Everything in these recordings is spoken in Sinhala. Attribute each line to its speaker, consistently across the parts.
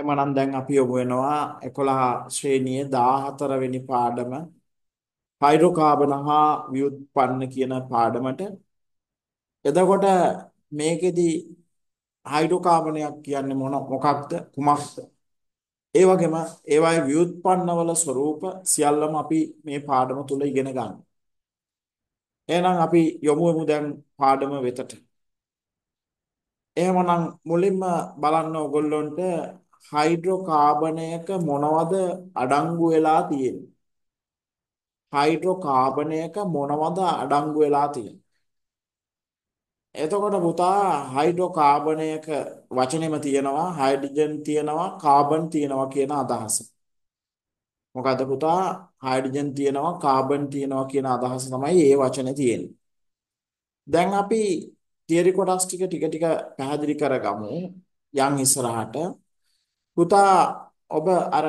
Speaker 1: එමනම් දැන් අපි යොමු වෙනවා 11 ශ්‍රේණියේ 14 වෙනි පාඩම හයිඩ්‍රෝකාබන හා ව්‍යුත්පන්න කියන පාඩමට එතකොට මේකෙදි හයිඩ්‍රෝකාබනයක් කියන්නේ මොන මොකක්ද කුමක්ද ඒ වගේම ඒවායේ ව්‍යුත්පන්නවල ස්වરૂප සියල්ලම අපි මේ පාඩම තුල ඉගෙන ගන්න. එහෙනම් අපි යොමු වෙමු දැන් පාඩම වෙතට. එහෙමනම් මුලින්ම බලන්න ඕගොල්ලොන්ට හයිඩ්‍රෝකාබනයක මොනවද අඩංගු වෙලා තියෙන්නේ? හයිඩ්‍රෝකාබනයක මොනවද අඩංගු වෙලා තියෙන්නේ? එතකොට පුතා හයිඩ්‍රෝකාබනයක වචනේම තියෙනවා හයිඩ්‍රජන් තියෙනවා කාබන් තියෙනවා කියන අදහස. මොකද පුතා හයිඩ්‍රජන් තියෙනවා කාබන් තියෙනවා කියන අදහස තමයි මේ වචනේ තියෙන්නේ. දැන් අපි තියරි කොටස් ටික ටික ටික පැහැදිලි කරගමු. යන් ඉස්සරහට පුතා ඔබ අර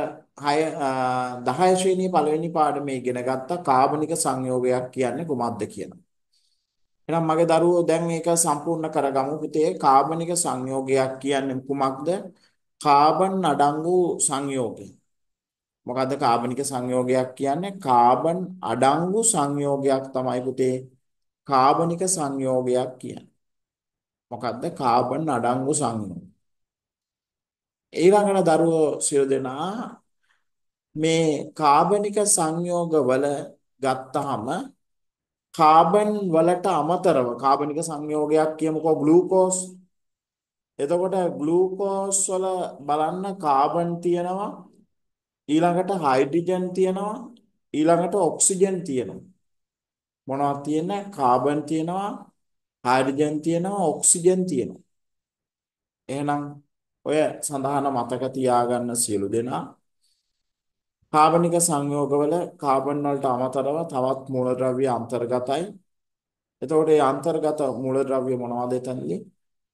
Speaker 1: 6 10 ශ්‍රේණියේ පළවෙනි පාඩමේ ඉගෙන ගත්ත කාබනික සංයෝගයක් කියන්නේ කුමක්ද කියලා. එහෙනම් මගේ දරුවෝ දැන් ඒක සම්පූර්ණ කරගමු පුතේ කාබනික සංයෝගයක් කියන්නේ කුමක්ද? කාබන් අඩංගු සංයෝගය. මොකද්ද කාබනික සංයෝගයක් කියන්නේ කාබන් අඩංගු සංයෝගයක් තමයි පුතේ කාබනික සංයෝගයක් කියන්නේ මොකද්ද කාබන් අඩංගු සංයෝගය ඊළඟට දරුවෝ සියලු දෙනා මේ කාබනික සංයෝගවල ගත්තාම කාබන් වලට අමතරව කාබනික සංයෝගයක් කියමුකෝ ග්ලූකෝස් එතකොට ග්ලූකෝස් වල බලන්න කාබන් තියෙනවා ඊළඟට හයිඩ්‍රජන් තියෙනවා ඊළඟට ඔක්සිජන් තියෙනවා මොනවද තියෙන්නේ කාබන් තියෙනවා හයිඩ්‍රජන් තියෙනවා ඔක්සිජන් තියෙනවා එහෙනම් ඔය සඳහන මතක තියාගන්න සියලු දෙනා කාබනික සංයෝගවල කාබන් වලට අමතරව තවත් මූලද්‍රව්‍ය අන්තර්ගතයි. එතකොට මේ අන්තර්ගත මූලද්‍රව්‍ය මොනවද එතනදී?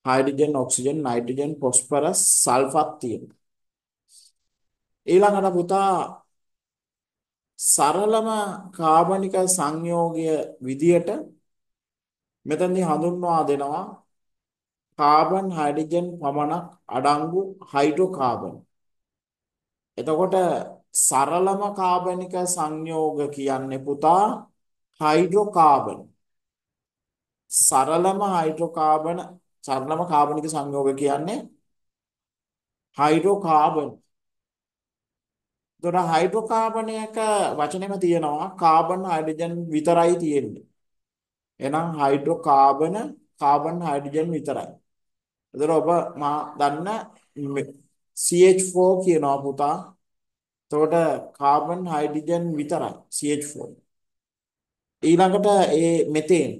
Speaker 1: Hydrogen, oxygen, nitrogen, phosphorus, sulphur තියෙනවා. ඊළඟට පුතා සරලම කාබනික සංයෝගය විදියට මෙතනදී හඳුන්වා දෙනවා කාබන් හයිඩ්‍රජන් පමණක් අඩංගු හයිඩ්‍රෝකාබන්. එතකොට සරලම කාබනික සංයෝග කියන්නේ පුතා හයිඩ්‍රෝකාබන්. සරලම හයිඩ්‍රෝකාබන සරලම කාබනික සංයෝග කියන්නේ හයිඩ්‍රෝකාබන්. දොර හයිඩ්‍රෝකාබනයක වචනේම තියෙනවා කාබන් හයිඩ්‍රජන් විතරයි තියෙන්නේ. එහෙනම් හයිඩ්‍රෝකාබන කාබන් හයිඩ්‍රජන් විතරයි. එතකොට ඔබ මා දන්න CH4 කියනවා පුතා. එතකොට කාබන් හයිඩ්‍රජන් විතරයි CH4. ඊළඟට ඒ මෙතේන්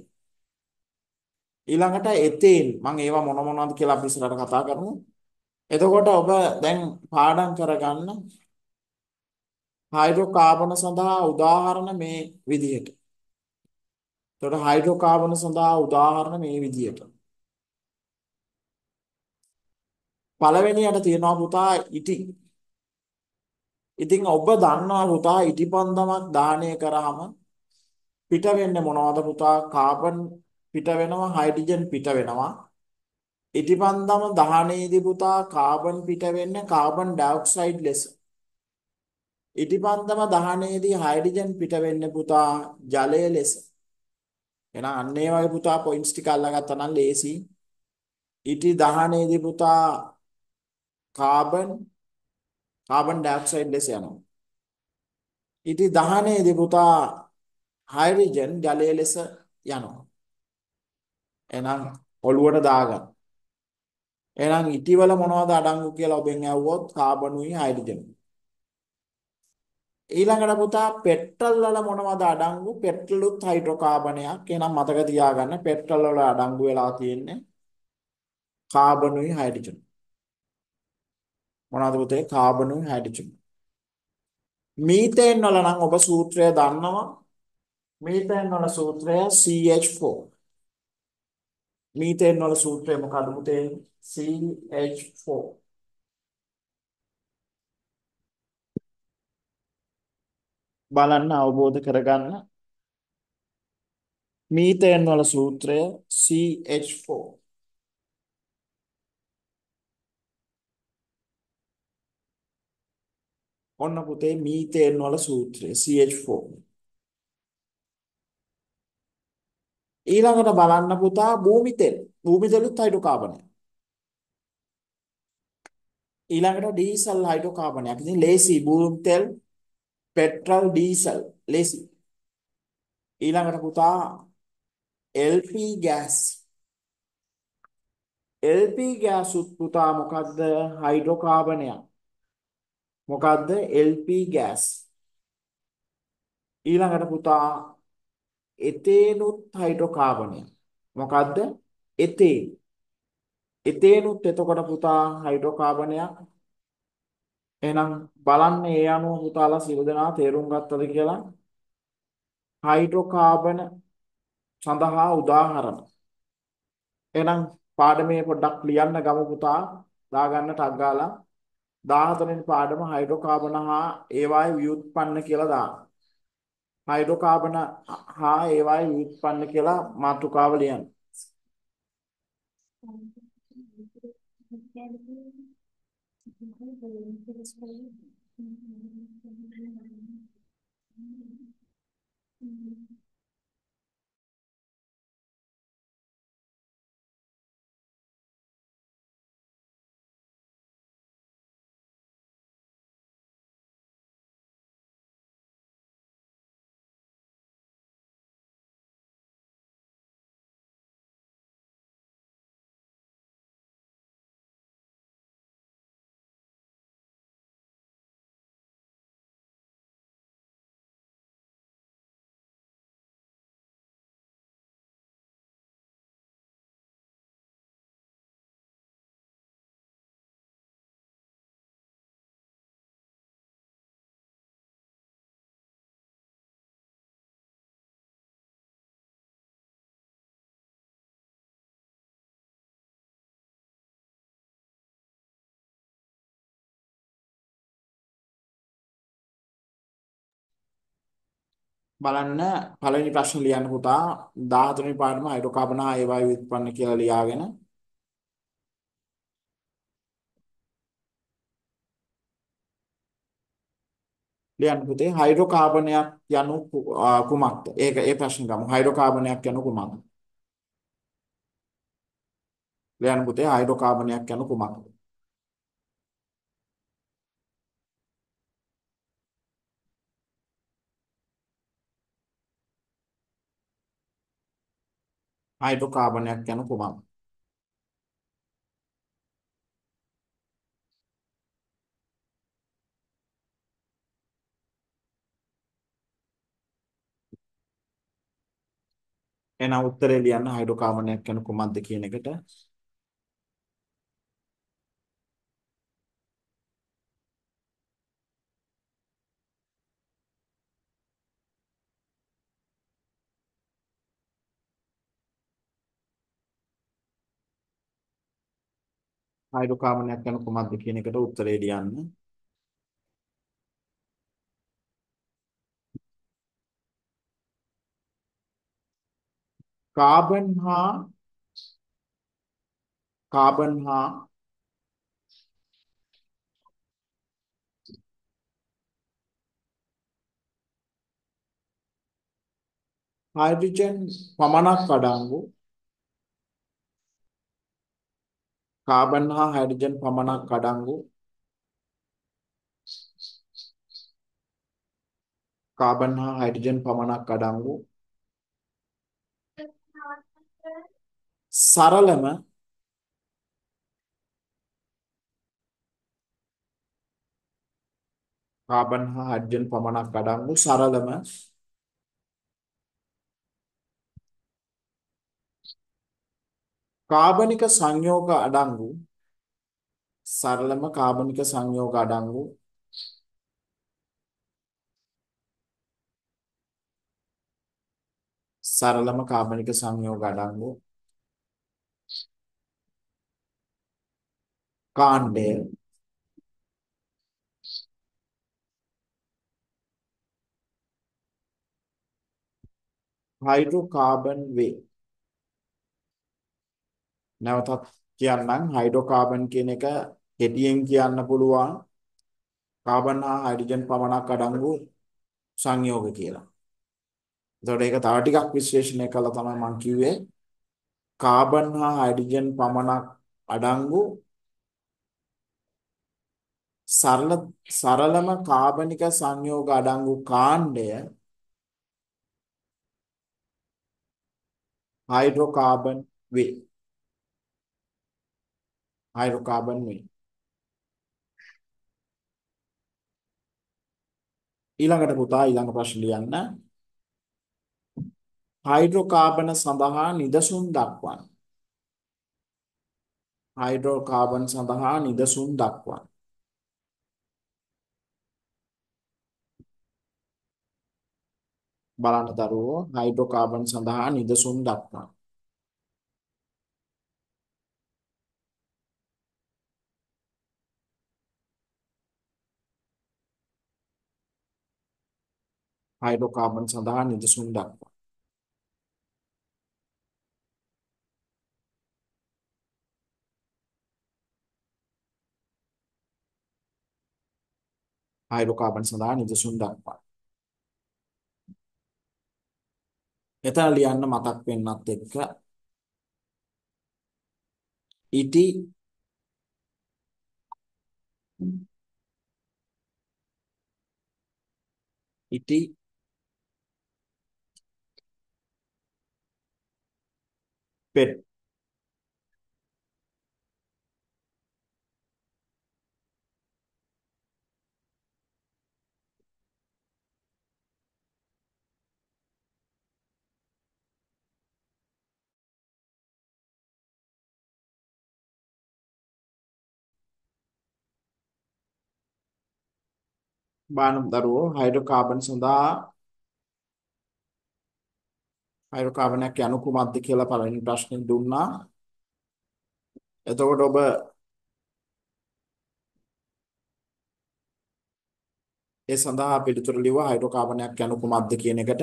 Speaker 1: ඊළඟට එතේන් මම ඒවා මොන මොනවද කියලා අපි ඉස්සරහට කතා කරමු. එතකොට ඔබ දැන් පාඩම් කරගන්න හයිඩ්‍රෝකාබන සඳහා උදාහරණ මේ විදිහට. එතකොට හයිඩ්‍රෝකාබන සඳහා උදාහරණ මේ විදිහට. පළවෙනියට තියනවා පුතා ඉටි. ඉතින් ඔබ දන්නවා පුතා ඉටිපන්දමක් දාහනය කරාම පිට වෙන්නේ මොනවද පුතා කාබන් පිට වෙනවා හයිඩ්‍රජන් පිට වෙනවා ඉටිපන්දම දහනයේදී පුතා කාබන් පිට වෙන්නේ කාබන් ඩයොක්සයිඩ් ලෙස ඉටිපන්දම දහනයේදී හයිඩ්‍රජන් පිට වෙන්නේ පුතා ජලය ලෙස එහෙනම් අන්න ඒ වගේ පුතා පොයින්ට්ස් ටික අල්ලගත්තා නම් ලේසි ඉටි දහනයේදී පුතා කාබන් කාබන් ඩයොක්සයිඩ් ලෙස යනවා. ඉටි දහනේදී පුතා හයිඩ්‍රජන් ජලය ලෙස යනවා. එහෙනම් ඔළුවට දාගන්න. එහෙනම් ඉටිවල මොනවද අඩංගු කියලා ඔබෙන් ඇහුවොත් කාබනුයි හයිඩ්‍රජනුයි. ඊළඟට පුතා පෙට්‍රල් වල මොනවද අඩංගු? පෙට්‍රලුත් හයිඩ්‍රෝකාබනයක්. එහෙනම් මතක තියාගන්න පෙට්‍රල් වල අඩංගු වෙලා තියෙන්නේ කාබනුයි හයිඩ්‍රජනුයි. මොනවද පුතේ කාබනුයි හයිඩ්‍රජන් මීතේන් වල නම් ඔබ සූත්‍රය දන්නවා මීතේන් වල සූත්‍රය CH4 මීතේන් වල සූත්‍රය මොකද පුතේ CH4 බලන්න අවබෝධ කරගන්න මීතේන් වල සූත්‍රය CH4 ඔන්න පුතේ මීතේන් වල සූත්‍රය CH4 ඊළඟට බලන්න පුතා භූමි තෙල් භූමි තෙලුත් හයිඩ්‍රෝකාබනය ඊළඟට ඩීසල් හයිඩ්‍රෝකාබනයක් ඉතින් ලේසි භූමි තෙල් පෙට්‍රල් ඩීසල් ලේසි ඊළඟට පුතා LP gas LP gas උත් පුතා මොකද්ද හයිඩ්‍රෝකාබනයක් මොකද්ද LP gas ඊළඟට පුතා එතේනුත් හයිඩ්‍රෝකාබනය මොකද්ද එතේ එතේනුත් එතකොට පුතා හයිඩ්‍රෝකාබනයක් එහෙනම් බලන්න ඒ අනුව පුතාලා සියලු දෙනා තේරුම් ගත්තද කියලා හයිඩ්‍රෝකාබන සඳහා උදාහරණ එහෙනම් පාඩමේ පොඩ්ඩක් ලියන්න ගමු පුතා දාගන්න ටක් ගාලා 14 වෙනි පාඩම හයිඩ්‍රෝකාර්බන හා ඒවායේ ව්‍යුත්පන්න කියලා දානවා. හයිඩ්‍රෝකාර්බන හා ඒවායේ ව්‍යුත්පන්න කියලා මාතෘකාව ලියන්න. Thank you. බලන්න පළවෙනි ප්‍රශ්න ලියන්න පුතා 14 වෙනි පාඩම හයිඩ්‍රෝකාබන ආය වායු උත්පන්න කියලා ලියාගෙන ලියන්න පුතේ හයිඩ්‍රෝකාබනයක් යනු කුමක්ද? ඒක ඒ ප්‍රශ්න ගමු. හයිඩ්‍රෝකාබනයක් යනු කුමක්ද? ලියන්න පුතේ හයිඩ්‍රෝකාබනයක් යනු කුමක්ද? හයිඩ්‍රෝකාබනයක් යනු කුමක්ද? එහෙනම් උත්තරේ ලියන්න හයිඩ්‍රෝකාබනයක් යනු කුමක්ද කියන එකට හයිඩ්‍රෝකාබනයක් ගැන කොහොමද කියන එකට උත්තරේ ලියන්න. කාබන් හා කාබන් හා හයිඩ්‍රජන් පමණක් අඩංගු කාබන් හා හයිඩ්‍රජන් පමණක් අඩංගු කාබන් හා හයිඩ්‍රජන් පමණක් අඩංගු සරලම කාබන් හා හයිඩ්‍රජන් පමණක් අඩංගු සරලම කාබනික සංයෝග අඩංගු සරලම කාබනික සංයෝග අඩංගු සරලම කාබනික සංයෝග අඩංගු කාණ්ඩය hydrocarbon way නැවතත් කියන්නම් හයිඩ්‍රෝකාබන් කියන එක හෙටියෙන් කියන්න පුළුවන් කාබන් හා හයිඩ්‍රජන් පමණක් අඩංගු සංයෝග කියලා. එතකොට ඒක තව ටිකක් විශ්ලේෂණය කළා තමයි මම කිව්වේ කාබන් හා හයිඩ්‍රජන් පමණක් අඩංගු සරල සරලම කාබනික සංයෝග අඩංගු කාණ්ඩය හයිඩ්‍රෝකාබන් වේ. හයිඩ්‍රෝකාර්බන් වෙයි. ඊළඟට පුතා ඊළඟ ප්‍රශ්න ලියන්න. හයිඩ්‍රෝකාර්බන සඳහා නිදසුන් දක්වන්න. හයිඩ්‍රෝකාර්බන් සඳහා නිදසුන් දක්වන්න. බලන්න දරුවෝ හයිඩ්‍රෝකාර්බන් සඳහා නිදසුන් දක්වන්න. හයිඩ්‍රෝකාර්බන් සඳහා නිදසුන් දක්වයි. හයිඩ්‍රෝකාර්බන් සඳහා නිදසුන් දක්වයි. එතන ලියන්න මතක් වෙන්නත් එක්ක ඉටි ඉටි Pero. బాగానే ఉన్నారు హైడ్రోకార్బన్స్ ఉందా හයිඩ්‍රෝකාර්බනයක් යනු කුමක්ද කියලා පළවෙනි ප්‍රශ්නේ දුන්නා. එතකොට ඔබ ඒ සඳහා පිළිතුරු ලිව්වා හයිඩ්‍රෝකාර්බනයක් යනු කුමක්ද කියන එකට.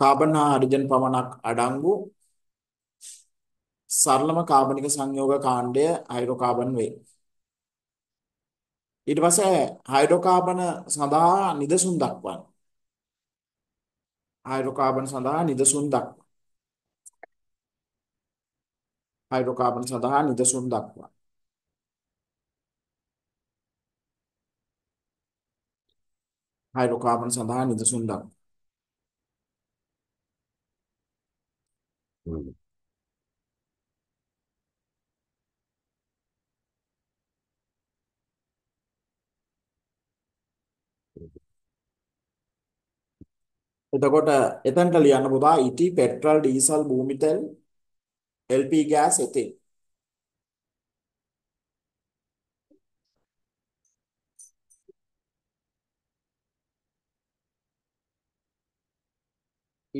Speaker 1: කාබන් හා හයිඩ්‍රජන් පමණක් අඩංගු සරලම කාබනික සංයෝග කාණ්ඩය හයිඩ්‍රෝකාර්බන් වේ. ඊට පස්සේ හයිඩ්‍රෝකාර්බන සඳහා නිදසුන් දක්වන්නේ හයිඩ්‍රෝකාර්බන් සඳහා නිදසුන් දක්වා. හයිඩ්‍රෝකාර්බන් සඳහා නිදසුන් දක්වා. හයිඩ්‍රෝකාර්බන් සඳහා නිදසුන් දක්වා. එතකොට එතනට ලියන්න පුතා ඉටි පෙට්‍රල් ඩීසල් භූමිතෙල් තෙල් LP ගෑස් එතින්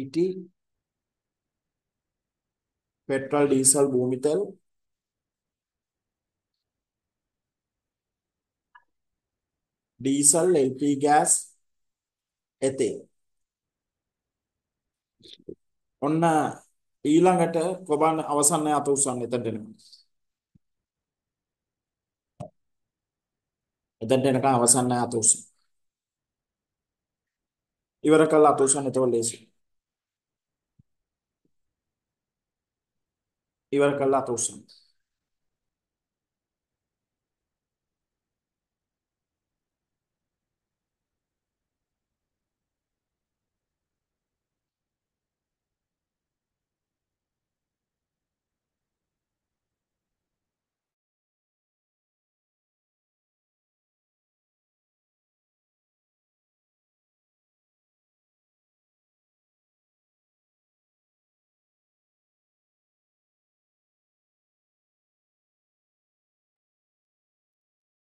Speaker 1: ඉටි පෙට්‍රල් ඩීසල් භූමි डीजल एलपी गैस एथे ඔන්න ඊළඟට කොබන් අවසන් නැහැ අත උස්සන්න එතනට එනවා. එතනට එනකන් අවසන් නැහැ අත උස්සන්න. ඉවර කළා අත උස්සන්න එතකොට ලේසි. ඉවර කළා අත උස්සන්න.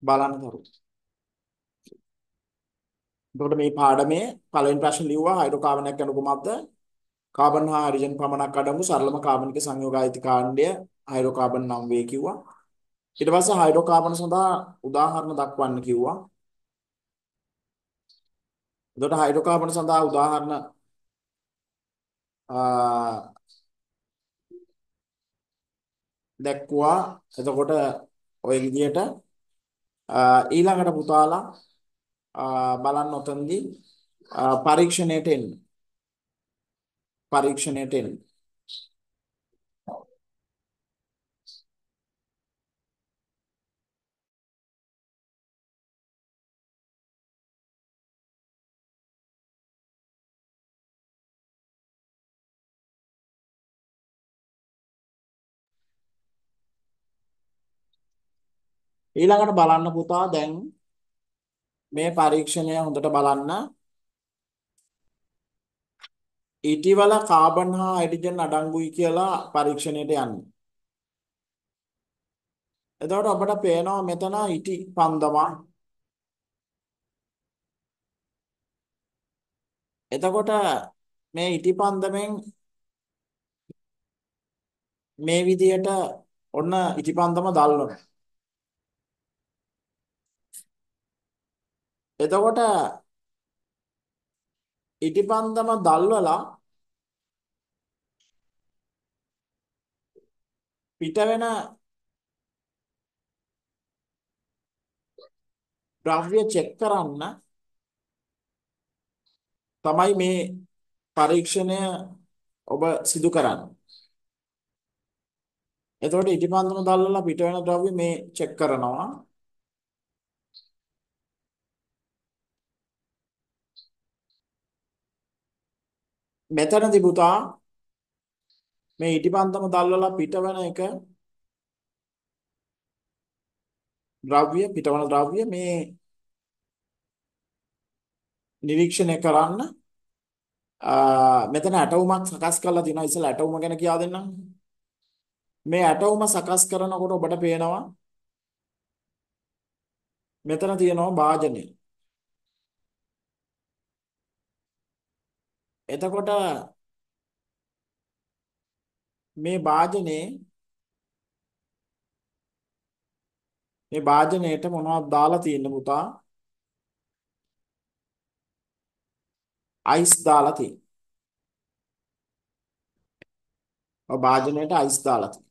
Speaker 1: බලන්න දරුවෝ. එතකොට මේ පාඩමේ පළවෙනි ප්‍රශ්නේ ලිව්වා හයිඩ්‍රෝකාබනයක් ගැන කොහොමද? කාබන් හා හයිඩ්‍රජන් පමණක් අඩංගු සරලම කාබනික සංයෝගායිත කාණ්ඩය හයිඩ්‍රෝකාබන් නම් වේ කිව්වා. ඊට පස්සේ හයිඩ්‍රෝකාබන සඳහා උදාහරණ දක්වන්න කිව්වා. එතකොට හයිඩ්‍රෝකාබන සඳහා උදාහරණ දැක්වා එතකොට ඔය විදියට ඊළඟට පුතාලා බලන්න ඔතනදී පරීක්ෂණයට එන්න. පරීක්ෂණයට එන්න. ඊළඟට බලන්න පුතා දැන් මේ පරීක්ෂණය හොඳට බලන්න. ඊටිවල කාබන් හා හයිඩ්‍රජන් අඩංගුයි කියලා පරීක්ෂණයට යන්නේ. එතකොට අපිට පේනවා මෙතන ඊටි පන්දමක්. එතකොට මේ ඊටි පන්දමෙන් මේ විදියට ඔන්න ඉටිපන්දම දල්වනවා. එතකොට ඉටිපන්දම දල්වලා පිට වෙන ද්‍රව්‍ය චෙක් කරන්න තමයි මේ පරීක්ෂණය ඔබ සිදු කරන්නේ. එතකොට ඉටිපන්දම දල්වලා පිට වෙන ද්‍රව්‍ය මේ චෙක් කරනවා. මෙතනදී පුතා මේ ඊටිපන්තම දල්වලා පිටවන එක ද්‍රව්‍ය පිටවන ද්‍රව්‍ය මේ නිරීක්ෂණය කරන්න මෙතන ඇටවුමක් සකස් කරලා තියෙනවා ඉතින් ඇටවුම ගැන කියා දෙන්නම් මේ ඇටවුම සකස් කරනකොට ඔබට පේනවා මෙතන තියෙනවා භාජනය එතකොට මේ වාදනේ මේ වාදනයට මොනවද දාලා තියෙන්න පුතා? අයිස් දාලා තියෙන. ඔය වාදනයට අයිස් දාලා තියෙන.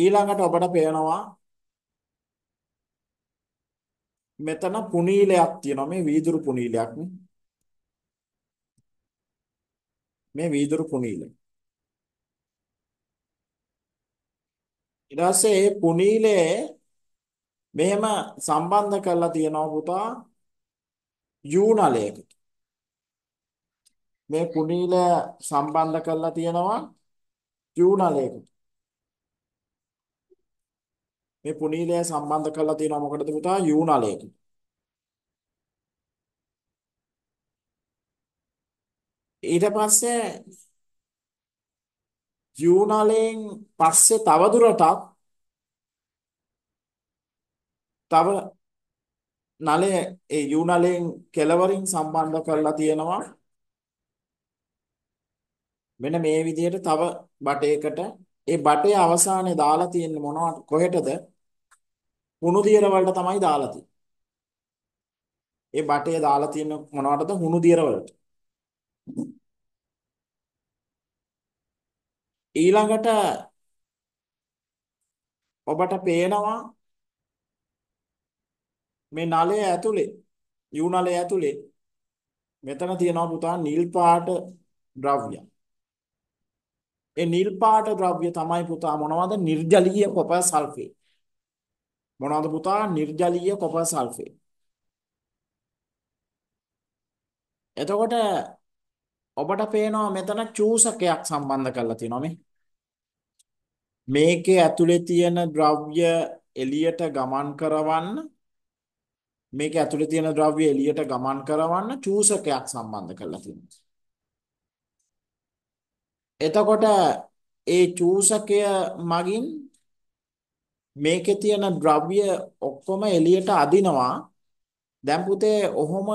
Speaker 1: ඊළඟට ඔබට පේනවා මෙතන පුනීලයක් තියෙනවා මේ වීදුරු පුනීලයක් නේ මේ වීදුරු කුණීල. ඊට පස්සේ මේ කුණීලේ මෙහෙම සම්බන්ධ කරලා තියෙනවා පුතා U නලයකට. මේ කුණීල සම්බන්ධ කරලා තියෙනවා U නලයකට. මේ කුණීලය සම්බන්ධ කරලා තියෙනවා මොකටද පුතා U නලයකට. ඊට පස්සේ ජූනලෙන් පස්සේ තවදුරටත් තව නලය ඒ යූනලෙන් කෙලවරින් සම්බන්ධ කරලා තියෙනවා මෙන්න මේ විදිහට තව බටයකට ඒ බටේ අවසානයේ දාලා තියෙන්නේ මොනවද කොහෙටද හුණු දියර වලට තමයි දාලා තියෙන්නේ ඒ බටේ දාලා තියෙන මොනවටද හුණු දියර වලට ඊළඟට ඔබට පේනවා මේ නලය ඇතුලේ යූ නලය ඇතුලේ මෙතන තියෙනවා පුතා නිල් පාට ද්‍රව්‍ය. ඒ නිල් පාට ද්‍රව්‍ය තමයි පුතා මොනවද නිර්ජලීය කොපර් සල්ෆේට්. මොනවද පුතා නිර්ජලීය කොපර් සල්ෆේට්. එතකොට ඔබට පේනවා මෙතන චූසකයක් සම්බන්ධ කරලා තියෙනවා මේ මේකේ ඇතුලේ තියෙන ද්‍රව්‍ය එළියට ගමන් කරවන්න මේකේ ඇතුලේ තියෙන ද්‍රව්‍ය එළියට ගමන් කරවන්න චූසකයක් සම්බන්ධ කරලා තියෙනවා. එතකොට ඒ චූසකය මගින් මේකේ තියෙන ද්‍රව්‍ය ඔක්කොම එළියට අදිනවා. දැන් පුතේ ඔහොම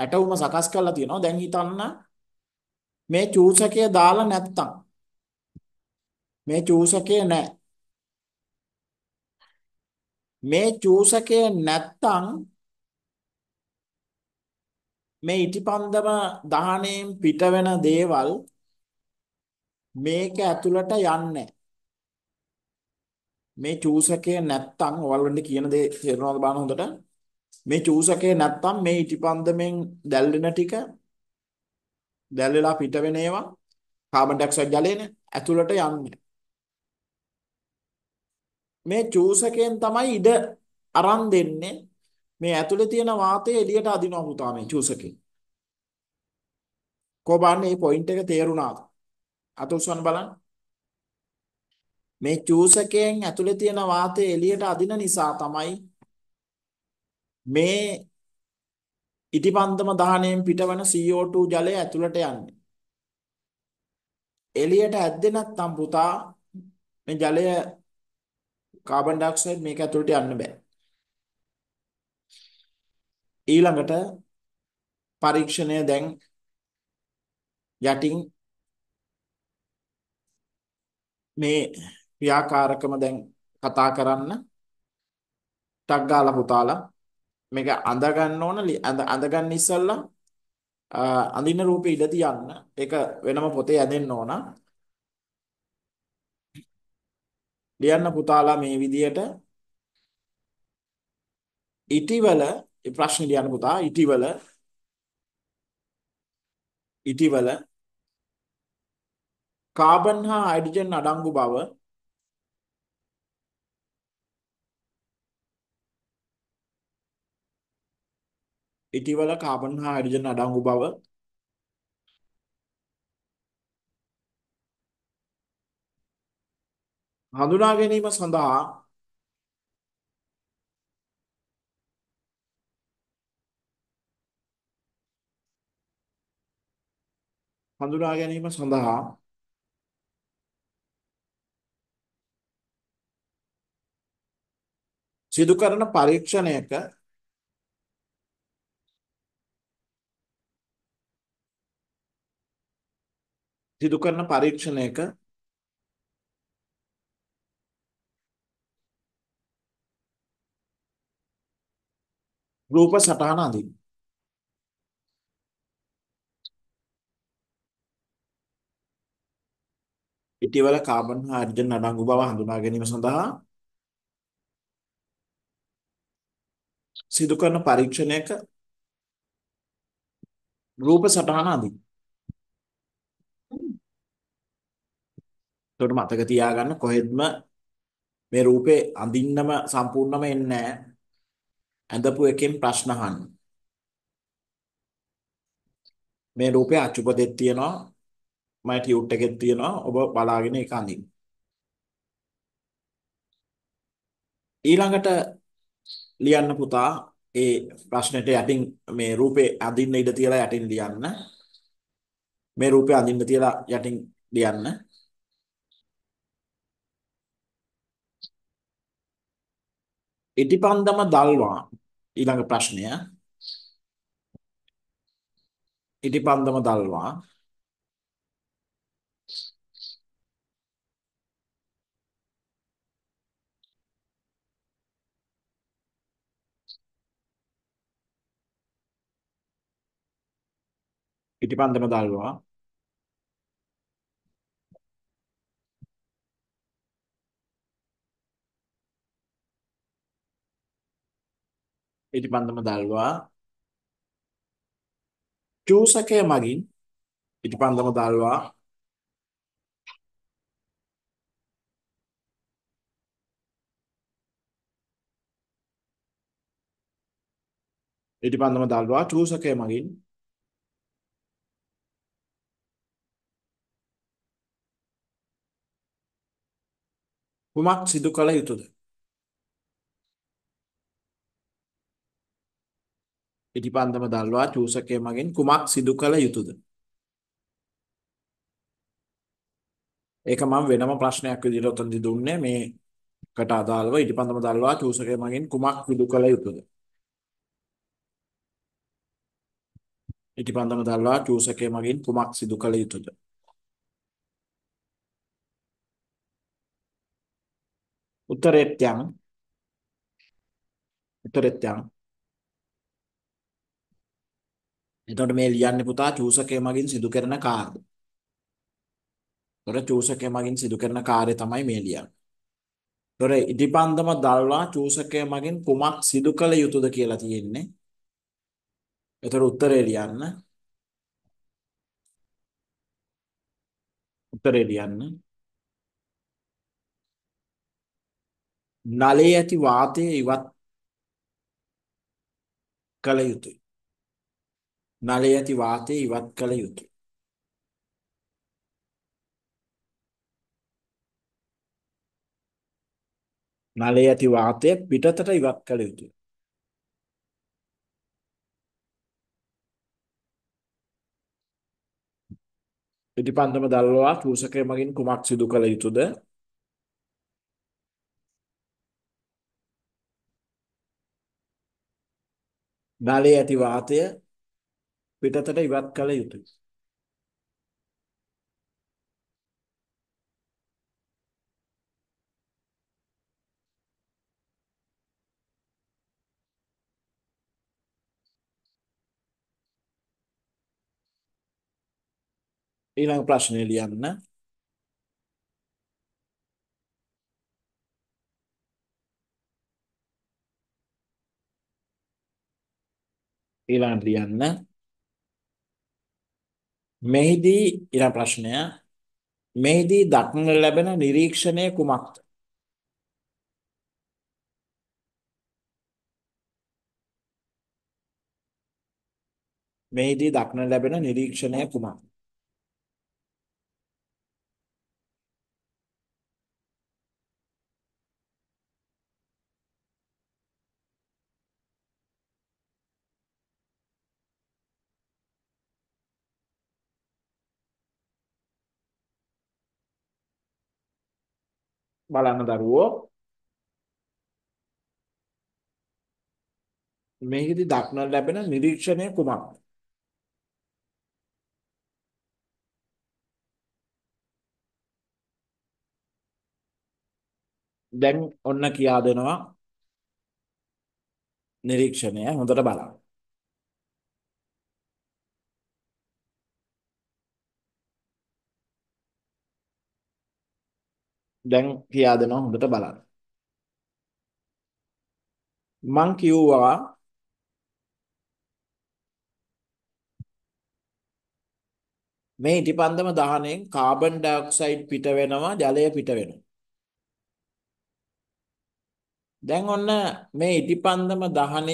Speaker 1: ඇටවුම සකස් කරලා තියෙනවා. දැන් හිතන්න මේ චූසකය දාලා නැත්තම් මේ චූසකය නැහැ. මේ චූසකය නැත්තම් මේ ඉටිපන්දම දහණයෙන් පිට වෙන දේවල් මේක ඇතුළට යන්නේ මේ චූසකය නැත්තම් ඔයාලට කියන දේ තේරෙනවද බලන්න හොඳට මේ චූසකය නැත්තම් මේ ඉටිපන්දමෙන් දැල්වෙන ටික දැල් වෙලා පිට වෙන ඒවා කාබන් ඩයොක්සයිඩ් ජලයනේ ඇතුළට යන්නේ මේ චූසකෙන් තමයි ඉඩ අරන් දෙන්නේ මේ ඇතුලේ තියෙන වාතය එළියට අදිනවා පුතා මේ චූසකෙන්. කොබන්න මේ පොයින්ට් එක තේරුණාද? අත උස්සන්න බලන්න. මේ චූසකයෙන් ඇතුලේ තියෙන වාතය එළියට අදින නිසා තමයි මේ ඉටිපන්දම දහණයෙන් පිටවන CO2 ජලය ඇතුලට යන්නේ. එළියට ඇද්දේ නැත්නම් පුතා මේ ජලය කාබන් ඩයොක්සයිඩ් මේක ඇතුළට යන්න බෑ. ඊළඟට පරීක්ෂණය දැන් යටින් මේ ව්‍යාකාරකම දැන් කතා කරන්න ටක් ගාලා පුතාලා මේක අඳ ගන්න ඕන අඳ අඳ ගන්න ඉස්සෙල්ලා අඳින්න රූපේ ඉඳ තියන්න ඒක වෙනම පොතේ ඇදෙන්න ඕන ලියන්න පුතාලා මේ විදියට ඉටිවල ඒ ප්‍රශ්නේ ලියන්න පුතා ඉටිවල ඉටිවල කාබන් හා හයිඩ්‍රජන් අඩංගු බව ඉටිවල කාබන් හා හයිඩ්‍රජන් අඩංගු බව හඳුනා ගැනීම සඳහා හඳුනා ගැනීම සඳහා සිදු කරන පරීක්ෂණයක සිදු කරන පරීක්ෂණයක රූප සටහන අඳින්න. පිටිවල කාබන් හා හයිඩ්‍රජන් අඩංගු බව හඳුනා ගැනීම සඳහා සිදු කරන පරීක්ෂණයක රූප සටහන අඳින්න. එතකොට මතක තියාගන්න කොහෙත්ම මේ රූපේ අඳින්නම සම්පූර්ණම එන්නේ නැහැ. ඇඳපු එකෙන් ප්‍රශ්න අහන්න. මේ රූපේ අචුපදෙත් තියෙනවා. මයි ටියුට් එකෙත් තියෙනවා. ඔබ බලාගෙන ඒක අඳින්න. ඊළඟට ලියන්න පුතා ඒ ප්‍රශ්නෙට යටින් මේ රූපේ අඳින්න ඉඩ තියලා යටින් ලියන්න. මේ රූපේ අඳින්න තියලා යටින් ලියන්න. ඉටිපන්දම දල්වා ඊළඟ ප්‍රශ්නය ඉටිපන්දම දල්වා ඉටිපන්දම දල්වා ඉටිපන්දම දල්වා චූසකය මගින් ඉටිපන්දම දල්වා ඉටිපන්දම දල්වා චූසකය මගින් කුමක් සිදු කළ යුතුද ඉටිපන්දම දල්වා චූසකය මගින් කුමක් සිදු කළ යුතුද? ඒක මම වෙනම ප්‍රශ්නයක් විදිහට උතන්දි දුන්නේ මේකට අදාළව ඉටිපන්දම දල්වා චූසකය මගින් කුමක් සිදු කළ යුතුද? ඉටිපන්දම දල්වා චූසකය මගින් කුමක් සිදු කළ යුතුද? උත්තරේත්‍යං උත්තරේත්‍යං එතකොට මේ ලියන්නේ පුතා චූසකය මගින් සිදු කරන කාර්ය. එතකොට චූසකය මගින් සිදු කරන කාර්ය තමයි මේ ලියන්නේ. එතකොට ඉදිපන්දම දල්වා චූසකය මගින් කුමක් සිදු කළ යුතුද කියලා තියෙන්නේ. එතකොට උත්තරේ ලියන්න. උත්තරේ ලියන්න. නලේ ඇති වාතය ඉවත් කළ යුතුය. නලයේ ඇති වාතය ඉවත් කළ යුතුය. නලයේ ඇති වාතය පිටතට ඉවත් කළ යුතුය. පිටිපන්දම දල්වා චූසකය මගින් කුමක් සිදු කළ යුතුද? නලයේ ඇති වාතය Pita tadi buat kalian YouTube. Ilang plus nilian na. Ilang nilian na. මෙහිදී ඊළඟ ප්‍රශ්නය මෙහිදී දක්නට ලැබෙන නිරීක්ෂණය කුමක්ද? මෙහිදී දක්නට ලැබෙන නිරීක්ෂණය කුමක්ද? බලන්න දරුවෝ මේකෙදි දක්න ලැබෙන නිරීක්ෂණය කුමක්ද? දැන් ඔන්න කියා දෙනවා නිරීක්ෂණය හොඳට බලන්න. දැන් කියා දෙනවා හොඳට බලන්න. මං කිව්වා මේ ඉටිපන්දම දහනෙන් කාබන් ඩයොක්සයිඩ් පිට වෙනවා ජලය පිට වෙනවා. දැන් ඔන්න මේ ඉටිපන්දම දහනෙන්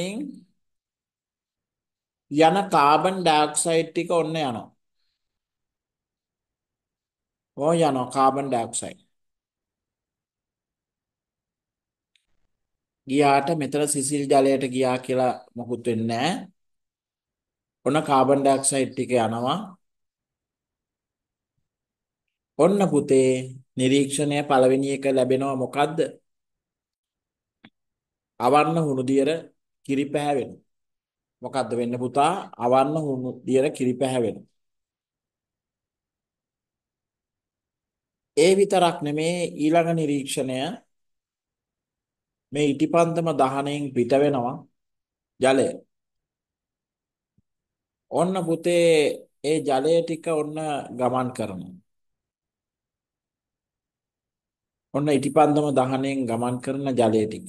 Speaker 1: යන කාබන් ඩයොක්සයිඩ් ටික ඔන්න යනවා. ඕ යනවා කාබන් ඩයොක්සයිඩ්. ගියාට මෙතන සිසිල් ජලයට ගියා කියලා මොකුත් වෙන්නේ නැහැ. ඔන්න කාබන් ඩයොක්සයිඩ් ටික යනවා. ඔන්න පුතේ නිරීක්ෂණය පළවෙනි එක ලැබෙනවා මොකද්ද? අවන්න හුණු දියර කිරි පැහැවෙන. මොකද්ද වෙන්න පුතා? අවන්න හුණු දියර කිරි පැහැවෙන. ඒ විතරක් නෙමේ ඊළඟ නිරීක්ෂණය මේ ඉටිපන්දම දහණයෙන් පිට වෙනවා ජලය. ඔන්න පුතේ ඒ ජලය ටික ඔන්න ගමන් කරනවා. ඔන්න ඉටිපන්දම දහණයෙන් ගමන් කරන ජලය ටික.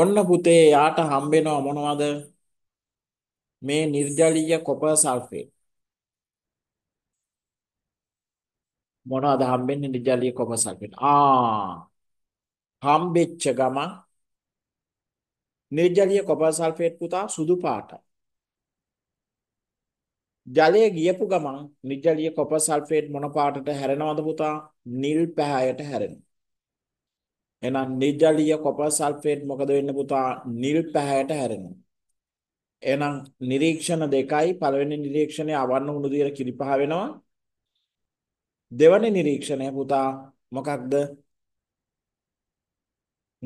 Speaker 1: ඔන්න පුතේ යාට හම්බෙනවා මොනවද? මේ නිර්ජලීය කොපර් සල්ෆේට්. මොනවද හම්බෙන්නේ නිර්ජලීය කොපර් සල්ෆේට්? ආ හම්බෙච්ච ගමන් නිර්ජලීය කොපර් සල්ෆේට් පුතා සුදු පාටයි. ජලය ගියපු ගමන් නිර්ජලීය කොපර් සල්ෆේට් මොන පාටට හැරෙනවද පුතා? නිල් පැහැයට හැරෙනවා. එහෙනම් නිර්ජලීය කොපර් සල්ෆේට් මොකද වෙන්නේ පුතා? නිල් පැහැයට හැරෙනවා. එහෙනම් නිරීක්ෂණ දෙකයි පළවෙනි නිරීක්ෂණය අවන්න උණු දියර කිරිපහ වෙනවා. දෙවැනි නිරීක්ෂණය පුතා මොකක්ද?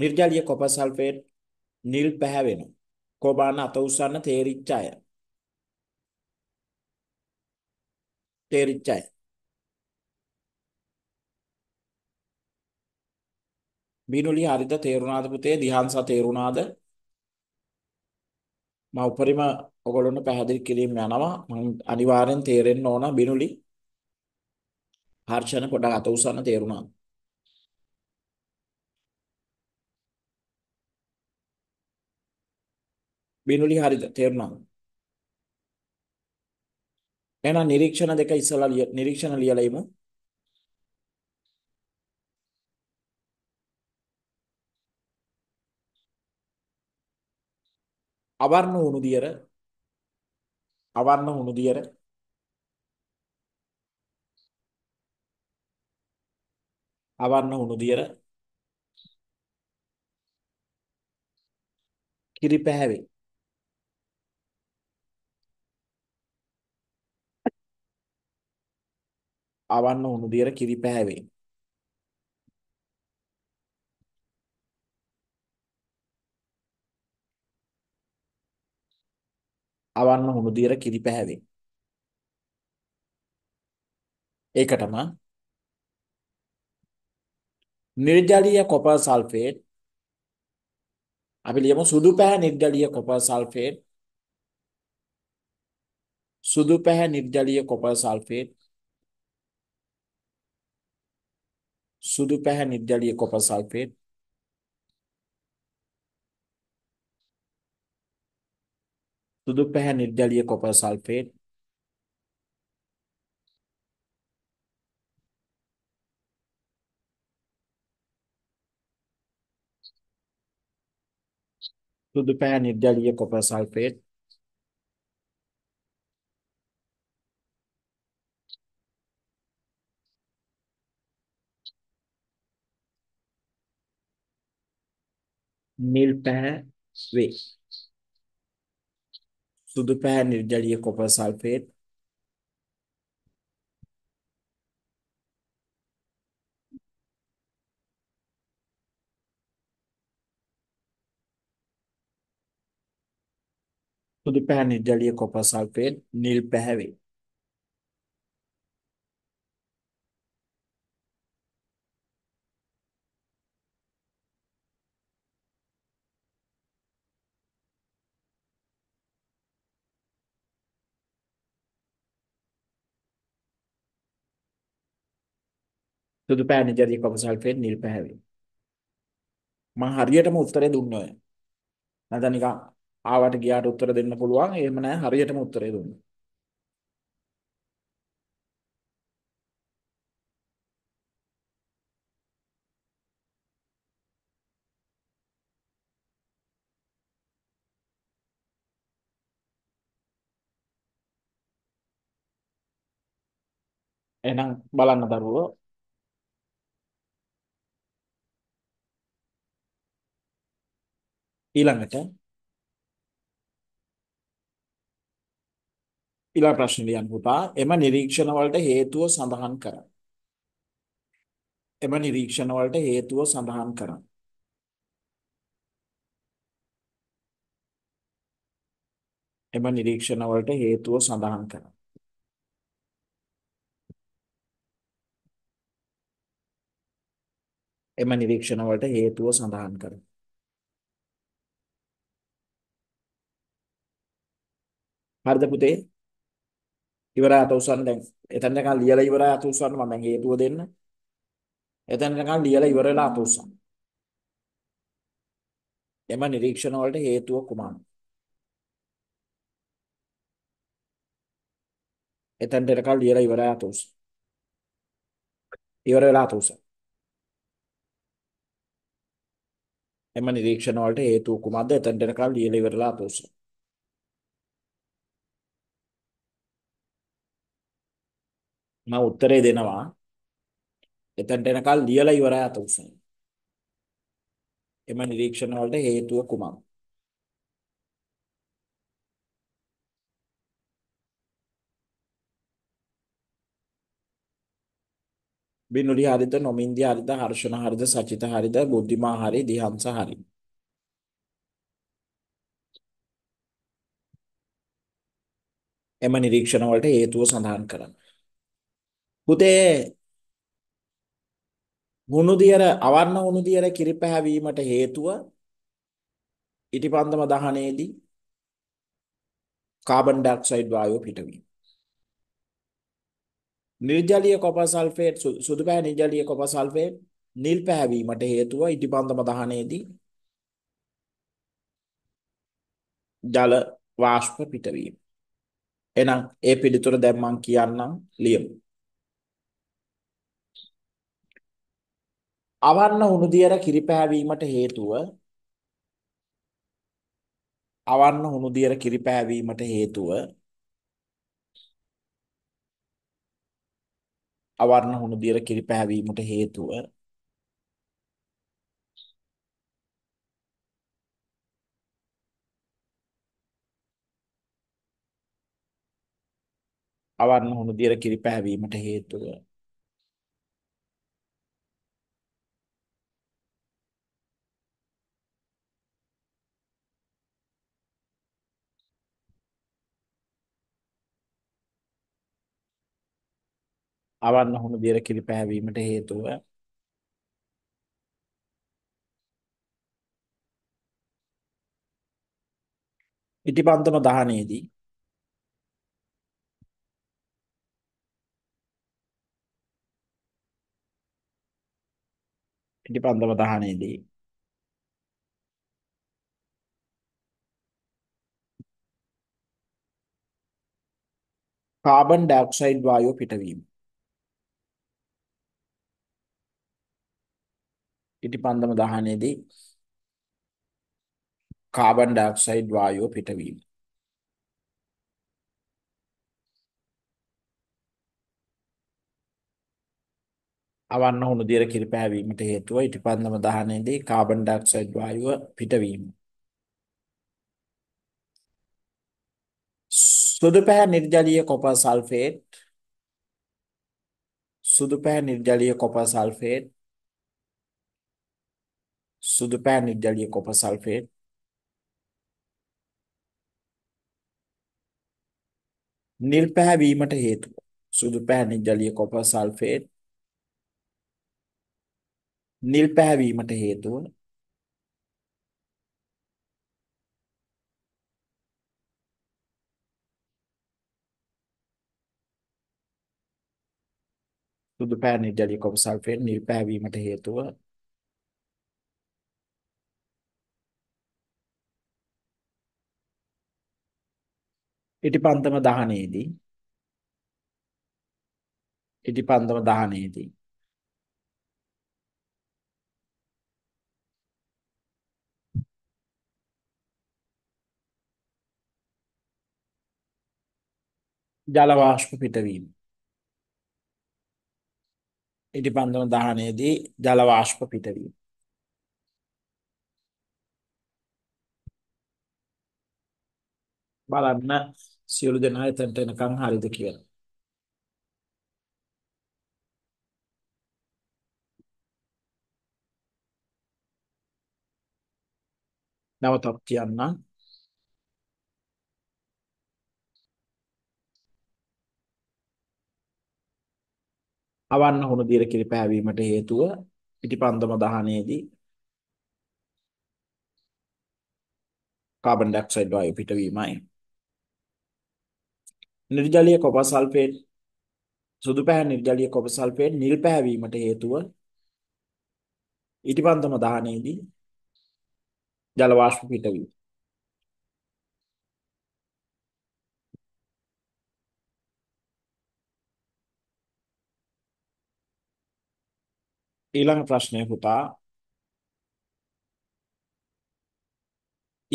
Speaker 1: නිර්ජලීය කොපර් සල්ෆේට් නිල් පැහැ වෙනවා. කොබාන අත උස්සන්න තේරිච්ච අය. තේරිච්ච අය. බිනුලි හරිද තේරුණාද පුතේ? දිහාන්සා තේරුණාද? මම උපරිම ඔයගොල්ලොන්ට පැහැදිලි කිරීම යනවා. මම අනිවාර්යෙන් තේරෙන්න ඕන බිනුලි. හර්ෂණ පොඩක් අත උස්සන්න තේරුණාද? බිනුලි හරිද තේරුණාද? එහෙනම් නිරීක්ෂණ දෙක ඉස්සලා නිරීක්ෂණ ලියලා ඉමු. අවර්ණ උණු දියර අවර්ණ උණු දියර අවර්ණ උණු දියර කිරි පැහැවේ අවන්න උණුදියර කිරි පැහැවේ. අවන්න උණුදියර කිරි පැහැවේ. ඒකටම නිර්ජලීය කොපර් සල්ෆේට් අපි ලියමු සුදු පැහැ නිර්ජලීය කොපර් සල්ෆේට් සුදු පැහැ නිර්ජලීය කොපර් සල්ෆේට් सुदुपह निर्जल ये कॉपर सल्फेट सुदुपह निर्दलीय ये कॉपर सल्फेट सुदुपह निर्दलीय ये कॉपर सल्फेट निर्पैवे सुदुपै निर्जलीय कॉपर सल्फेट सुदुपै निर्जलीय कॉपर सल्फेट निर्पैवे සුදු පෑනේ ජදී කොපසල්ෆේට් නිල් පැහැවේ. මම හරියටම උත්තරේ දුන්නොය. නැත්නම් නිකන් ආවට ගියාට උත්තර දෙන්න පුළුවන්. එහෙම නැහැ හරියටම උත්තරේ දුන්නා. එහෙනම් බලන්න දරුවෝ ඊළඟට ඊළඟ ප්‍රශ්න ලියන්න පුතා එම නිරීක්ෂණ වලට හේතුව සඳහන් කරන්න. එම නිරීක්ෂණ වලට හේතුව සඳහන් කරන්න. එම නිරීක්ෂණ වලට හේතුව සඳහන් කරන්න. එම නිරීක්ෂණ වලට හේතුව සඳහන් කරන්න. හරිද පුතේ? ඉවරයි අත උස්සන්න දැන්. එතනකන් ලියලා ඉවරයි අත උස්සන්න මම දැන් හේතුව දෙන්න. එතනකන් ලියලා ඉවර වෙලා අත උස්සන්න. එම නිරීක්ෂණ වලට හේතුව කුමක්ද? එතනට එනකන් ලියලා ඉවරයි අත උස්සන්න. ඉවර වෙලා අත උස්සන්න. එම නිරීක්ෂණ වලට හේතුව කුමක්ද? එතනට එනකන් ලියලා ඉවරලා අත උස්සන්න. මම උත්තරේ දෙනවා. එතනට එනකල් ලියලා ඉවරයි අත උස්සන්නේ. එම නිරීක්ෂණ වලට හේතුව කුමක්ද? බිනුරි හරිද නොමින්දි හරිද හර්ෂණ හරිද සචිත හරිද බුද්ධිමා හරි දිහංස හරි එම නිරීක්ෂණ වලට හේතුව සඳහන් කරන්න පුතේ වුණුදියර අවර්ණ වුණුදියර කිරිපැහැවීමට හේතුව ඉටිපන්දම දහනයේදී කාබන් ඩයොක්සයිඩ් වායුව පිටවීම. නිර්ජලීය කොපර් සල්ෆේට් සුදු පැහැ නිර්ජලීය කොපර් සල්ෆේට් නිල් පැහැවීමට හේතුව ඉටිපන්දම දහනයේදී ජල වාෂ්ප පිටවීම. එහෙනම් ඒ පිළිතුර දැන් මම කියන්නම් ලියමු. අවන්න හුණුදියර කිරිපෑවීමට හේතුව අවන්න හුණුදියර කිරිපෑවීමට හේතුව අවන්න හුණුදියර කිරිපෑවීමට හේතුව අවන්න හුණුදියර කිරිපෑවීමට හේතුව අවන්න හුණු දියර කිරි පෑවීමට හේතුව ඉටිපන්තම දහනේදී ඉටිපන්තම දහනේදී කාබන් ඩයොක්සයිඩ් වායුව පිටවීම ඉටිපන්දම දහනයේදී කාබන් ඩයොක්සයිඩ් වායුව පිටවීම. අවන්න හුණු දියර කිරිපෑවීමට හේතුව ඉටිපන්දම දහනයේදී කාබන් ඩයොක්සයිඩ් වායුව පිටවීම. සුදු පැහැ නිර්ජලීය කොපර් සල්ෆේට් සුදු පැහැ නිර්ජලීය කොපර් සල්ෆේට් සුදු පෑන් නිඩ්ඩලිය කොපර් සල්ෆේට් නිල් පැහැ වීමට හේතුව සුදු පැහැ නිඩ්ඩලිය කොපර් සල්ෆේට් නිල් පැහැ වීමට හේතුව සුදු පැහැ නිඩ්ඩලිය කොපර් සල්ෆේට් නිල් පැහැ වීමට හේතුව ඉටිපන්තම දහනේදී ඉටිපන්තම දහනේදී ජල වාෂ්ප පිටවීම ඉටිපන්තම දහනේදී ජල වාෂ්ප පිටවීම බලන්න සියලු දෙනා එතනට එනකන් හරිද කියලා. නැවතත් කියන්නම්. අවන්න හුණු දිර කිරි පෑවීමට හේතුව පිටිපන්දම දහනයේදී කාබන් ඩයොක්සයිඩ් වායු පිටවීමයි නිර්ජලීය කොපර් සල්ෆේට් සුදු පැහැ නිර්ජලීය කොපර් සල්ෆේට් නිල් පැහැ වීමට හේතුව ඊටිපන්තම දහනයේදී ජල වාෂ්ප පිටවීම. ඊළඟ ප්‍රශ්නය පුතා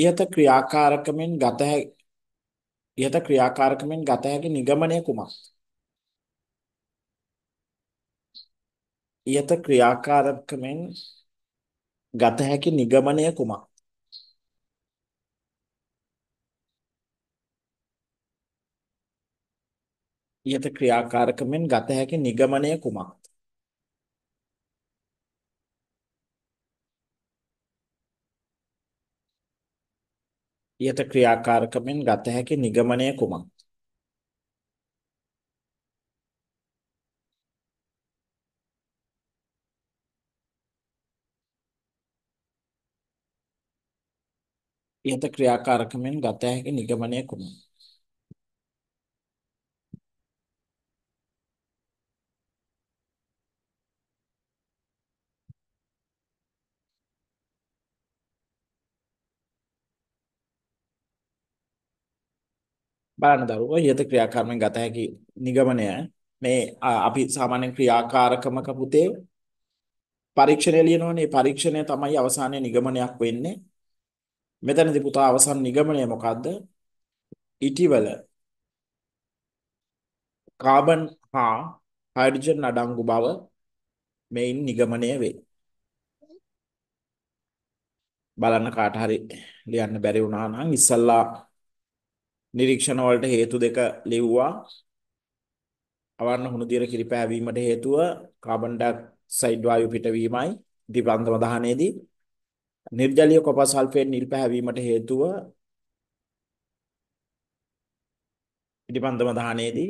Speaker 1: ইহත ක්‍රියාකාරකමෙන් ගත ඉහත ක්‍රියාකාරකමින් ගත හැකි නිගමනය කුමක්ද? ඉහත ක්‍රියාකාරකමින් ගත හැකි නිගමනය කුමක්ද? ඉහත ක්‍රියාකාරකමින් ගත හැකි නිගමනය කුමක්ද? ඊට ක්‍රියාකාරකමෙන් ගත හැකි නිගමනය කුමක්ද? ඊට ක්‍රියාකාරකමෙන් ගත හැකි නිගමනය කුමක්ද? බලන දරුවා ඊත ක්‍රියාකාරකමෙන් ගත හැකි නිගමනය මේ අපි සාමාන්‍ය ක්‍රියාකාරකමක පුතේ පරීක්ෂණය ලියනවනේ පරීක්ෂණය තමයි අවසානයේ නිගමනයක් වෙන්නේ මෙතනදී පුතා අවසන් නිගමනය මොකද්ද ඉටිවල කාබන් හා හයිඩ්‍රජන් අඩංගු බව මෙයින් නිගමනය වේ බලන්න කාට හරි ලියන්න බැරි වුණා නම් ඉස්සල්ලා නිරීක්ෂණ වලට හේතු දෙක ලිව්වා. අවන්න හුණුදියර කිරිපෑවීමට හේතුව කාබන් ඩයොක්සයිඩ් වායු පිටවීමයි දීපන්තම දහනයේදී. නිර්ජලීය කොපර් සල්ෆේට් නිල් පැහැවීමට හේතුව ඉටිපන්දම දහනයේදී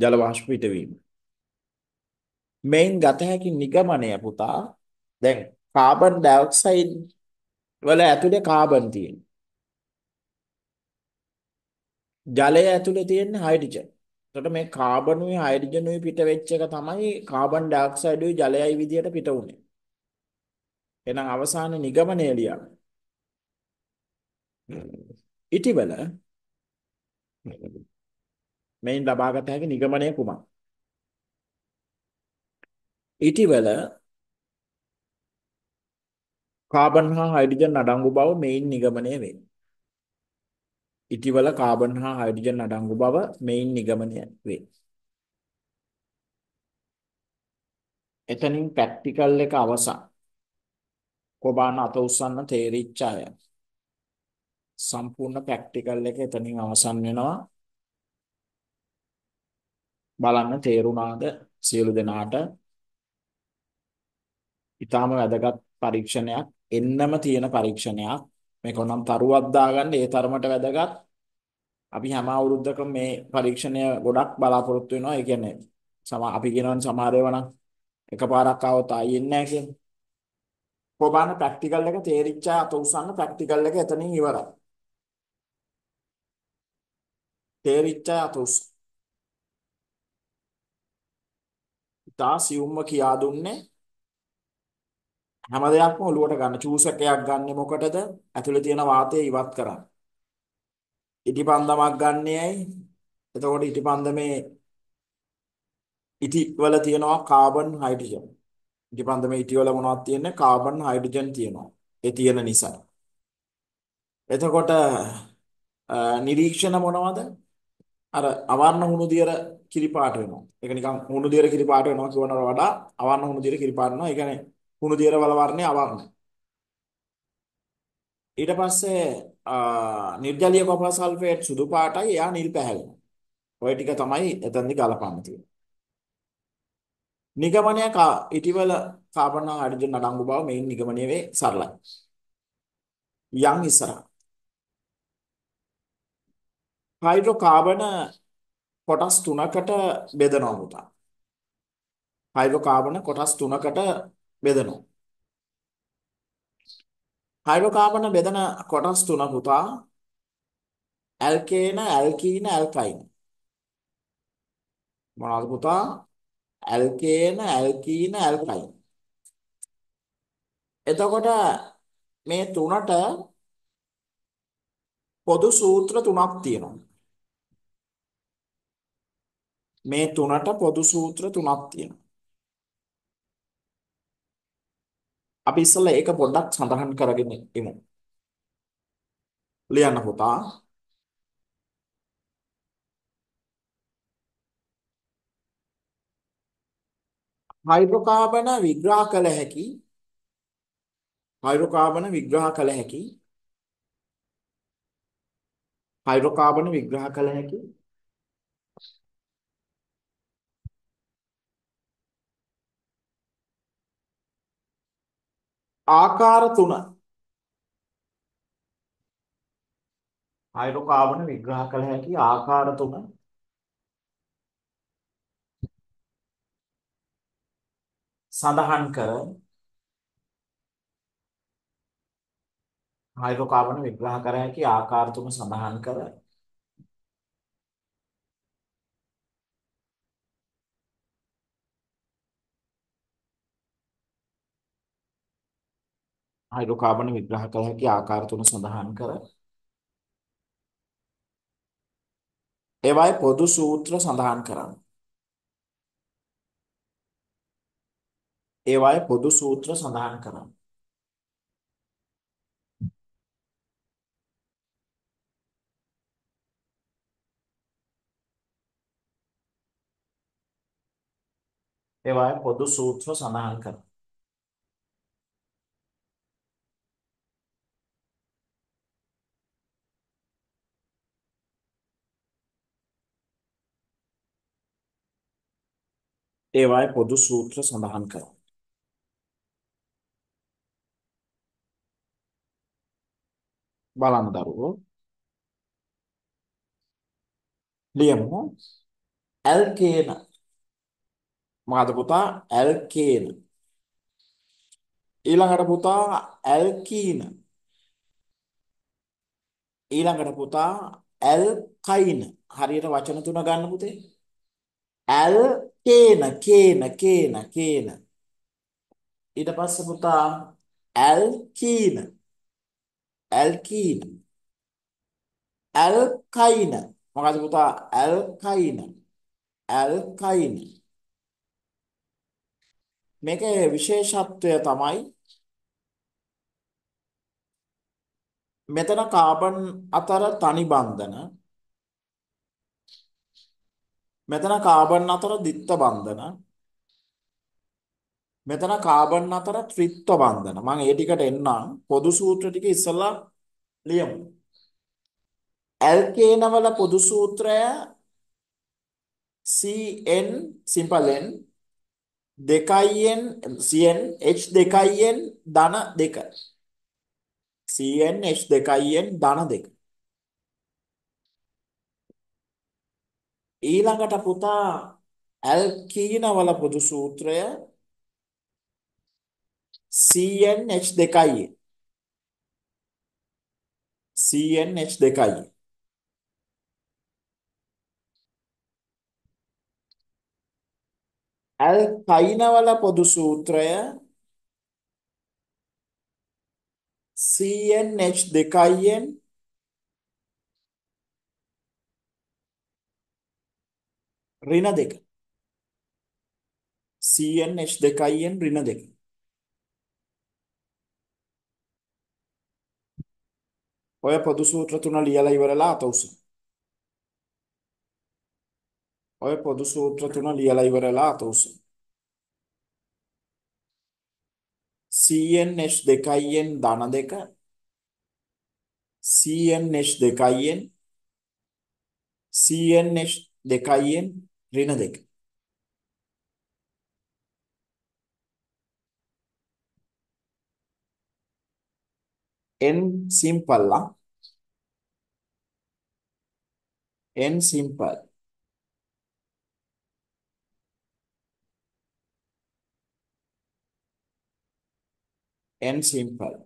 Speaker 1: ජල වාෂ්ප පිටවීම. මේන් ගත හැකි නිගමනය පුතා දැන් කාබන් ඩයොක්සයිඩ් වල ඇතුලේ කාබන් තියෙනවා. ජලය ඇතුලේ තියෙන හයිඩ්‍රජන්. එතකොට මේ කාබන් උයි හයිඩ්‍රජන් උයි පිට වෙච්ච එක තමයි කාබන් ඩයොක්සයිඩ් උයි ජලයයි විදියට පිට උනේ. එහෙනම් අවසාන නිගමනය ලියන්න. ඉටිවල මේන් ලබාගත හැකි නිගමනය කුමක්ද? ඉටිවල කාබන් හා හයිඩ්‍රජන් අඩංගු බව මේන් නිගමනය වෙන්නේ. ඉටිවල කාබන් හා හයිඩ්‍රජන් අඩංගු බව මෙයින් නිගමනය වේ. එතනින් ප්‍රැක්ටිකල් එක අවසන්. කොබාන අත උස්සන්න තේරිච්ච අය. සම්පූර්ණ ප්‍රැක්ටිකල් එක එතනින් අවසන් වෙනවා. බලන්න තේරුණාද සියලු දෙනාට? ඊටාම වැදගත් පරීක්ෂණයක් එන්නම තියෙන පරීක්ෂණයක් මේක නම් තරුවක් දාගන්න ඒ තරමට වැදගත්. අපි හැම අවුරුද්දකම මේ පරීක්ෂණය ගොඩක් බලාපොරොත්තු වෙනවා. ඒ කියන්නේ සම අපි කියනවනේ සමහර ඒවා නම් එකපාරක් આવත ආයෙන්නේ නැහැ කියන්නේ. කොබාන ප්‍රැක්ටිකල් එක තේරිච්ච අත උසන්න ප්‍රැක්ටිකල් එක එතනින් ඉවරයි. තේරිච්ච අත උස. ඊට සියුම්ම කියා දුන්නේ හැම දෙයක්ම ඔලුවට ගන්න. චූසකයක් ගන්නෙ මොකටද? ඇතුලේ තියෙන වාතය ඉවත් කරන්න. ඉටිපන්දමක් ගන්නෙ ඇයි? එතකොට ඉටිපන්දමේ ඉටි වල තියෙනවා කාබන් හයිඩ්‍රජන්. ඉටිපන්දමේ ඉටි වල මොනවද තියෙන්නේ? කාබන් හයිඩ්‍රජන් තියෙනවා. ඒ තියෙන නිසා. එතකොට නිරීක්ෂණ මොනවද? අර අවර්ණ හුණු දියර කිරි පාට වෙනවා. ඒක නිකන් හුණු දියර කිරි පාට වෙනවා කියනවට වඩා අවර්ණ හුණු දියර කිරි පාට වෙනවා. ඒ කියන්නේ කුණු දියර වල වර්ණය අවර්ණයි. ඊට පස්සේ නිර්ජලීය කොපර් සල්ෆේට් සුදු පාටයි එයා නිල් පැහැවෙනවා. ওই ටික තමයි එතනදි ගලපන්න තියෙන්නේ. නිගමනය ඉටිවල කාබන් හා හයිඩ්‍රජන් අඩංගු බව මෙයින් නිගමනය වේ සරලයි. යන් ඉස්සරහ. හයිඩ්‍රෝකාබන කොටස් තුනකට බෙදනවා පුතා. හයිඩ්‍රෝකාබන කොටස් තුනකට බෙදනවා. හයිඩ්‍රෝකාර්බන බෙදන කොටස් තුන පුතා ඇල්කේන ඇල්කීන ඇල්කයින මොනවද පුතා ඇල්කේන ඇල්කීන ඇල්කයින එතකොට මේ තුනට පොදු සූත්‍ර තුනක් තියෙනවා මේ තුනට පොදු සූත්‍ර තුනක් තියෙනවා අපි ඉස්සෙල්ලා ඒක පොඩ්ඩක් සඳහන් කරගෙන ඉමු. ලියන්න පුතා. හයිඩ්‍රෝකාබන විග්‍රහ කළ හැකි හයිඩ්‍රෝකාබන විග්‍රහ කළ හැකි හයිඩ්‍රෝකාබන විග්‍රහ කළ හැකි ආකාර තුන හයිඩ්‍රෝකාබන විග්‍රහ කළ හැකි ආකාර තුන සඳහන් කර හයිඩ්‍රෝකාබන විග්‍රහ කර හැකි ආකාර තුන සඳහන් කර හයිඩ්‍රෝකාබන විග්‍රහ කළ හැකි ආකාර තුන සඳහන් කර ඒවයි පොදු සූත්‍ර සඳහන් කරන්න. ඒවයි පොදු සූත්‍ර සඳහන් කරන්න. ඒවයි පොදු සූත්‍ර සඳහන් කරන්න. ඒවායේ පොදු සූත්‍ර සඳහන් කරයි. බලන්න දරුවෝ ලියමු ඇල්කේන මහත පුතා ඇල්කේන ඊළඟට පුතා ඇල්කීන ඊළඟට පුතා ඇල්කයින හරියට වචන තුන ගන්න පුතේ ඇල් කේන කේන කේන කේන ඊට පස්සේ පුතා ඇල් කීන ඇල් කීන ඇල් කයින මොකද පුතා ඇල් කයින ඇල් කයින මේකේ විශේෂත්වය තමයි මෙතන කාබන් අතර තනි බන්ධන මෙතන කාබන් අතර දිත්ත බන්ධන මෙතන කාබන් අතර ත්‍රිත්ව බන්ධන මම ඒ ටිකට එන්නම් පොදු සූත්‍ර ටික ඉස්සලා ලියමු ඇල්කේන වල පොදු සූත්‍රය CN simple n 2n CN H2n ධන 2 CN H2n ධන 2 ඊළඟට පුතා ඇල්කීනවල පොදු සූත්‍රය CnH2යි CnH2යි ඇල්කයිනවල පොදු සූත්‍රය CnH2යෙන් ඍණ 2 CN H2In ඍණ 2 ඔය පොදු සූත්‍ර තුන ලියලා ඉවරලා අත උසන ඔය පොදු සූත්‍ර තුන ලියලා ඉවරලා අත උසන CN H2In ධන 2 CN H2In CN H2In Reena देख n simple la n simple n simple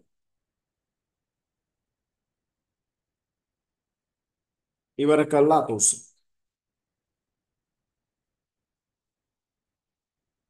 Speaker 1: ಇವರ ಕಲ್ಲ ತೋಸು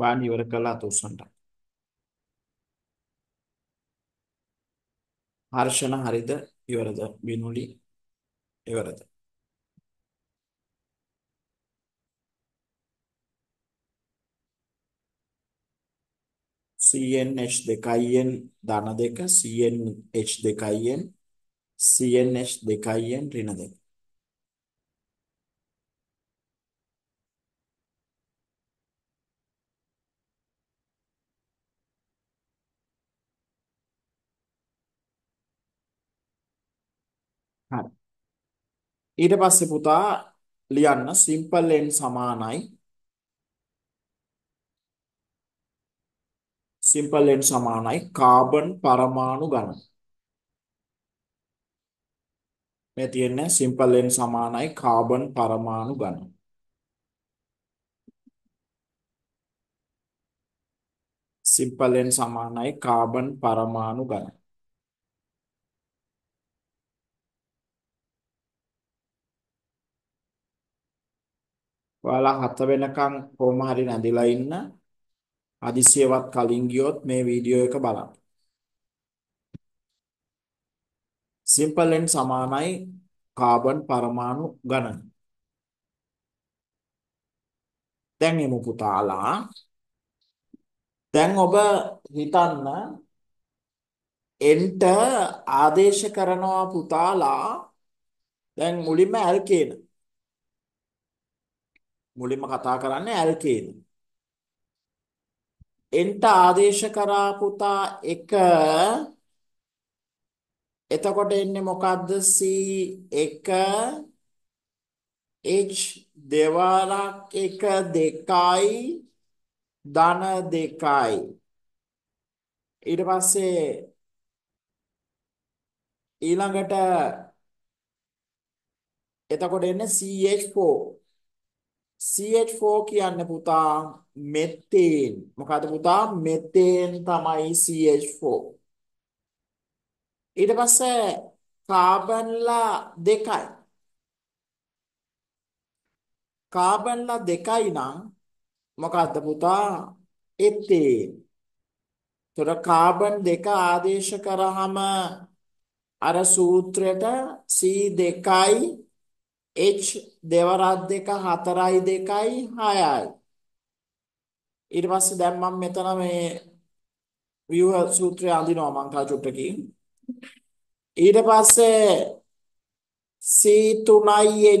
Speaker 1: බාන ඉවර කළා තුසන්ට. හර්ෂණ හරිද ඉවරද බිනුලි ඉවරද CNH දෙකයියෙන් ධන දෙක CNH දෙකයියෙන් CNH දෙකයියෙන් ඍණ දෙක ඊට පස්සේ පුතා ලියන්න simple n සමානයි simple n සමානයි කාබන් පරමාණු ගණන. මේ තියෙන්නේ simple n සමානයි කාබන් පරමාණු ගණන. simple n සමානයි කාබන් පරමාණු ගණන. ඔයාලා හත වෙනකන් කොහොම හරි නැඳිලා ඉන්න. අදිසියවත් කලින් ගියොත් මේ වීඩියෝ එක බලන්න. සිම්පල් n සමානයි කාබන් පරමාණු ගණන. දැන් එමු පුතාලා. දැන් ඔබ හිතන්න එන්ට ආදේශ කරනවා පුතාලා දැන් මුලින්ම ඇල්කේන මුලින්ම කතා කරන්නේ ඇල්කේන. එන්ට ආදේශ කරා පුතා එක එතකොට එන්නේ මොකද්ද C1 H දෙවරක් 1 2යි ධන 2යි ඊට පස්සේ ඊළඟට එතකොට එන්නේ CH4 CH4 කියන්න පුතා මෙතේන්. මොකද පුතා මෙතේන් තමයි CH4. ඊට පස්සේ කාබන්ලා දෙකයි. කාබන්ලා දෙකයි නම් මොකද්ද පුතා? එතේන්. තොර කාබන් දෙක ආදේශ කරාම අර සූත්‍රයට C2යි H දෙවරක් දෙක 4යි 2යි 6යි. ඊට පස්සේ දැන් මම මෙතන මේ ව්‍යුහ සූත්‍රය අඳිනවා මං තව චුට්ටකින්. ඊට පස්සේ C3යි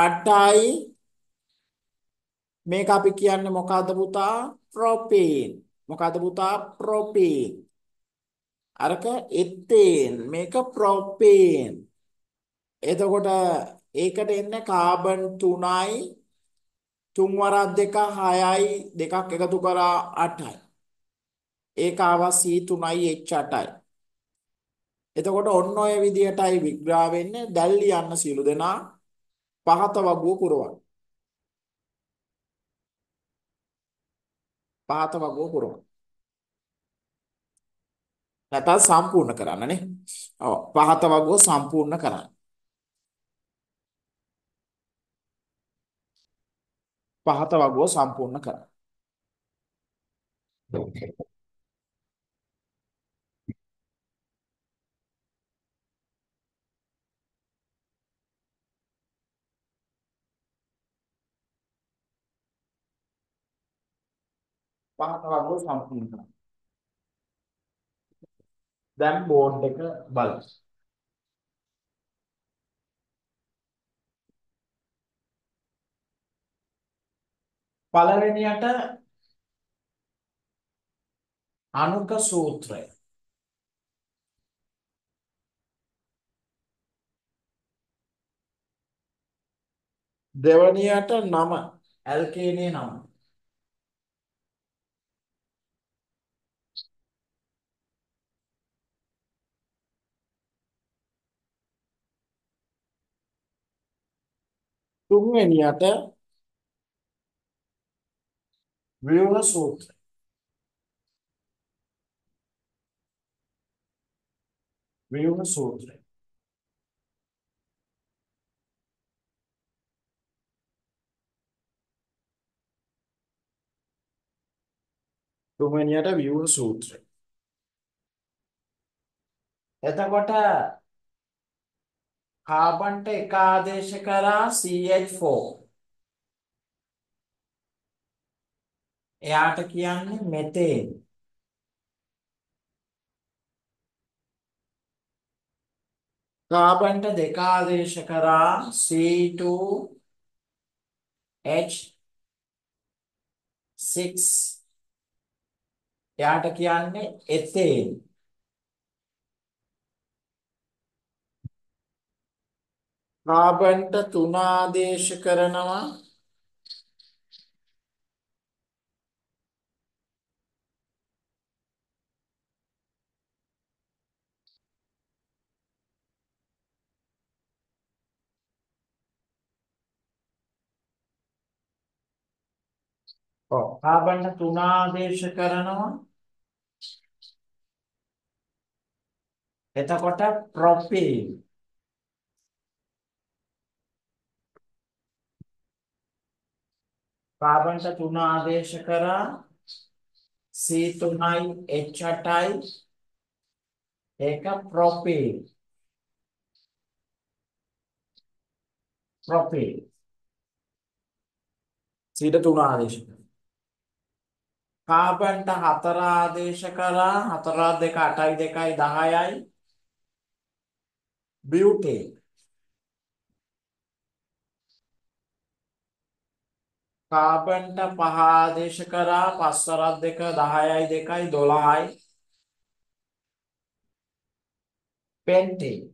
Speaker 1: H8යි මේක අපි කියන්නේ මොකද්ද පුතා? ප්‍රොපීන්. මොකද්ද පුතා? ප්‍රොපීන්. අරක එතේන් මේක ප්‍රොපීන්. එතකොට ඒකට එන්නේ කාබන් 3යි තුන් වරක් දෙක 6යි දෙකක් එකතු කරා 8යි. ඒක ආවා C3යි H8යි. එතකොට ඔන්න ඔය විදියටයි විග්‍රහ වෙන්නේ දැල් ලියන්න සියලු දෙනා පහත වගුව පුරවන්න. පහත වගුව පුරවන්න. නැත්නම් සම්පූර්ණ කරන්න නේ. ඔව් පහත වගුව සම්පූර්ණ කරන්න. පහත වගුව සම්පූර්ණ කරන්න. පහත වගුව සම්පූර්ණ කරන්න. දැන් බෝඩ් එක බලමු. පළවෙනියට අනුක සූත්‍රය දෙවැනියට නම ඇල්කේනේ නම තුන්වැනියට व्यूह सूत्र व्यूह सूत्र තුන්වෙනියට ව්‍යුහ සූත්‍රය. එතකොට කාබන්ට එක ආදේශ කරා CH4 එයාට කියන්නේ මෙතේ. කාබන්ට දෙක ආදේශ කරා C2H6 එයාට කියන්නේ එතේන් කාබන්ට තුන ආදේශ කරනවා ඔව් කාබන් තුන ආදේශ කරනවා එතකොට ප්‍රොපීන් කාබන් තුන ආදේශ කරා C3යි H8යි ඒක ප්‍රොපීන් ප්‍රොපීන් සීඩ තුන ආදේශ කරා කාබන්ට හතර ආදේශ කරා හතර දෙක අටයි දෙකයි දහයයි බියුටේන් කාබන්ට පහ ආදේශ කරා පස්සරත් දෙක දහයයි දෙකයි දොළහයි පෙන්ටේන්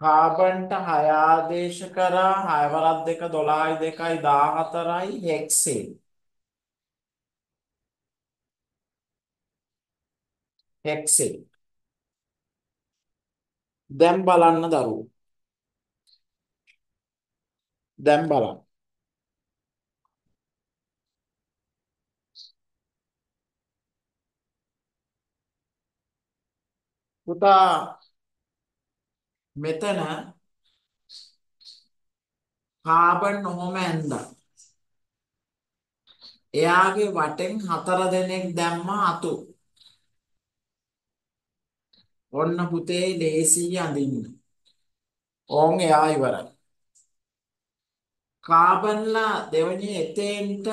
Speaker 1: කාබන්ට හයාදේශ කරා හයවරත් දෙක දොලායි දෙකයි දාහතරයි හෙක්සේ. හෙක්සේ. දැම් බලන්න දරු. දැම් බලන්න. පුතා මෙතන කාබන් නොහොම ඇන්දා. එයාගේ වටෙන් හතර දෙනෙක් දැම්ම අතු. ඔන්න පුතේ ලේසියි අඳින්න. ඕන් එයා ඉවරයි. කාබන්ලා දෙවනි එතෙන්ට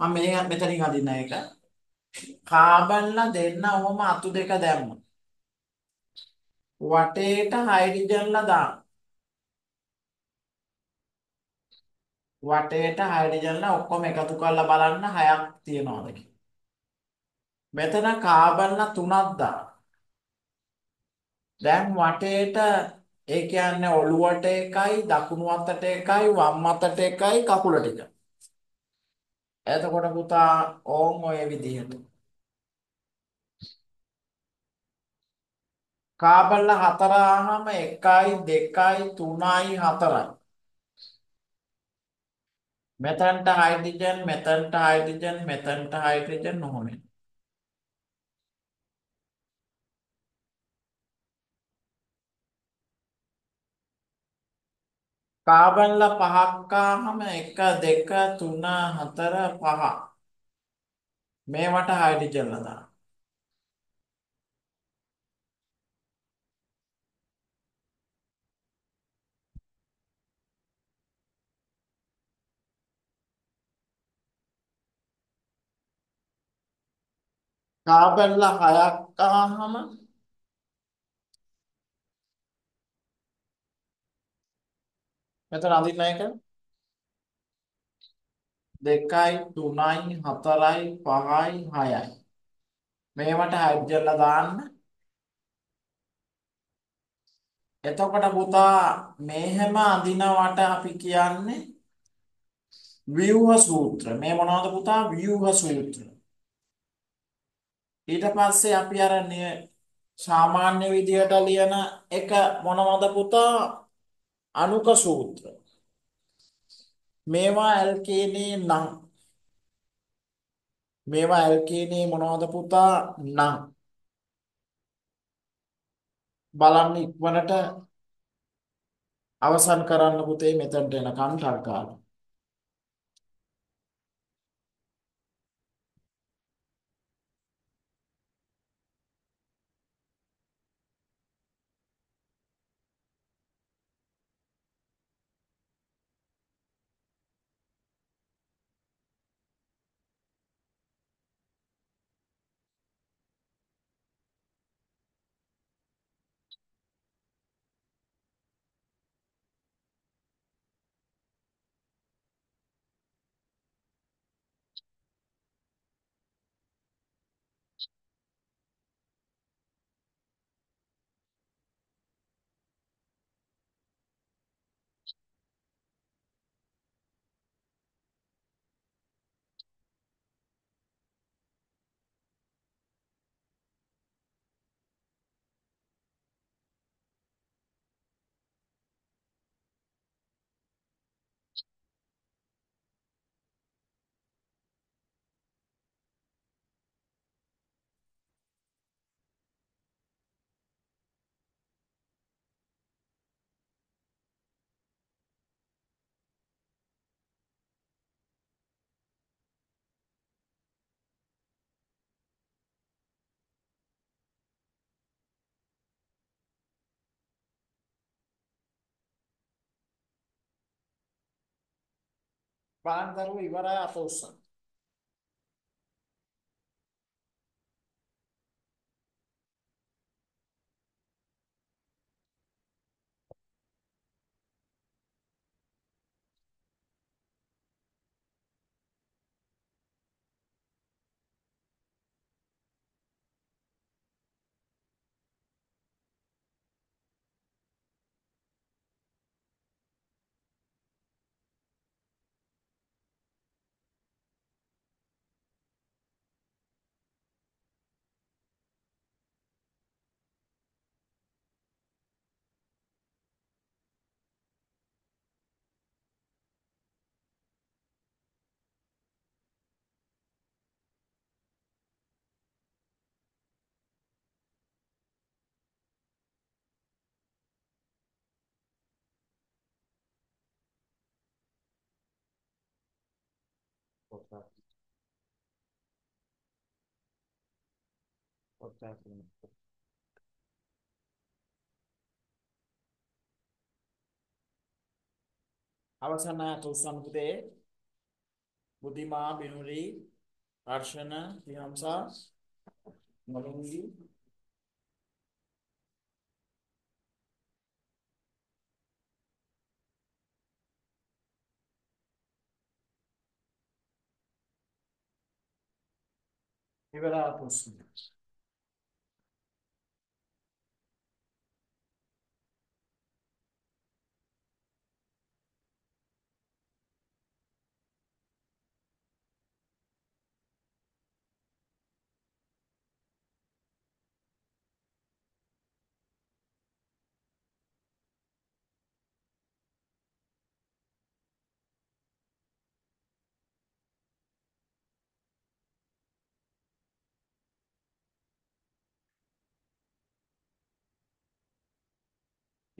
Speaker 1: මම මෙතනින් අඳින්න එක. කාබන්ලා දෙන්න ඔහොම අතු දෙක දැම්මා. වටේට හයිඩ්‍රජන්ලා දාන වටේට හයිඩ්‍රජන්ලා ඔක්කොම එකතු කරලා බලන්න හයක් තියනවාද කියලා. මෙතන කාබන්ලා තුනක් දාන. දැන් වටේට ඒ කියන්නේ ඔළුවට එකයි දකුණු අතට එකයි වම් අතට එකයි කකුල ටික. එතකොට පුතා ඕන් ඔය විදිහට කාබල හතර ආවම 1යි 2යි 3යි 4යි. මෙතනට හයිඩ්‍රජන් මෙතනට හයිඩ්‍රජන් මෙතනට හයිඩ්‍රජන් නොහොනේ. කාබන්ල පහක් ආවම 1 2 3 4 5 මේවට හයිඩ්‍රජන්ලා දානවා. කාබන්ල 6ක් ආවම මෙතන අඳින්න එක 2යි 3යි 4යි 5යි 6යි මේවට හැඩ්ජර්ලා දාන්න එතකොට පුතා මේ හැම අඳිනවට අපි කියන්නේ ව්‍යුහ සූත්‍ර මේ මොනවද පුතා ව්‍යුහ සූත්‍ර ඊට පස්සේ අපි අර සාමාන්‍ය විදියට ලියන එක මොනවද පුතා අනුක සූත්‍ර. මේවා ඇල්කේනේ නම් මේවා ඇල්කේනේ මොනවද පුතා නම් බලන්න ඉක්මනට අවසන් කරන්න පුතේ මෙතනට එනකන් තල්කාලා Bandaru e Baratos. What's happening? අවසනාට සම්පදේ බුද්ධිමා බිනුරි අර්ශන විහම්සා මොළොංගි Liberar a todos.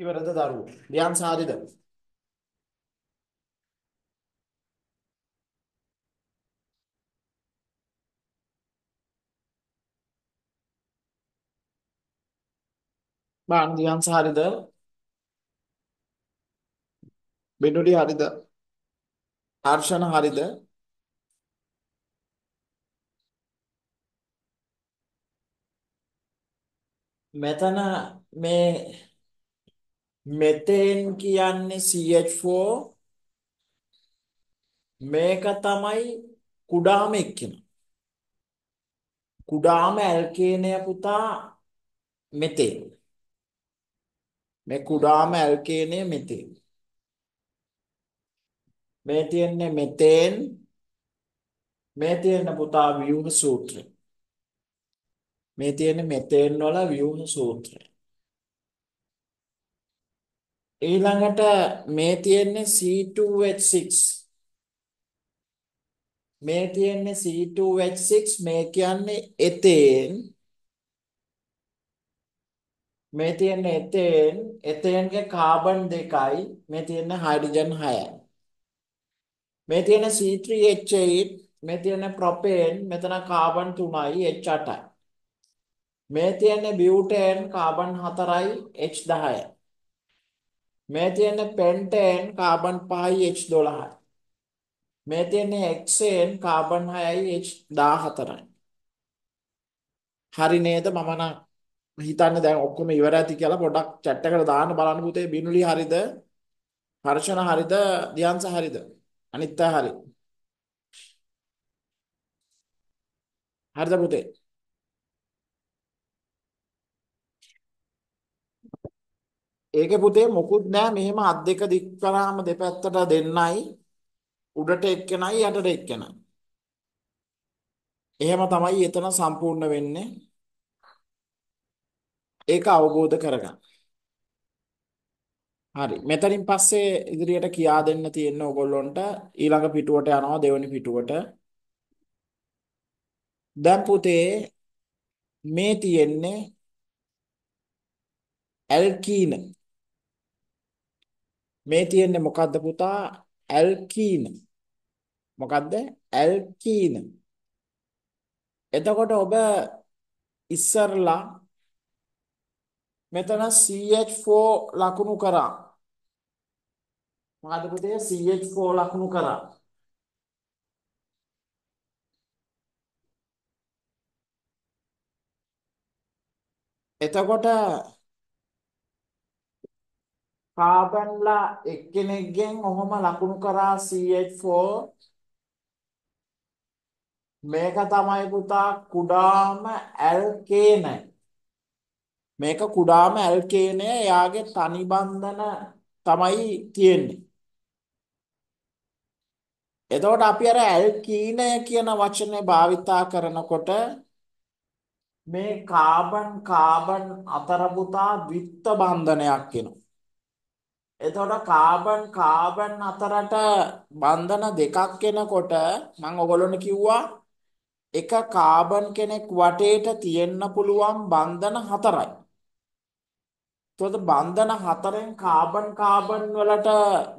Speaker 1: ඉවරද දරුවෝ. ලියන් සාරිද? බාන් ලියන් සාරිද? බෙන්නුඩි හරිද? හර්ෂණ හරිද? මෙතන මේ මෙතෙන් කියන්නේ CH4 මේක තමයි කුඩාම එක්කෙන කුඩාම ඇල්කේනය පුතා මෙතේ මේ කුඩාම ඇල්කේනය මෙතේ මේ තියන්නේ මෙතෙන් මේ තියෙන පුතා ව්‍යුහ සූත්‍රය මේ තියෙන මෙතෙන් වල ව්‍යුහ සූත්‍රය ඊළඟට මේ තියෙන්නේ C2H6 මේ තියෙන්නේ C2H6 මේ කියන්නේ එතේන් මේ තියෙන්නේ එතේන් එතේන්ගේ කාබන් දෙකයි මේ තියෙන්නේ හයිඩ්‍රජන් 6යි මේ තියෙන C3H8 මේ තියෙන ප්‍රොපේන් මෙතන කාබන් 3යි H8යි මේ තියෙන්නේ බියුටේන් කාබන් 4යි H10යි මේ තියෙන පෙන්ටේන් කාබන් 5යි H12යි. මේ තියෙන හෙක්සේන් කාබන් 6යි H14යි. හරි නේද මම නම් හිතන්නේ දැන් ඔක්කොම ඉවර ඇති කියලා පොඩ්ඩක් chat එකට දාන්න බලන්න පුතේ බිනුලි හරිද? හර්ෂණ හරිද? දියන්ස හරිද? අනිත් අය හරි. හරිද පුතේ? ඒකේ පුතේ මොකුත් නෑ මෙහෙම අත් දෙක දික් කරාම දෙපැත්තට දෙන්නයි උඩට එක්කෙනයි යටට එක්කෙනයි. එහෙම තමයි එතන සම්පූර්ණ වෙන්නේ. ඒක අවබෝධ කරගන්න. හරි. මෙතනින් පස්සේ ඉදිරියට කියා දෙන්න තියෙන ඕගොල්ලොන්ට ඊළඟ පිටුවට යනවා දෙවෙනි පිටුවට. දැන් පුතේ මේ තියෙන්නේ ඇල්කීන මේ තියෙන්නේ මොකද්ද පුතා? ඇල්කීන. මොකද්ද? ඇල්කීන. එතකොට ඔබ ඉස්සරලා මෙතන CH4 ලකුණු කරා. මොකද පුතේ CH4 ලකුණු කරා. එතකොට කාබන්ලා එක්කෙනෙක්ගෙන් ඔහොම ලකුණු කරා CH4 මේක තමයි පුතා කුඩාම ඇල්කේන මේක කුඩාම ඇල්කේනය එයාගේ තනි බන්ධන තමයි තියෙන්නේ එතකොට අපි අර ඇල්කීනය කියන වචනේ භාවිතා කරනකොට මේ කාබන් කාබන් අතර පුතා ද්විත්ව බන්ධනයක් වෙනවා එතකොට කාබන් කාබන් අතරට බන්ධන දෙකක් කෙනකොට මං ඔගොල්ලොන කිව්වා එක කාබන් කෙනෙක් වටේට තියෙන්න පුළුවන් බන්ධන හතරයි. එතකොට බන්ධන හතරෙන් කාබන් කාබන් වලට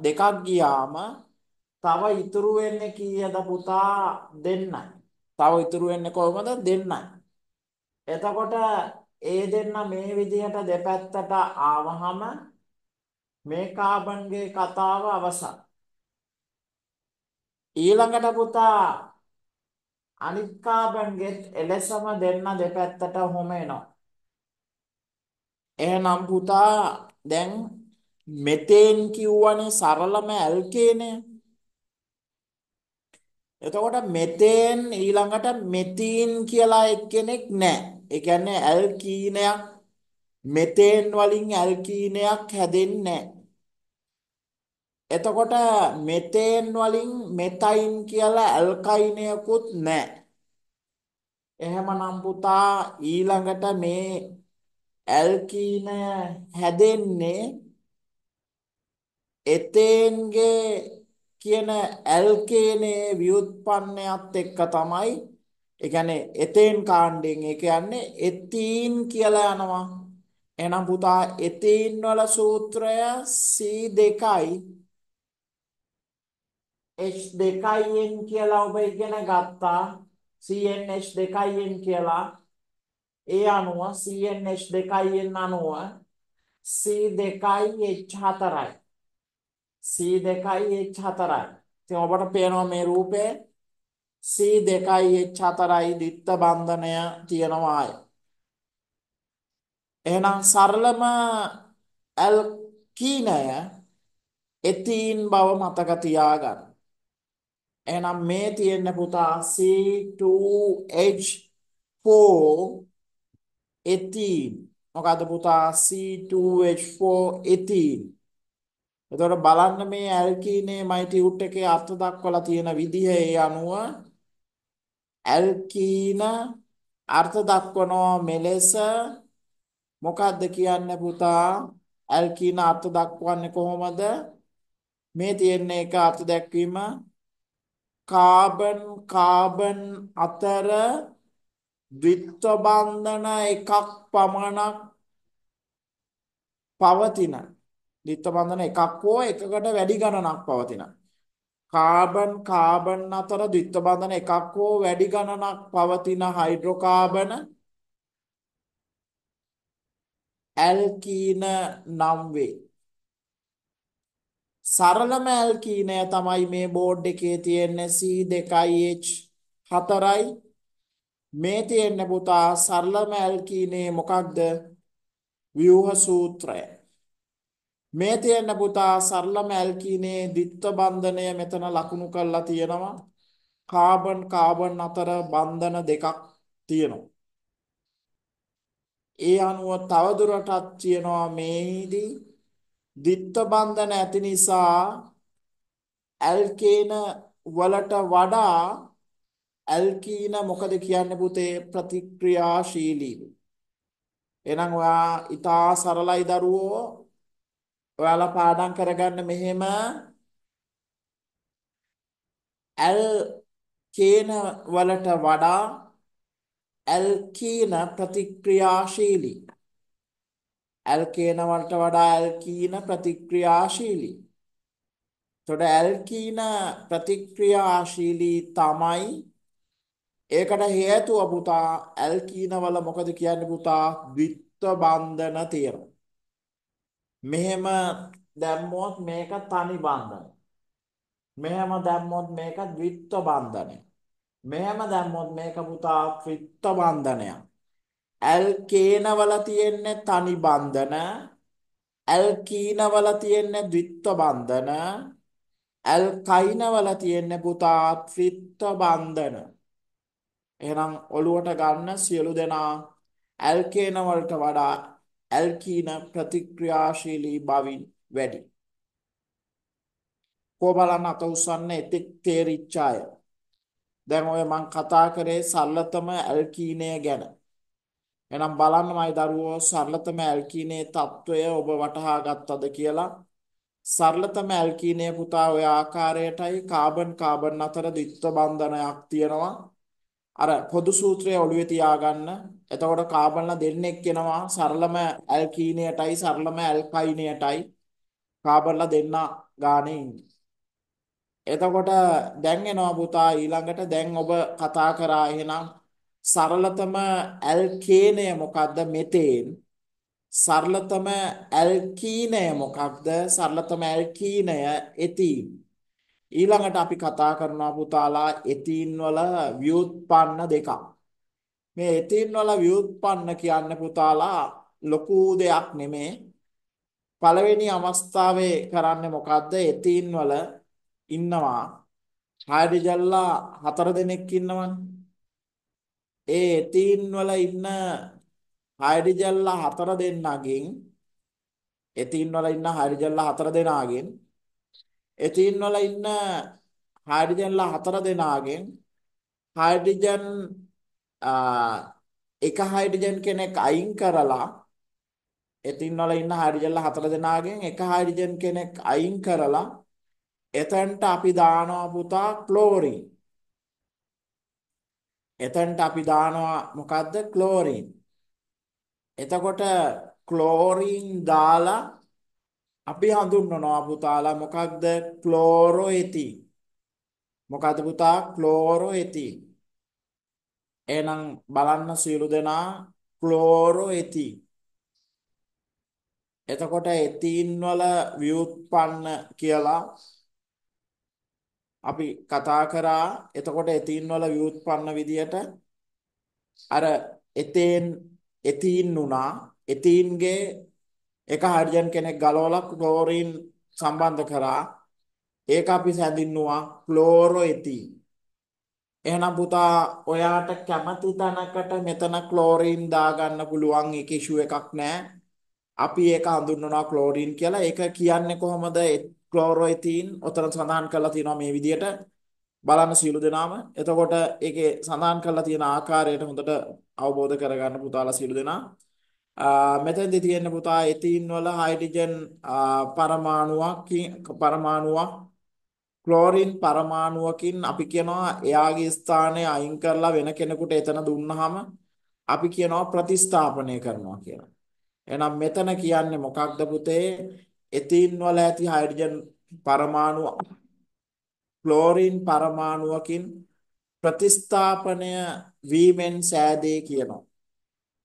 Speaker 1: දෙකක් ගියාම තව ඉතුරු වෙන්නේ කීයද පුතා දෙන්නයි. තව ඉතුරු වෙන්නේ කොහොමද දෙන්නයි. එතකොට ඒ දෙන්න මේ විදිහට දෙපැත්තට ආවහම මේ කාබන්ගේ කතාව අවසන්. ඊළඟට පුතා අනිත් කාබන්ගෙත් එලෙසම දෙන්න දෙපැත්තට හොම එනවා. එහෙනම් පුතා දැන් මෙතෙන් කිව්වනේ සරලම ඇල්කේනය. එතකොට මෙතෙන් ඊළඟට මෙතීන් කියලා එක්කෙනෙක් නැහැ. ඒ කියන්නේ ඇල්කීනයක් මෙතේන් වලින් ඇල්කීනයක් හැදෙන්නේ එතකොට මෙතේන් වලින් මෙතයින් කියලා ඇල්කයිනයකුත් නැහැ. එහෙමනම් පුතා ඊළඟට මේ ඇල්කීන හැදෙන්නේ එතේන්ගේ කියන ඇල්කේනයේ ව්‍යුත්පන්නයත් එක්ක තමයි ඒ කියන්නේ එතේන් කාණ්ඩයෙන් ඒ කියන්නේ එතීන් කියලා යනවා එහෙනම් පුතා එතීන් වල සූත්‍රය C2යි H2න් කියලා ඔබ ඉගෙන ගත්තා CNH2න් කියලා ඒ අණුව CNH2න් අණුව C2H4යි C2H4යි ඉතින් ඔබට පේනවා මේ රූපේ C2H4යි ditth බන්ධනය තියෙනවා ආයේ එහෙනම් සරලම ඇල්කීනය එතීන් බව මතක තියාගන්න. එහෙනම් මේ තියෙන පුතා C2H4 එතීන්. මොකද පුතා C2H4 එතීන්. එතකොට බලන්න මේ ඇල්කීනේ මයිටියුට් එකේ අර්ථ දක්වලා තියෙන විදිහ ඒ අනුව ඇල්කීන අර්ථ දක්වනවා මෙලෙස මොකද්ද කියන්නේ පුතා? ඇල්කීන අර්ථ දක්වන්නේ කොහොමද? මේ තියෙන එක අර්ථ දැක්වීම කාබන් කාබන් අතර ද්විත්ව බන්ධන එකක් පමණක් පවතින ද්විත්ව බන්ධන එකක් හෝ එකකට වැඩි ගණනක් පවතින කාබන් කාබන් අතර ද්විත්ව බන්ධන එකක් හෝ වැඩි ගණනක් පවතින හයිඩ්‍රෝකාබන ඇල්කීන නම් වේ. සරලම ඇල්කීනය තමයි මේ බෝඩ් එකේ තියෙන්නේ C2H 4යි. මේ තියෙන්නේ පුතා සරලම ඇල්කීනේ මොකක්ද? ව්‍යුහ සූත්‍රය. මේ තියෙන පුතා සරලම ඇල්කීනේ ද්විත්ව බන්ධනය මෙතන ලකුණු කරලා තියෙනවා. කාබන් කාබන් අතර බන්ධන දෙකක් තියෙනවා. ඒ අනුව තවදුරටත් කියනවා මේදී ditth බන්ධන ඇති නිසා ඇල්කේන වලට වඩා ඇල්කීන මොකද කියන්නේ පුතේ ප්‍රතික්‍රියාශීලීව. එහෙනම් ඔයා ඊටා සරලයි දරුවෝ. ඔයාලා පාඩම් කරගන්න මෙහෙම ඇල්කේන වලට වඩා ඇල්කීන ප්‍රතික්‍රියාශීලී ඇල්කේන වලට වඩා ඇල්කීන ප්‍රතික්‍රියාශීලී එතකොට ඇල්කීන ප්‍රතික්‍රියාශීලී තමයි ඒකට හේතුව පුතා ඇල්කීන වල මොකද කියන්නේ පුතා ද්විත්ව බන්ධන තියෙනවා මෙහෙම දැම්මොත් මේක තනි බන්ධන මෙහෙම දැම්මොත් මේක ද්විත්ව බන්ධනයි මෙහෙම දැම්මොත් මේක පුතා ත්‍රිත්ව බන්ධනයක්. ඇල්කේන වල තියෙන්නේ තනි බන්ධන, ඇල්කීන වල තියෙන්නේ ද්විත්ව බන්ධන, ඇල්කයින වල තියෙන්නේ පුතා ත්‍රිත්ව බන්ධන. එහෙනම් ඔලුවට ගන්න සියලු දෙනා ඇල්කේන වලට වඩා ඇල්කීන ප්‍රතික්‍රියාශීලී බවින් වැඩි. කොබලන අත උස්සන්නේ එතෙක් තේරිච්ච අය. දැන් ඔය මං කතා කරේ සරලතම ඇල්කීනය ගැන. එහෙනම් බලන්න මයි දරුවෝ සරලතම ඇල්කීනයේ తত্ত্বය ඔබ වටහා ගත්තද කියලා. සරලතම ඇල්කීනය පුතා ඔය ආකාරයටයි කාබන් කාබන් අතර ද්විත්ව බන්ධනයක් තියෙනවා. අර පොදු සූත්‍රය ඔළුවේ තියාගන්න. එතකොට කාබන්ලා දෙන්නෙක් වෙනවා සරලම ඇල්කීනයටයි සරලම ඇල්කයිනයටයි. කාබන්ලා දෙන්න ගානේ ඉන්නේ. එතකොට දැන් එනවා පුතා ඊළඟට දැන් ඔබ කතා කරා එහෙනම් සරලතම ඇල්කේනය මොකක්ද මෙතේන් සරලතම ඇල්කීනය මොකක්ද සරලතම ඇල්කීනය එතීන් ඊළඟට අපි කතා කරනවා පුතාලා එතීන් වල ව්‍යුත්පන්න දෙකක් මේ එතීන් වල ව්‍යුත්පන්න කියන්නේ පුතාලා ලොකු දෙයක් නෙමේ පළවෙනි අවස්ථාවේ කරන්නේ මොකද්ද එතීන් වල ඉන්නවා හයරි ජල්ලා හතර දෙනෙක් ඉන්නවනේ. ඒ එතීන් වල ඉන්න හයරි ජල්ලා හතර දෙනාගෙන් එතීන් වල ඉන්න හයරි ජල්ලා හතර දෙනාගෙන් එතීන් වල ඉන්න හයරි ජල්ලා හතර දෙනාගෙන් හයිඩ්‍රජන් එක හයිඩ්‍රජන් කෙනෙක් අයින් කරලා එතීන් වල ඉන්න හයිඩ්‍රජන්ලා හතර දෙනාගෙන් එක හයිඩ්‍රජන් කෙනෙක් අයින් කරලා එතෙන්ට අපි දානවා පුතා ක්ලෝරින් එතෙන්ට අපි දානවා මොකද්ද ක්ලෝරින් එතකොට ක්ලෝරින් දාලා අපි හඳුන්වනවා පුතාලා මොකක්ද ක්ලෝරෝඑති මොකද්ද පුතා ක්ලෝරෝඑති එහෙනම් බලන්න සියලු දෙනා ක්ලෝරෝඑති එතකොට එතින් වල ව්‍යුත්පන්න කියලා අපි කතා කරා එතකොට එතීන් වල ව්‍යුත්පන්න විදියට අර එතෙන් එතීන් වුණා එතීන්ගේ එක හරියන් කෙනෙක් ගලවලා ක්ලෝරින් සම්බන්ධ කරා ඒක අපි සැඳින්නවා ක්ලෝරෝ එතීන් එහෙනම් පුතා ඔයාට කැමති තැනකට මෙතන ක්ලෝරින් දාගන්න පුළුවන් ඒක ඉෂුව එකක් නෑ අපි ඒක හඳුන්වනවා ක්ලෝරින් කියලා ඒක කියන්නේ කොහොමද ක්ලෝරොයිතීන් ඔතන සඳහන් කරලා තියෙනවා මේ විදියට බලන්න සියලු දෙනාම. එතකොට ඒකේ සඳහන් කරලා තියෙන ආකාරයට හොඳට අවබෝධ කරගන්න පුතාලා සියලු දෙනා. මෙතෙන්දී තියෙන පුතා එතීන් වල හයිඩ්‍රජන් පරමාණුවක් පරමාණුවක් ක්ලෝරින් පරමාණුවකින් අපි කියනවා එයාගේ ස්ථානය අයින් කරලා වෙන කෙනෙකුට එතන දුන්නාම අපි කියනවා ප්‍රතිස්ථාපනය කරනවා කියලා. එහෙනම් මෙතන කියන්නේ මොකක්ද පුතේ? එතීන් වල ඇති හයිඩ්‍රජන් පරමාණු ක්ලෝරින් පරමාණුවකින් ප්‍රතිස්ථාපනය වීමෙන් සෑදේ කියනවා.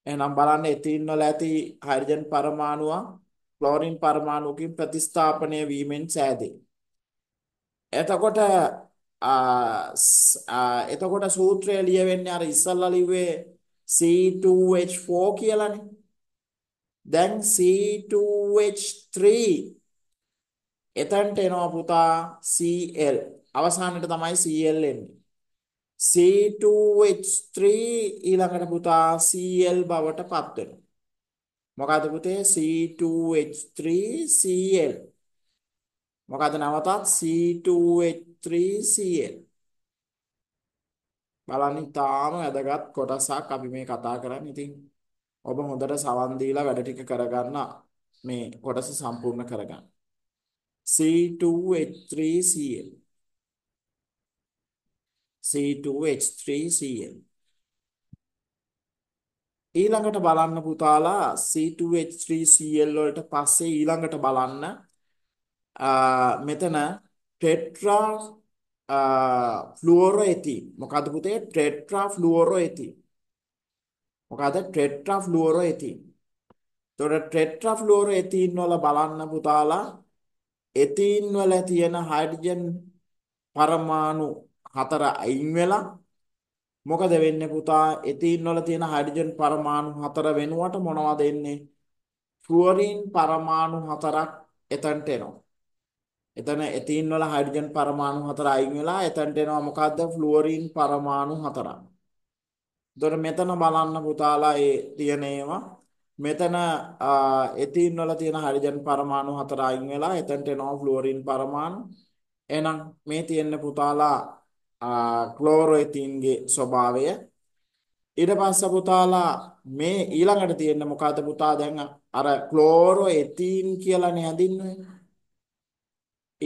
Speaker 1: එහෙනම් බලන්න එතීන් වල ඇති හයිඩ්‍රජන් පරමාණුව ක්ලෝරින් පරමාණුවකින් ප්‍රතිස්ථාපනය වීමෙන් සෑදේ. එතකොට එතකොට සූත්‍රය ලියවෙන්නේ අර ඉස්සල්ලා ලිව්වේ C2H4 කියලානේ. දැන් C2H3 එතනට එනවා පුතා Cl අවසානයේ තමයි Cl එන්නේ C2H3 ඊළඟට පුතා Cl බවට පත් වෙනවා මොකද පුතේ C2H3 Cl මොකද නැවතත් C2H3 Cl බලන්න තාම වැදගත් කොටසක් අපි මේ කතා කරන්නේ ඉතින් ඔබ හොඳට සවන් දීලා වැඩ ටික කරගන්න මේ කොටස සම්පූර්ණ කරගන්න. C2H3Cl C2H3Cl ඊළඟට බලන්න පුතාලා C2H3Cl වලට පස්සේ ඊළඟට බලන්න මෙතන ටෙට්‍රා ෆ්ලුවරෝ එති මොකද්ද පුතේ ටෙට්‍රා ෆ්ලුවරෝ එති මොකද ටෙට්‍රාෆ්ලුවරොඑතින්. එතකොට ටෙට්‍රාෆ්ලුවරොඑතින් වල බලන්න පුතාලා එතින් වල තියෙන හයිඩ්‍රජන් පරමාණු හතර අයින් වෙලා මොකද වෙන්නේ පුතා? එතින් වල තියෙන හයිඩ්‍රජන් පරමාණු හතර වෙනුවට මොනවද එන්නේ? ෆ්ලුවරින් පරමාණු හතරක් එතනට එනවා. එතන එතින් වල හයිඩ්‍රජන් පරමාණු හතර අයින් වෙලා එතනට එනවා මොකද්ද? ෆ්ලුවරින් පරමාණු හතරක්. දොර මෙතන බලන්න පුතාලා ඒ තියෙන ඒවා මෙතන එතින් වල තියෙන හයිඩ්‍රජන් පරමාණු හතර අයින් වෙලා එතනට එනවා ෆ්ලුවරින් පරමාණු එහෙනම් මේ තියෙන පුතාලා ක්ලෝරෝඑතින්ගේ ස්වභාවය ඊට පස්සේ පුතාලා මේ ඊළඟට තියෙන මොකද්ද පුතා දැන් අර ක්ලෝරෝඑතින් කියලානේ හඳින්නේ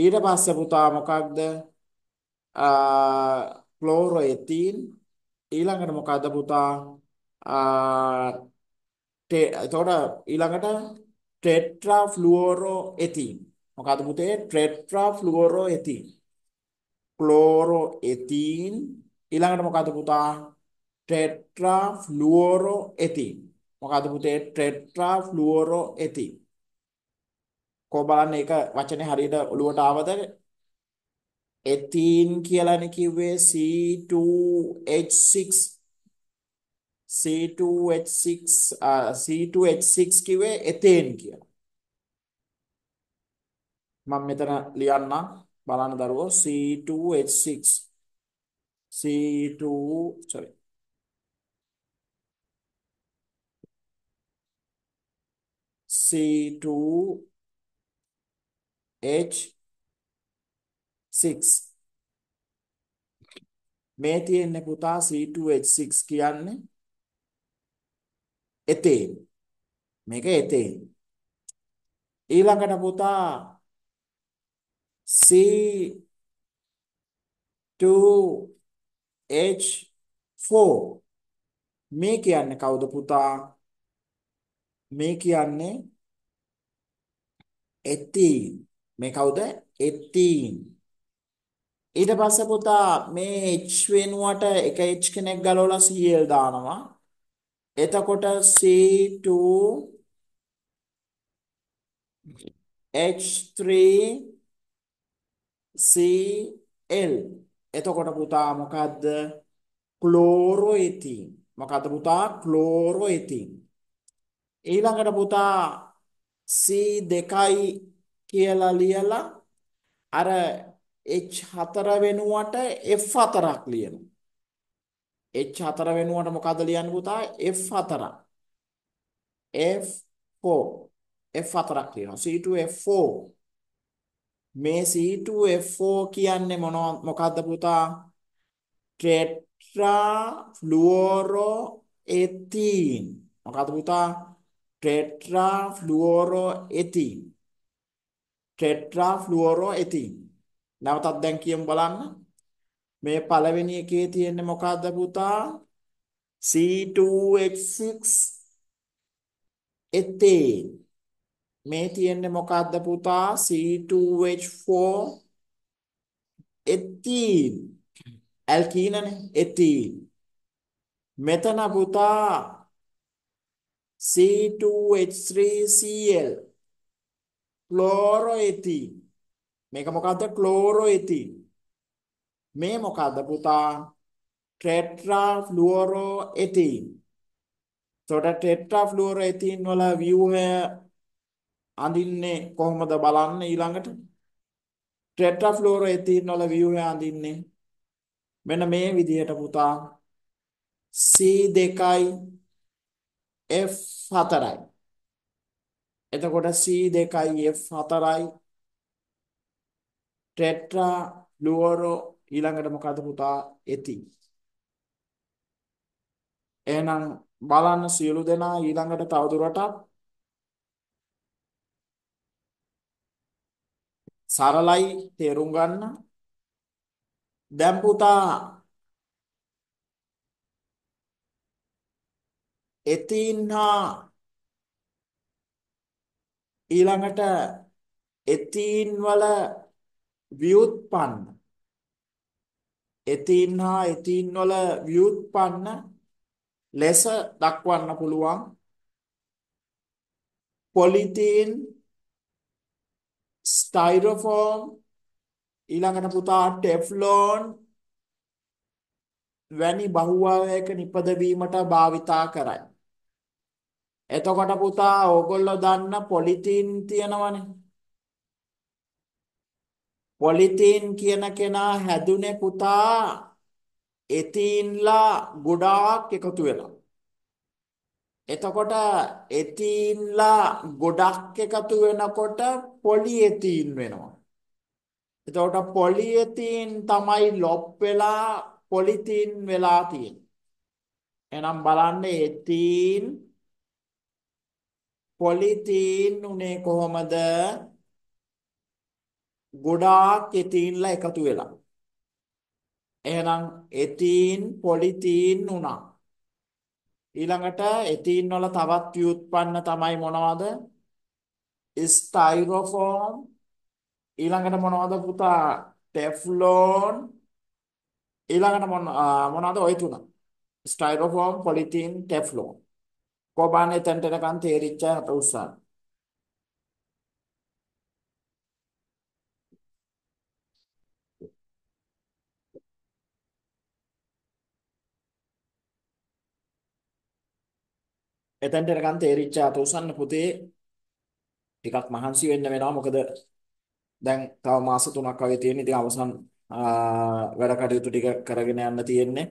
Speaker 1: ඊට පස්සේ පුතා මොකක්ද ක්ලෝරෝඑතින් ඊළඟට මොකද්ද පුතා? එතකොට ඊළඟට ටෙට්‍රා ෆ්ලුවරෝ එතින්. මොකද්ද පුතේ? ටෙට්‍රා ෆ්ලුවරෝ එතින්. ක්ලෝරෝ එතින්. ඊළඟට මොකද්ද පුතා? ටෙට්‍රා ෆ්ලුවරෝ එතින්. මොකද්ද පුතේ? ටෙට්‍රා ෆ්ලුවරෝ එතින්. කො බලන්න ඒක වචනේ හරියට ඔළුවට ආවද? එතීන් කියලානේ කිව්වේ C2H6 C2H6 uh, C2H6 කිව්වේ එතේන් කියලා. මම මෙතන ලියන්නම් බලන්න දරුවෝ C2H6 C2 sorry C2H H6 මේ තියෙන්නේ පුතා C2H6 කියන්නේ එතේන් මේක එතේන් ඊළඟට පුතා C2H4 මේ කියන්නේ කවුද පුතා මේ කියන්නේ එතීන් මේ කවුද එතීන් ඊට පස්සේ පුතා මේ H වෙනුවට එක H කෙනෙක් ගලවලා Cl දානවා. එතකොට C2 H3 Cl. එතකොට පුතා මොකද්ද? ක්ලෝරෝඑතින්. මොකද්ද පුතා? ක්ලෝරෝඑතින්. ඊළඟට පුතා C2යි කියලා ලියලා අර H4 වෙනුවට F4ක් ලියනවා. H4 වෙනුවට මොකද්ද ලියන්න පුතා? F4. F4. F4ක් ලියනවා. C2F4. මේ C2F4 කියන්නේ මොනවද මොකද්ද පුතා? ටෙට්‍රා ෆ්ලුවරෝ එතීන්. මොකද්ද පුතා? ටෙට්‍රා ෆ්ලුවරෝ එතීන්. ටෙට්‍රා ෆ්ලුවරෝ එතීන්. නැවතත් දැන් කියමු බලන්න. මේ පළවෙනි එකේ තියෙන්නේ මොකක්ද පුතා? C2H6 එතේ මේ තියෙන්නේ මොකක්ද පුතා C2H4 එතීන් ඇල්කීනනේ එතීන් මෙතන පුතා C2H3Cl ක්ලෝරෝඑතීන් මේක මොකද්ද ක්ලෝරෝඑතින් මේ මොකද්ද පුතා ටෙට්‍රා ෆ්ලුවරෝඑතින් තොට ටෙට්‍රා ෆ්ලුවරෝඑතින් වල ව්‍යුහය අඳින්නේ කොහොමද බලන්න ඊළඟට ටෙට්‍රා ෆ්ලුවරෝඑතින් වල ව්‍යුහය අඳින්නේ මෙන්න මේ විදිහට පුතා C2යි F4යි එතකොට C2යි F4යි ටෙට්‍රා ෆ්ලුවරෝ ඊළඟට මොකද පුතා එති එහෙනම් බලන්න සියලු දෙනා ඊළඟට තවදුරටත් සරලයි තේරුම් ගන්න දැන් පුතා එතින්හා ඊළඟට එතින් වල ව්‍යුත්පන්න එතින් හා එතින් වල ව්‍යුත්පන්න ලෙස දක්වන්න පුළුවන් පොලිතීන් ස්ටයිරෝෆෝම් ඊළඟට පුතා ටෙෆ්ලෝන් වැනි බහුවාවයක නිපදවීමට භාවිතා කරයි. එතකොට පුතා ඕගොල්ලෝ දන්න පොලිතීන් තියෙනවනේ. පොලිතීන් කියන කෙනා හැදුනේ පුතා එතීන්ලා ගොඩාක් එකතු වෙලා. එතකොට එතීන්ලා ගොඩක් එකතු වෙනකොට පොලිඑතීන් වෙනවා. එතකොට පොලිඑතීන් තමයි ලොප් වෙලා පොලිතීන් වෙලා තියෙන්නේ. එහෙනම් බලන්න එතීන් පොලිතීන් උනේ කොහොමද? ගොඩාක් එතීන්ලා එකතු වෙලා. එහෙනම් එතීන් පොලිතීන් වුණා. ඊළඟට එතීන් වල තවත් ව්‍යුත්පන්න තමයි මොනවද? ස්ටයිරෝෆෝම් ඊළඟට මොනවද පුතා? ටෙෆ්ලෝන් ඊළඟට මොන මොනවද ওই තුන? ස්ටයිරෝෆෝම් පොලිතීන් ටෙෆ්ලෝන් කොබානේ තැන්ට එනකන් තේරිච්ච හත උස්සන්න. එතෙන්ට එනකන් තේරිච්ච අතෝසන්න පුතේ ටිකක් මහන්සි වෙන්න වෙනවා මොකද දැන් තව මාස 3ක් වගේ තියෙන ඉතින් අවසන් වැඩ කටයුතු ටික කරගෙන යන්න තියෙන්නේ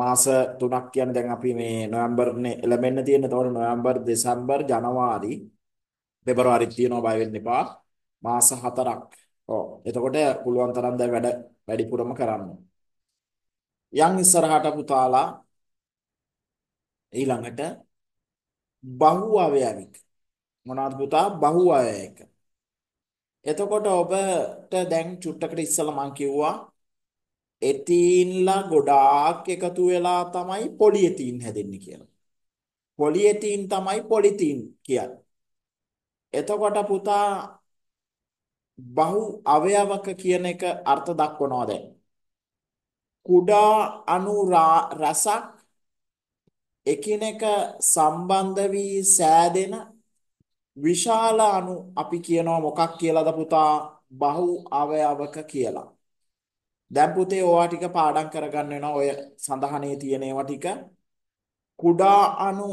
Speaker 1: මාස 3ක් කියන්නේ දැන් අපි මේ නොවැම්බර්නේ ලැබෙන්න තියෙන. ඒතකොට නොවැම්බර්, දෙසැම්බර්, ජනවාරි, පෙබරවාරි තියෙනවා බය වෙන්න එපා. මාස 4ක්. ඔව්. එතකොට පුළුවන් තරම් දැන් වැඩ වැඩිපුරම කරන්න. යන් ඉස්සරහට පුතාලා ඊළඟට බහුව අවයවික මොනවද පුතා බහුව අවයවික එතකොට ඔබට දැන් චුට්ටකට ඉස්සලා මම කිව්වා එතීන්ලා ගොඩාක් එකතු වෙලා තමයි පොලිඑතීන් හැදෙන්නේ කියලා පොලිඑතීන් තමයි පොලිතීන් කියන්නේ එතකොට පුතා බහු අවයවක කියන එක අර්ථ දක්වනවා දැන් කුඩා අණු රසක් එකිනෙක සම්බන්ධ වී සෑදෙන විශාල අණු අපි කියනවා මොකක් කියලාද පුතා බහු අවයවක කියලා. දැන් පුතේ ඕවා ටික පාඩම් කරගන්න වෙනවා ඔය සඳහනේ තියෙන ඒවා ටික. කුඩා අණු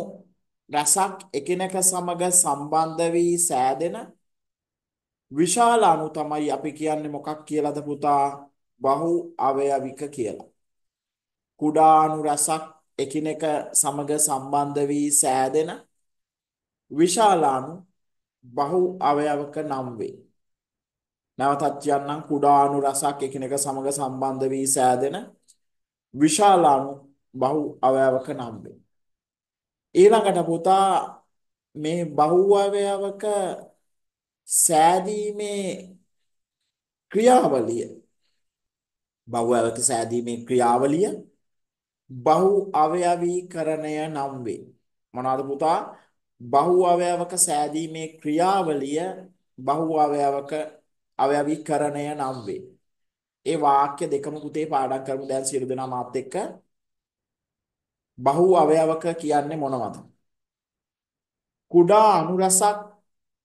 Speaker 1: රසක් එකිනෙක සමග සම්බන්ධ වී සෑදෙන විශාල අණු තමයි අපි කියන්නේ මොකක් කියලාද පුතා බහු අවයවික කියලා. කුඩා අණු රසක් එකිනෙක සමග සම්බන්ධ වී සෑදෙන විශාලාණු බහු අවයවක නම් වේ. නැවතත් කියන්නම් කුඩාණු රසක් එකිනෙක සමග සම්බන්ධ වී සෑදෙන විශාලාණු බහු අවයවක නම් වේ. ඊළඟට පුතා මේ බහු අවයවක සෑදීමේ ක්‍රියාවලිය බහු අවයවක සෑදීමේ ක්‍රියාවලිය බහු අවයවීකරණය නම් වේ. මොනවාද පුතා? බහු අවයවක සෑදීමේ ක්‍රියාවලිය බහු අවයවක අවයවීකරණය නම් වේ. ඒ වාක්‍ය දෙකම පුතේ පාඩම් කරමු දැන් සියලු දෙනා මාත් එක්ක. බහු අවයවක කියන්නේ මොනවද? කුඩා අණු රසක්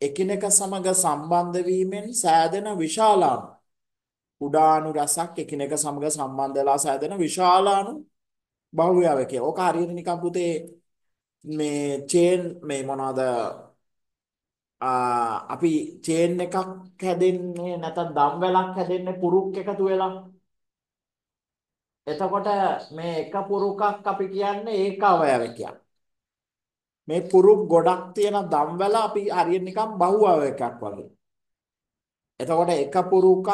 Speaker 1: එකිනෙක සමග සම්බන්ධ වීමෙන් සෑදෙන විශාල අණු. කුඩා අණු රසක් එකිනෙක සමග සම්බන්ධ වෙලා සෑදෙන විශාල අණු බහුව්‍යව කියලා. ඕක හරියට නිකන් පුතේ මේ චේන් මේ මොනවද අපි චේන් එකක් හැදෙන්නේ නැත්නම් දම්වැලක් හැදෙන්නේ පුරුක් එකතු වෙලා. එතකොට මේ එක පුරුකක් අපි කියන්නේ ඒක අවයව කියලා. මේ පුරුක් ගොඩක් තියෙන දම්වැල අපි හරියට නිකන් බහු අවයවයක් වගේ. එතකොට එක පුරුකක්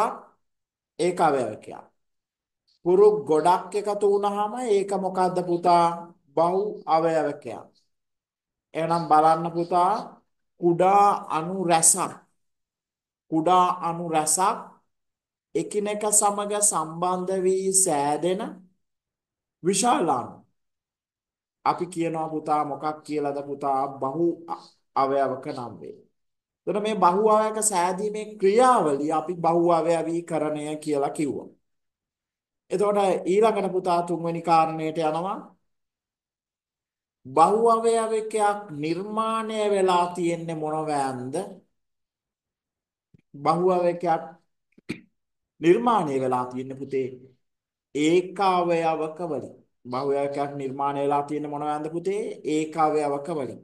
Speaker 1: ඒක අවයව කියලා. හුරු ගොඩක් එකතු වුනහම ඒක මොකද්ද පුතා? බහු අවයවකයක්. එහෙනම් බලන්න පුතා කුඩා අණු රැසක් කුඩා අණු රැසක් එකිනෙක සමග සම්බන්ධ වී සෑදෙන විශාල අණු. අපි කියනවා පුතා මොකක් කියලාද පුතා බහු අවයවක නම් වේ. එතන මේ බහු අවයවක සෑදීමේ ක්‍රියාවලිය අපි බහු අවයවීකරණය කියලා කිව්වා. එතකොට ඊළඟට පුතා තුන්වෙනි කාරණයට යනවා බහුව අවයවකයක් නිර්මාණය වෙලා තියෙන්නේ මොනවෑන්ද බහුව අවයවකයක් නිර්මාණය වෙලා තියෙන්නේ පුතේ ඒකාවයවක වලින් බහුව අවයවකයක් නිර්මාණය වෙලා තියෙන්නේ මොනවෑන්ද පුතේ ඒකාවයවක වලින්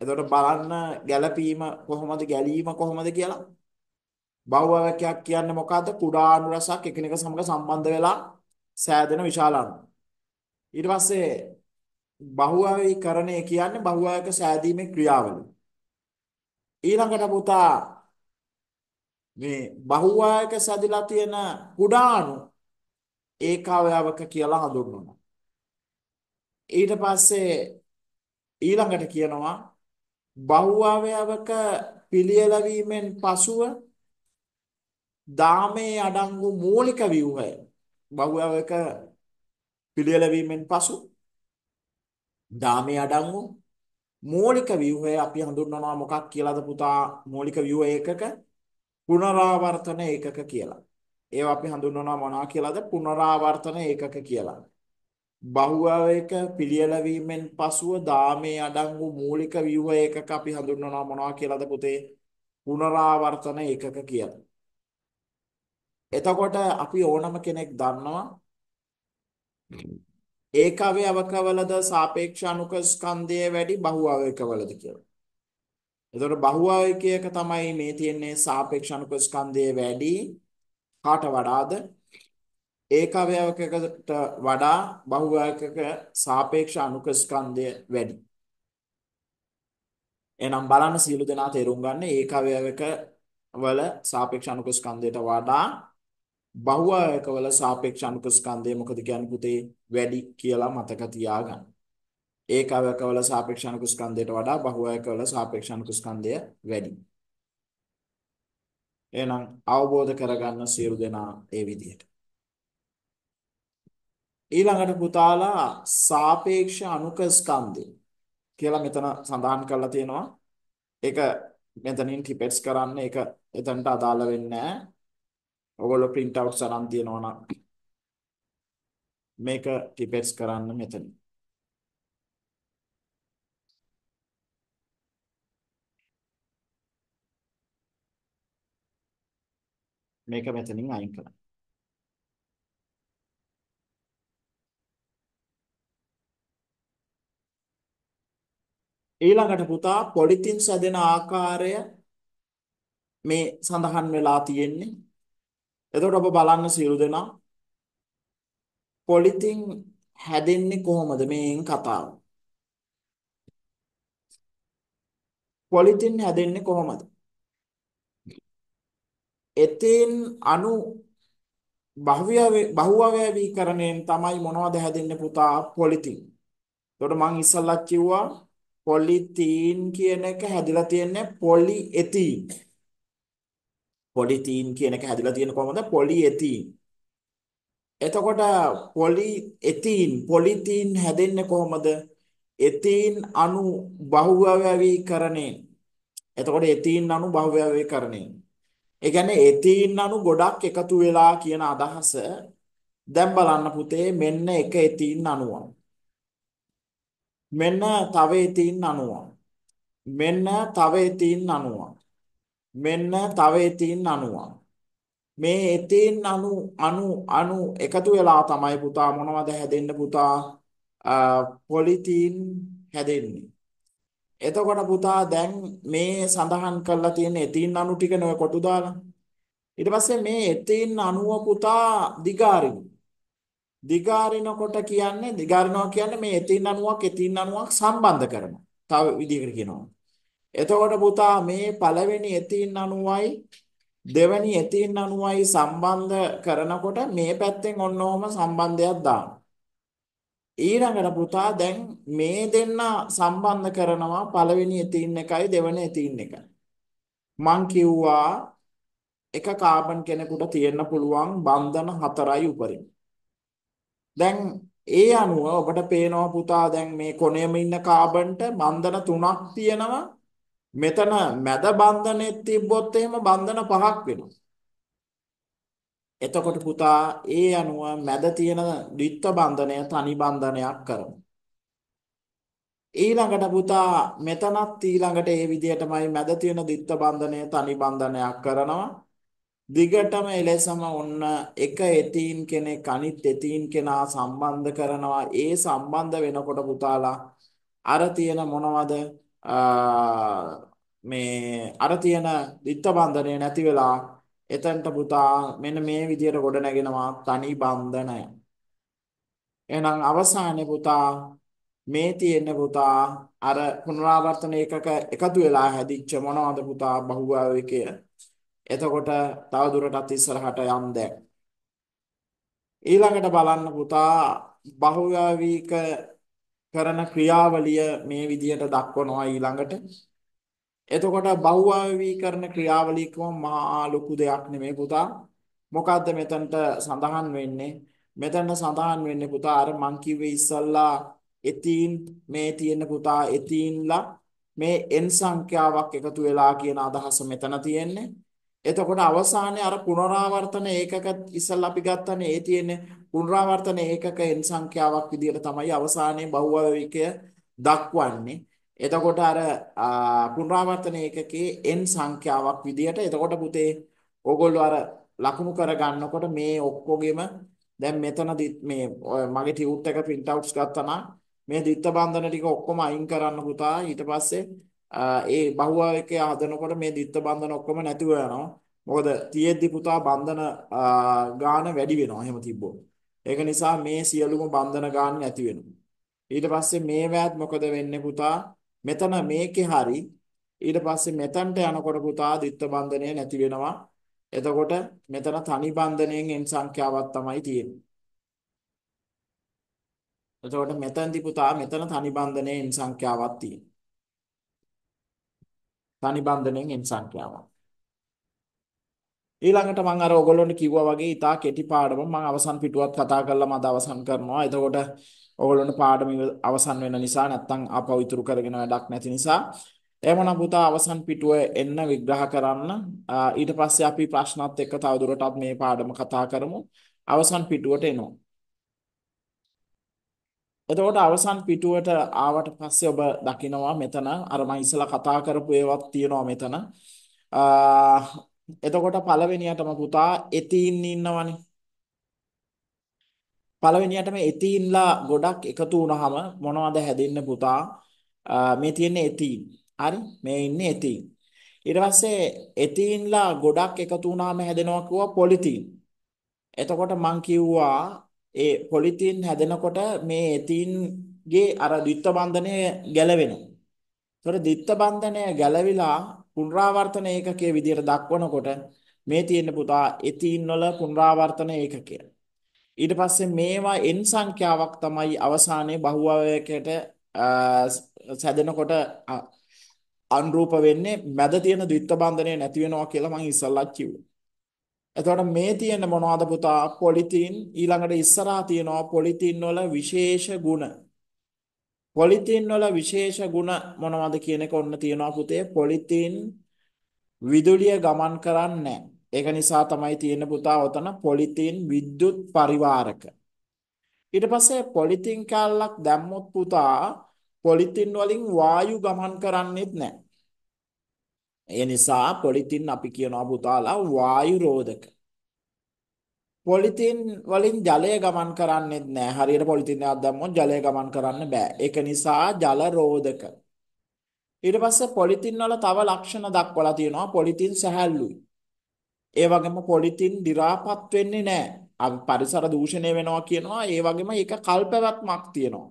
Speaker 1: එතකොට බලන්න ගැළපීම කොහොමද ගැලීම කොහොමද කියලා බහුවවකයක් කියන්නේ මොකද්ද? කුඩා අණු රසක් එකිනෙක සමග සම්බන්ධ වෙලා සෑදෙන විශාල අණු. ඊට පස්සේ බහුවවීකරණය කියන්නේ බහුවවක සෑදීමේ ක්‍රියාවලිය. ඊළඟට පුතා මේ බහුවවක සැදිලා තියෙන කුඩා අණු ඒකාවයවක කියලා හඳුන්වනවා. ඊට පස්සේ ඊළඟට කියනවා බහුවවයවක පිළියෙල වීමෙන් පසුව දාමේ අඩංගු මූලික ව්‍යුහය බහුවයක පිළියෙලවීමෙන් පසු දාමේ අඩංගු මූලික ව්‍යුහය අපි හඳුන්වනවා මොකක් කියලාද පුතා මූලික ව්‍යුහ ඒකක පුනරාවර්තන ඒකක කියලා. ඒවා අපි හඳුන්වනවා මොනවා කියලාද පුනරාවර්තන ඒකක කියලා. බහුවයක පිළියෙලවීමෙන් පසුව දාමේ අඩංගු මූලික ව්‍යුහ ඒකක අපි හඳුන්වනවා මොනවා කියලාද පුතේ පුනරාවර්තන ඒකක කියලා. එතකොට අපි ඕනම කෙනෙක් දන්නවා ඒක අවයවකවලද සාපේක්ෂ අනුක ස්කන්ධය වැඩි බහුව අවයවකවලද කියලා. එතකොට බහුව අවයකයක තමයි මේ තියෙන්නේ සාපේක්ෂ අනුක ස්කන්ධය වැඩි කාට වඩාද? ඒක අවයවකකට වඩා බහුව අවයවකක සාපේක්ෂ අනුක ස්කන්ධය වැඩි. එහෙනම් බලන්න සියලු දෙනා තේරුම් ගන්න ඒක අවයවක වල සාපේක්ෂ අනුක ස්කන්ධයට වඩා බහුවායකවල සාපේක්ෂ අනුක ස්කන්ධය මොකද කියන්නේ පුතේ වැඩි කියලා මතක තියාගන්න. ඒකාවයකවල සාපේක්ෂ අනුක ස්කන්ධයට වඩා බහුවායකවල සාපේක්ෂ අනුක ස්කන්ධය වැඩි. එහෙනම් අවබෝධ කරගන්න සියලු දෙනා ඒ විදිහට. ඊළඟට පුතාලා සාපේක්ෂ අනුක ස්කන්ධය කියලා මෙතන සඳහන් කරලා තියෙනවා. ඒක මෙතනින් ටිපෙට්ස් කරන්න ඒක එතනට අදාළ වෙන්නේ නැහැ. ඔයගොල්ලෝ print outs අරන් තියනවා නම් මේක ටිපෙට්ස් කරන්න මෙතන. මේක මෙතනින් අයින් කරන්න. ඊළඟට පුතා පොලිතින් සැදෙන ආකාරය මේ සඳහන් වෙලා තියෙන්නේ එතකොට ඔබ බලන්න සියලු දෙනා පොලිතින් හැදෙන්නේ කොහොමද මේන් කතාව? පොලිතින් හැදෙන්නේ කොහොමද? එතින් අණු බහුවවේවීකරණයෙන් තමයි මොනවද හැදෙන්නේ පුතා පොලිතින්. එතකොට මං ඉස්සල්ලා කිව්වා පොලිතින් කියන එක හැදිලා තියෙන්නේ පොලි එතින්. පොලිතීන් කියන එක හැදලා තියෙන කොහොමද? පොලිඑතීන්. එතකොට පොලිඑතීන් පොලිතීන් හැදෙන්නේ කොහොමද? එතීන් අණු බහුවවැවීකරණයෙන්. එතකොට එතීන් අණු බහුවැවීකරණයෙන්. ඒ කියන්නේ එතීන් අණු ගොඩක් එකතු වෙලා කියන අදහස දැන් බලන්න පුතේ මෙන්න එක එතීන් අණුවක්. මෙන්න තව එතීන් අණුවක්. මෙන්න තව එතීන් අණුවක්. මෙන්න තව එතින් 90ක්. මේ එතින් 90 90 90 එකතු වෙලා තමයි පුතා මොනවද හැදෙන්න පුතා පොලිතීන් හැදෙන්නේ. එතකොට පුතා දැන් මේ සඳහන් කරලා තියෙන එතින් 90 ටිකනේ ඔය කොටු දාලා. ඊට පස්සේ මේ එතින් 90 පුතා දිගාරිනු. දිගාරිනකොට කියන්නේ දිගාරිනවා කියන්නේ මේ එතින් 90ක් එතින් 90ක් සම්බන්ධ කරනවා. තව විදිහකට කියනවා. එතකොට පුතා මේ පළවෙනි එතින් 90යි දෙවෙනි එතින් 90යි සම්බන්ධ කරනකොට මේ පැත්තෙන් ඔන්නෝම සම්බන්ධයක් දානවා. ඊළඟට පුතා දැන් මේ දෙන්න සම්බන්ධ කරනවා පළවෙනි එතින් එකයි දෙවෙනි එතින් එකයි. මං කිව්වා එක කාබන් කෙනෙකුට තියෙන්න පුළුවන් බන්ධන හතරයි උපරිම. දැන් ඒ අනුව ඔබට පේනවා පුතා දැන් මේ කොනේම ඉන්න කාබන්ට බන්ධන තුනක් තියෙනවා මෙතන මැද බන්ධනෙත් තිබ්බොත් එහෙම බන්ධන පහක් වෙනවා. එතකොට පුතා ඒ අනුව මැද තියෙන ද්විත්ව බන්ධනය තනි බන්ධනයක් කරමු. ඊළඟට පුතා මෙතනත් ඊළඟට ඒ විදිහටමයි මැද තියෙන ද්විත්ව බන්ධනය තනි බන්ධනයක් කරනවා. දිගටම එලෙසම ඔන්න එක එතීන් කෙනෙක් අනිත් එතීන් කෙනා සම්බන්ධ කරනවා. ඒ සම්බන්ධ වෙනකොට පුතාලා අර තියෙන මොනවද මේ අර තියෙන ditth බන්ධනය නැති වෙලා එතනට පුතා මෙන්න මේ විදියට ගොඩ නැගෙනවා තනි බන්ධනය. එහෙනම් අවසානයේ පුතා මේ තියෙන පුතා අර පුනරාවර්තන එකක එකතු වෙලා හැදිච්ච මොනවද පුතා බහුවාවකය. එතකොට තව දුරටත් ඉස්සරහට යන්න දැන්. ඊළඟට බලන්න පුතා බහුවාවීක කරන ක්‍රියාවලිය මේ විදියට දක්වනවා ඊළඟට එතකොට බහුවාවීකරණ ක්‍රියාවලියකම මහා ලොකු දෙයක් නෙමෙයි පුතා. මොකද්ද මෙතනට සඳහන් වෙන්නේ? මෙතන සඳහන් වෙන්නේ පුතා අර මං කිව්වේ ඉස්සල්ලා එතීන් මේ තියෙන පුතා එතීන්ලා මේ n සංඛ්‍යාවක් එකතු වෙලා කියන අදහස මෙතන තියෙන්නේ. එතකොට අවසානයේ අර පුනරාවර්තන ඒකක ඉස්සල්ලා අපි ගත්තනේ ඒ තියෙන්නේ පුනරාවර්තන ඒකක n සංඛ්‍යාවක් විදිහට තමයි අවසානයේ බහුවාවීකය දක්වන්නේ. එතකොට අර පුනරාවර්තන ඒකකයේ n සංඛ්‍යාවක් විදියට එතකොට පුතේ ඕගොල්ලෝ අර ලකුණු කර ගන්නකොට මේ ඔක්කොගෙම දැන් මෙතනදි මේ මගේ ටියුට් එක print outs ගත්තා නම් මේ ද්විත්ව බන්ධන ටික ඔක්කොම අයින් කරන්න පුතා ඊට පස්සේ ඒ බහුවයකේ හදනකොට මේ ද්විත්ව බන්ධන ඔක්කොම නැතිව යනවා මොකද තියෙද්දි පුතා බන්ධන ගාන වැඩි වෙනවා එහෙම තිබ්බොත් ඒක නිසා මේ සියලුම බන්ධන ගාන නැති වෙනවා ඊට පස්සේ මේවැත් මොකද වෙන්නේ පුතා මෙතන මේකේ හරි ඊට පස්සේ මෙතනට යනකොට පුතා ද්විත්ව බන්ධනය නැති වෙනවා. එතකොට මෙතන තනි බන්ධනයෙන් n සංඛ්‍යාවක් තමයි තියෙන්නේ. එතකොට මෙතනදී පුතා මෙතන තනි බන්ධනයෙන් n සංඛ්‍යාවක් තියෙනවා. තනි බන්ධනයෙන් n සංඛ්‍යාවක්. ඊළඟට මම අර ඔයගොල්ලොන්ට කිව්වා වගේ ඉතා කෙටි පාඩම මම අවසන් පිටුවත් කතා කරලා මම අවසන් කරනවා. එතකොට ඕගොල්ලොන්ට පාඩම අවසන් වෙන නිසා නැත්තම් ආපහු ඉතුරු කරගෙන වැඩක් නැති නිසා එහෙමනම් පුතා අවසන් පිටුව එන්න විග්‍රහ කරන්න ඊට පස්සේ අපි ප්‍රශ්නත් එක්ක තවදුරටත් මේ පාඩම කතා කරමු අවසන් පිටුවට එනවා එතකොට අවසන් පිටුවට ආවට පස්සේ ඔබ දකිනවා මෙතන අර මම ඉස්සලා කතා කරපු ඒවත් තියෙනවා මෙතන එතකොට පළවෙනියටම පුතා එතින් ඉන්නවනේ පළවෙනියට මේ එතීන්ලා ගොඩක් එකතු වුණාම මොනවද හැදෙන්න පුතා? මේ තියෙන්නේ එතීන්. හරි? මේ ඉන්නේ එතීන්. ඊට පස්සේ එතීන්ලා ගොඩක් එකතු වුණාම හැදෙනවා කිව්වා පොලිතීන්. එතකොට මං කිව්වා ඒ පොලිතීන් හැදෙනකොට මේ එතීන්ගේ අර ද්විත්ව බන්ධනය ගැලවෙනවා. ඒතකොට ද්විත්ව බන්ධනය ගැලවිලා පුනරාවර්තන ඒකකයේ විදියට දක්වනකොට මේ තියෙන පුතා එතීන් වල පුනරාවර්තන ඒකකය. ඊට පස්සේ මේවා n සංඛ්‍යාවක් තමයි අවසානයේ බහුවවයකට සැදෙනකොට අනුරූප වෙන්නේ මැද තියෙන ද්විත්ව බන්ධනය නැති වෙනවා කියලා මම ඉස්සල්ලා කිව්වා. එතකොට මේ තියෙන මොනවද පුතා පොලිතින් ඊළඟට ඉස්සරහා තියෙනවා පොලිතින් වල විශේෂ ගුණ. පොලිතින් වල විශේෂ ගුණ මොනවද කියන එක ඔන්න තියෙනවා පුතේ පොලිතින් විදුලිය ගමන් කරන්නේ නැහැ. ඒක නිසා තමයි තියෙන පුතා ඔතන පොලිතීන් විද්‍යුත් පරිවාරක. ඊට පස්සේ පොලිතීන් කැල්ලක් දැම්මොත් පුතා පොලිතීන් වලින් වායු ගමන් කරන්නේත් නැහැ. ඒ නිසා පොලිතීන් අපි කියනවා පුතාලා වායු රෝධක. පොලිතීන් වලින් ජලය ගමන් කරන්නේත් නැහැ. හරියට පොලිතීන් එකක් දැම්මොත් ජලය ගමන් කරන්න බෑ. ඒක නිසා ජල රෝධක. ඊට පස්සේ පොලිතීන් වල තව ලක්ෂණ දක්වලා තියෙනවා පොලිතීන් සැහැල්ලුයි. ඒ වගේම පොලිතින් දි รา පත් වෙන්නේ නැහැ. අපි පරිසර දූෂණය වෙනවා කියනවා. ඒ වගේම ඒක කල්පවත්මක් තියෙනවා.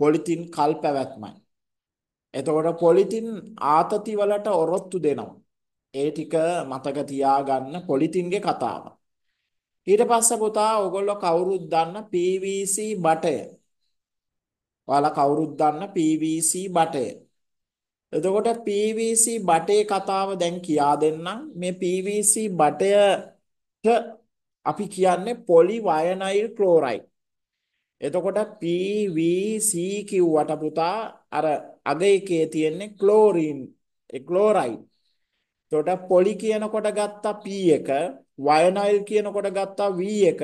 Speaker 1: පොලිතින් කල්පවත්මයි. එතකොට පොලිතින් ආතති වලට ඔරොත්තු දෙනවා. ඒ ටික මතක තියාගන්න පොලිතින්ගේ කතාව. ඊට පස්සේ පුතා ඔයගොල්ලෝ කවුරුත් දන්න PVC බටය. ඔයාලා කවුරුත් දන්න PVC බටය. එතකොට PVC බටේ කතාව දැන් කියා දෙන්නම් මේ PVC බටයට අපි කියන්නේ පොලි වයනයිල් ක්ලෝරයිඩ් එතකොට PVC කිව්වට පුතා අර අග එකේ තියෙන්නේ ක්ලෝරින් ක්ලෝරයිඩ් එතකොට පොලි කියනකොට ගත්තා P එක වයනයිල් කියනකොට ගත්තා V එක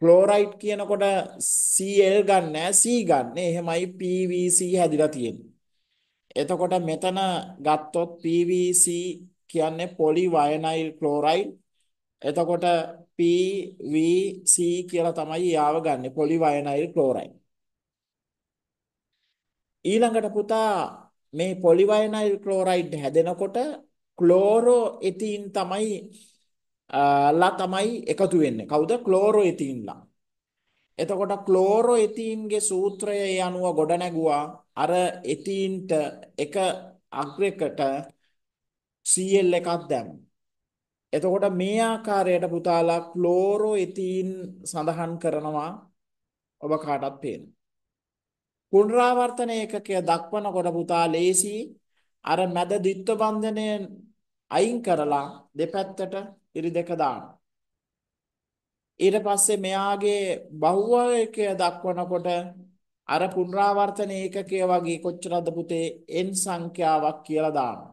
Speaker 1: ක්ලෝරයිඩ් කියනකොට Cl ගන්න C ගන්න එහෙමයි PVC හැදිලා තියෙන්නේ එතකොට මෙතන ගත්තොත් PVC කියන්නේ පොලි වයනයිල් ක්ලෝරයිඩ්. එතකොට PVC කියලා තමයි යාව ගන්නෙ පොලි වයනයිල් ක්ලෝරයිඩ්. ඊළඟට පුතා මේ පොලි වයනයිල් ක්ලෝරයිඩ් හැදෙනකොට ක්ලෝරෝ එතීන් තමයි ලා තමයි එකතු වෙන්නේ. කවුද ක්ලෝරෝ එතීන්ලා. එතකොට ක්ලෝරෝ එතීන්ගේ සූත්‍රය ඒ අනුව ගොඩනැගුවා අර එතීන්ට එක අග්‍රයකට CL එකක් දැම්ම. එතකොට මේ ආකාරයට පුතාලා ක්ලෝරෝ එතීන් සඳහන් කරනවා ඔබ කාටත් පේන. පුනරාවර්තන ඒකකය දක්වනකොට පුතා ලේසි අර මැද ද්විත්ව බන්ධනය අයින් කරලා දෙපැත්තට ඉරි දෙක දාන්න. ඊට පස්සේ මෙයාගේ බහුවයක දක්වනකොට අර පුනරාවර්තන ඒකකය වගේ කොච්චරද පුතේ n සංඛ්‍යාවක් කියලා දානවා.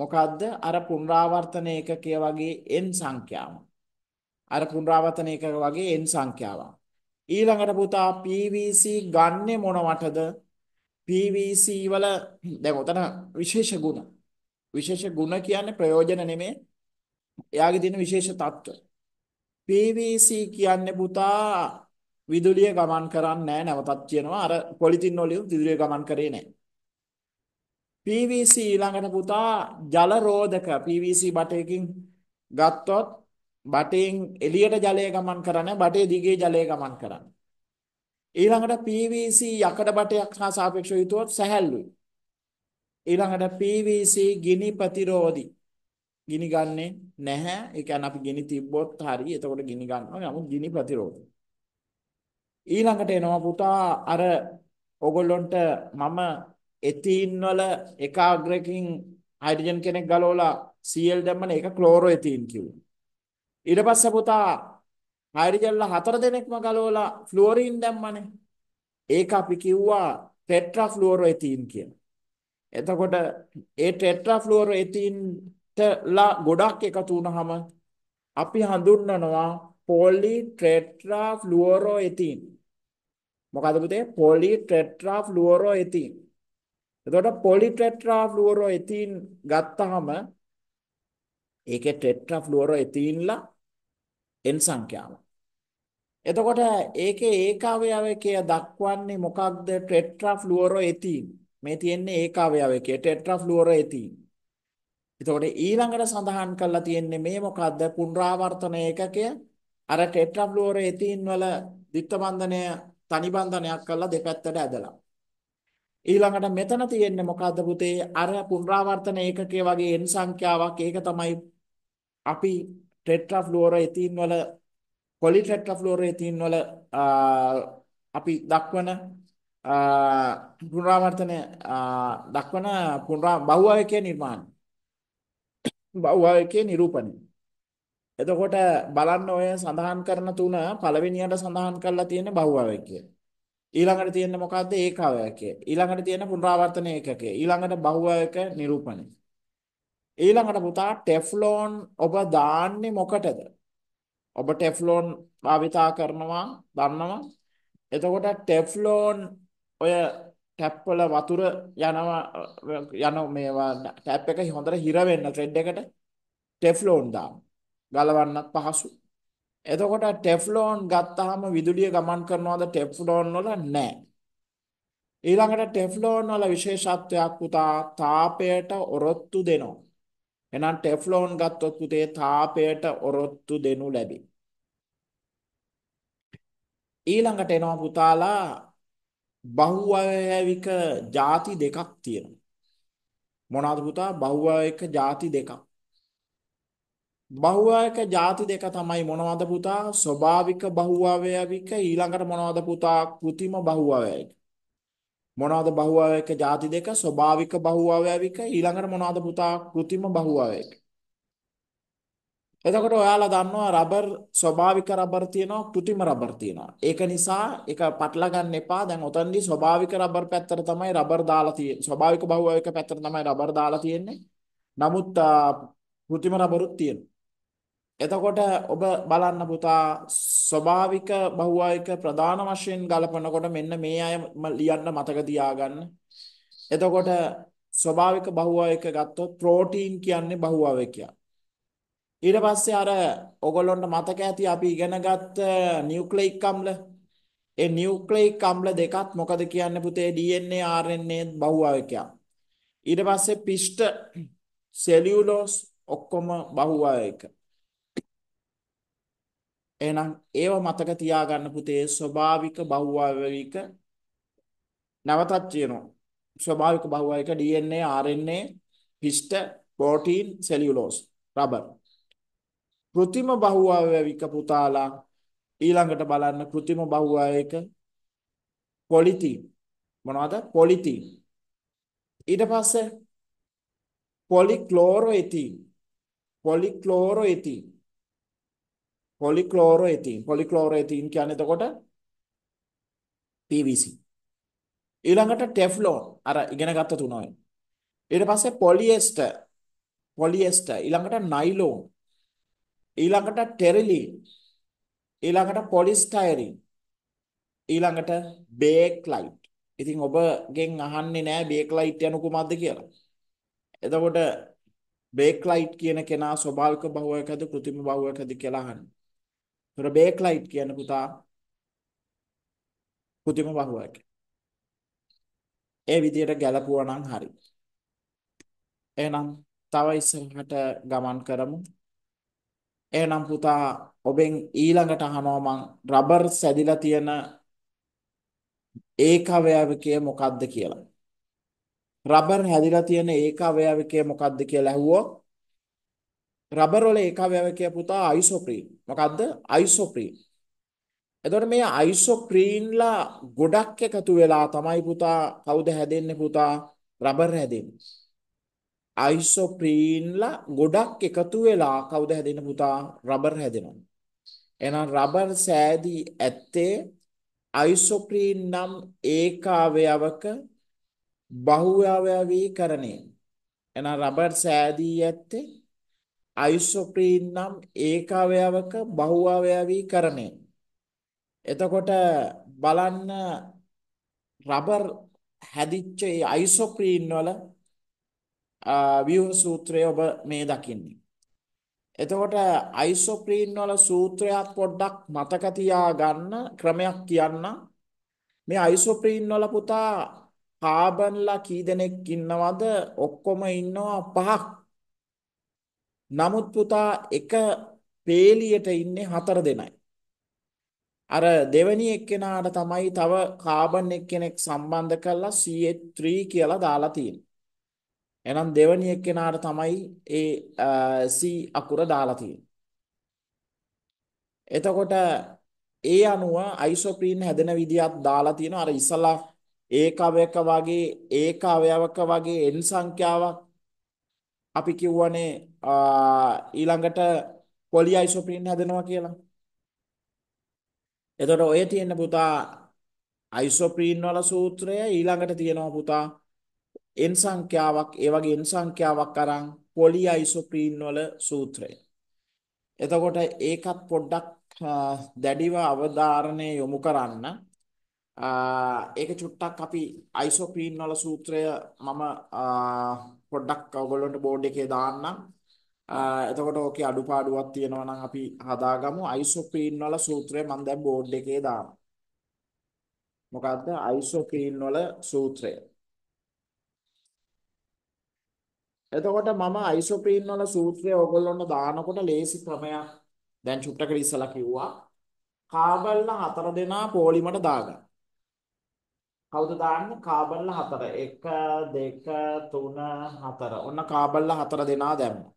Speaker 1: මොකද්ද? අර පුනරාවර්තන ඒකකය වගේ n සංඛ්‍යාවක්. අර පුනරාවර්තන ඒකක වගේ n සංඛ්‍යාවක්. ඊළඟට පුතා PVC ගන්නෙ මොන වටද? PVC වල දැන් උතන විශේෂ ಗುಣ. විශේෂ ಗುಣ කියන්නේ ප්‍රයෝජන නෙමෙයි. එයාගේ තියෙන විශේෂ తত্ত্ব. PVC කියන්නේ පුතා විදුලිය ගමන් කරන්නේ නැහැ නැවතත් කියනවා අර පොලිතින් වලින් විදුලිය ගමන් කරේ නැහැ. PVC ඊළඟට පුතා ජල රෝධක PVC බටයකින් ගත්තොත් බටයෙන් එළියට ජලය ගමන් කරන්නේ බටේ දිගේ ජලය ගමන් කරන්නේ. ඊළඟට PVC යකඩ බටයක් හා සාපේක්ෂව හිතුවොත් සැහැල්ලුයි. ඊළඟට PVC ගිනි ප්‍රතිරෝධී ගිනි ගන්නෙ නැහැ. ඒ කියන්නේ අපි ගිනි තිබ්බොත් හරි. එතකොට ගිනි ගන්නවා. නමුත් ගිනි ප්‍රතිරෝධ. ඊළඟට එනවා පුතා අර ඕගොල්ලොන්ට මම එතීන් වල එකාග්‍රකින් හයිඩ්‍රජන් කෙනෙක් ගලවලා Cl දැම්මම ඒක ක්ලෝරෝ එතීන් කිව්වා. ඊට පස්සේ පුතා හයිඩ්‍රජන්ල හතර දෙනෙක්ම ගලවලා ෆ්ලුවරින් දැම්මනේ. ඒක අපි කිව්වා ටෙට්‍රා ෆ්ලුවරෝ එතීන් කියලා. එතකොට ඒ ටෙට්‍රා ෆ්ලුවරෝ එතීන් ලා ගොඩක් එකතු වුණාම අපි හඳුන්වනවා පොලි ටෙට්‍රා ෆ්ලුවරෝ එතින් මොකද පුතේ පොලි ටෙට්‍රා ෆ්ලුවරෝ එතින් එතකොට පොලි ටෙට්‍රා ෆ්ලුවරෝ එතින් ගත්තාම ඒකේ ටෙට්‍රා ෆ්ලුවරෝ එතින්ලා n සංඛ්‍යාව එතකොට ඒකේ ඒකාවයවකය දක්වන්නේ මොකක්ද ටෙට්‍රා ෆ්ලුවරෝ එතින් මේ තියෙන්නේ ඒකාවයවකය ටෙට්‍රා ෆ්ලුවරෝ එතින් එතකොට ඊළඟට සඳහන් කරලා තියෙන්නේ මේ මොකද්ද? පුනරාවර්තන ඒකකය අර ටෙට්‍රාෆ්ලෝර එතින් වල විත්ත බන්ධනය තනි බන්ධනයක් කරලා දෙපැත්තට ඇදලා. ඊළඟට මෙතන තියෙන්නේ මොකද්ද පුතේ? අර පුනරාවර්තන ඒකකයේ වගේ n සංඛ්‍යාවක් ඒක තමයි අපි ටෙට්‍රාෆ්ලෝර එතින් වල පොලි ටෙට්‍රාෆ්ලෝර එතින් වල අපි දක්වන පුනරාවර්තන දක්වන පුනරා බහුවයකයේ නිර්මාණ භෞවායකයේ නිරූපණය. එතකොට බලන්න ඔය සඳහන් කරන තුන පළවෙනියට සඳහන් කරලා තියෙන්නේ බහුවවැක්කය. ඊළඟට තියෙන්නේ මොකද්ද ඒකවැක්කය. ඊළඟට තියෙන්නේ පුනරාවර්තන ඒකකය. ඊළඟට බහුවවැක නිරූපණය. ඊළඟට පුතා ටෙෆ්ලෝන් ඔබ දාන්නේ මොකටද? ඔබ ටෙෆ්ලෝන් භාවිතා කරනවා දන්නවා. එතකොට ටෙෆ්ලෝන් ඔය ටැප් වල වතුර යනවා යන මේවා ටැප් එක හොඳට හිර වෙන්න ත්‍රෙඩ් එකට ටෙෆ්ලෝන් දාන්න. ගලවන්නත් පහසු. එතකොට ටෙෆ්ලෝන් ගත්තාම විදුලිය ගමන් කරනවද ටෙෆ්ලෝන් වල නැහැ. ඊළඟට ටෙෆ්ලෝන් වල විශේෂත්වයක් පුතා තාපයට ඔරොත්තු දෙනවා. එහෙනම් ටෙෆ්ලෝන් ගත්තොත් පුතේ තාපයට ඔරොත්තු දෙනු ලැබේ. ඊළඟට එනවා පුතාලා බහුවයවික ಜಾති දෙකක් තියෙනවා. මොනවාද පුතා? බහුවයක ಜಾති දෙකක්. බහුවයක ಜಾති දෙක තමයි මොනවද පුතා? ස්වභාවික බහුවයවික ඊළඟට මොනවද පුතා? કૃතිම බහුවයවික. මොනවද බහුවයක ಜಾති දෙක? ස්වභාවික බහුවයවික ඊළඟට මොනවද පුතා? કૃතිම බහුවයවික. එතකොට ඔයාලා දන්නවා රබර් ස්වභාවික රබර් තියෙනවා કૃතිම රබර් තියෙනවා. ඒක නිසා ඒක පටලා ගන්න එපා. දැන් ඔතනදී ස්වභාවික රබර් පැත්තට තමයි රබර් දාලා තියෙන්නේ. ස්වභාවික බහුවායක පැත්තට තමයි රබර් දාලා තියෙන්නේ. නමුත් કૃතිම රබරුත් තියෙනවා. එතකොට ඔබ බලන්න පුතා ස්වභාවික බහුවායක ප්‍රධාන වශයෙන් ගලපනකොට මෙන්න මේ අය ලියන්න මතක තියාගන්න. එතකොට ස්වභාවික බහුවායක ගත්තොත් ප්‍රෝටීන් කියන්නේ බහුවායකයක්. ඊට පස්සේ අර ඔගොල්ලොන්ට මතක ඇති අපි ඉගෙනගත්ත නියුක්ලියික් අම්ල ඒ නියුක්ලියික් අම්ල දෙකත් මොකද කියන්නේ පුතේ DNA RNA බහුවායකයක්. ඊට පස්සේ පිෂ්ඨ සෙලියුලෝස් ඔක්කොම බහුවායක. එහෙනම් ඒව මතක තියාගන්න පුතේ ස්වභාවික බහුවායවික නැවතත් කියනවා. ස්වභාවික බහුවායක DNA RNA පිෂ්ඨ ප්‍රෝටීන් සෙලියුලෝස් රබර් કૃතිම බහුවාව වැවික පුතාලා ඊළඟට බලන්න කෘතිම බහුවායක පොලිතීන් මොනවද පොලිතීන් ඊට පස්සේ පොලික්ලෝරෝඑතීන් පොලික්ලෝරෝඑතීන් පොලික්ලෝරෝඑතීන් පොලික්ලෝරෝඑතීන් කියන්නේ එතකොට PVC ඊළඟට ටෙෆ්ලෝන් අර ඉගෙන ගත්ත තුනයි ඊට පස්සේ පොලියස්ටර් පොලියස්ටර් ඊළඟට නයිලෝන් ඊළඟට ටෙරිලින් ඊළඟට පොලිස්ටයිරින් ඊළඟට බේක්ලයිට් ඉතින් ඔබගෙන් අහන්නේ නෑ බේක්ලයිට් යනු කුමක්ද කියලා. එතකොට බේක්ලයිට් කියන කෙනා ස්වභාවික බහුවයකද કૃතිම බහුවයකද කියලා අහන්නේ. ඒතර බේක්ලයිට් කියන පුතා કૃතිම බහුවයක. ඒ විදියට ගැලපුවා නම් හරි. එහෙනම් තව ඉස්සරහට ගමන් කරමු. එහෙනම් පුතා ඔබෙන් ඊළඟට අහනවා මං රබර් සැදිලා තියෙන ඒක අවයවකය මොකද්ද කියලා. රබර් හැදිලා තියෙන ඒක අවයවකය මොකද්ද කියලා ඇහුවොත් රබර් වල ඒක අවයවකය පුතා අයිසොප්‍රීන්. මොකද්ද? අයිසොප්‍රීන්. එතකොට මේ අයිසොප්‍රීන්ලා ගොඩක් එකතු වෙලා තමයි පුතා කවුද හැදෙන්නේ පුතා රබර් හැදෙන්නේ. අයිසොප්‍රීන්ලා ගොඩක් එකතු වෙලා කවුද හැදෙන පුතා රබර් හැදෙනවා. එහෙනම් රබර් සෑදී ඇත්තේ අයිසොප්‍රීන් නම් ඒකාවයවක බහුවයවීකරණය. එහෙනම් රබර් සෑදී ඇත්තේ අයිසොප්‍රීන් නම් ඒකාවයවක බහුවයවීකරණය. එතකොට බලන්න රබර් හැදිච්ච ඒ අයිසොප්‍රීන් වල ව්‍යුහ සූත්‍රය ඔබ මේ දකින්නේ. එතකොට අයිසොප්‍රීන් වල සූත්‍රයක් පොඩ්ඩක් මතක තියාගන්න ක්‍රමයක් කියන්න. මේ අයිසොප්‍රීන් වල පුතා කාබන්ලා කී දෙනෙක් ඉන්නවද? ඔක්කොම ඉන්නවා පහක්. නමුත් පුතා එක පේලියට ඉන්නේ හතර දෙනයි. අර දෙවැනි එක්කෙනාට තමයි තව කාබන් එක්කෙනෙක් සම්බන්ධ කරලා CH3 කියලා දාලා තියෙන්නේ. එහෙනම් දෙවැනි එක්කෙනාට තමයි ඒ C අකුර දාලා තියෙන්නේ. එතකොට ඒ අණුව අයිසෝප්‍රීන් හැදෙන විදිහත් දාලා තියෙනවා. අර ඉස්සලා ඒකාවයක වගේ ඒක අවයවක වගේ n සංඛ්‍යාවක් අපි කියවනේ ඊළඟට පොලි අයිසෝප්‍රීන් හැදෙනවා කියලා. එතකොට ඔය තියෙන පුතා අයිසෝප්‍රීන් වල සූත්‍රය ඊළඟට තියෙනවා පුතා n සංඛ්‍යාවක් ඒ වගේ n සංඛ්‍යාවක් අරන් පොලියිසොප්‍රීන් වල සූත්‍රය. එතකොට ඒකත් පොඩ්ඩක් දැඩිව අවධාරණය යොමු කරන්න. ඒක චුට්ටක් අපි අයිසොප්‍රීන් වල සූත්‍රය මම පොඩ්ඩක් ඔයගොල්ලන්ට බෝඩ් එකේ දාන්නම්. එතකොට ඕකේ අඩුපාඩුවක් තියෙනවා නම් අපි හදාගමු. අයිසොප්‍රීන් වල සූත්‍රය මම දැන් බෝඩ් එකේ දානවා. මොකද්ද අයිසොප්‍රීන් වල සූත්‍රය? එතකොට මම අයිසොප්‍රීන් වල සූත්‍රය ඕගොල්ලොන්ට දානකොට ලේසි ක්‍රමයක් දැන් චුට්ටකට ඉස්සලා කිව්වා කාබල්ල හතර දෙනා පොලිමට දාගන්න. කවුද දාන්නේ? කාබල්ල හතර. 1 2 3 4. ඔන්න කාබල්ල හතර දෙනා දැම්මා.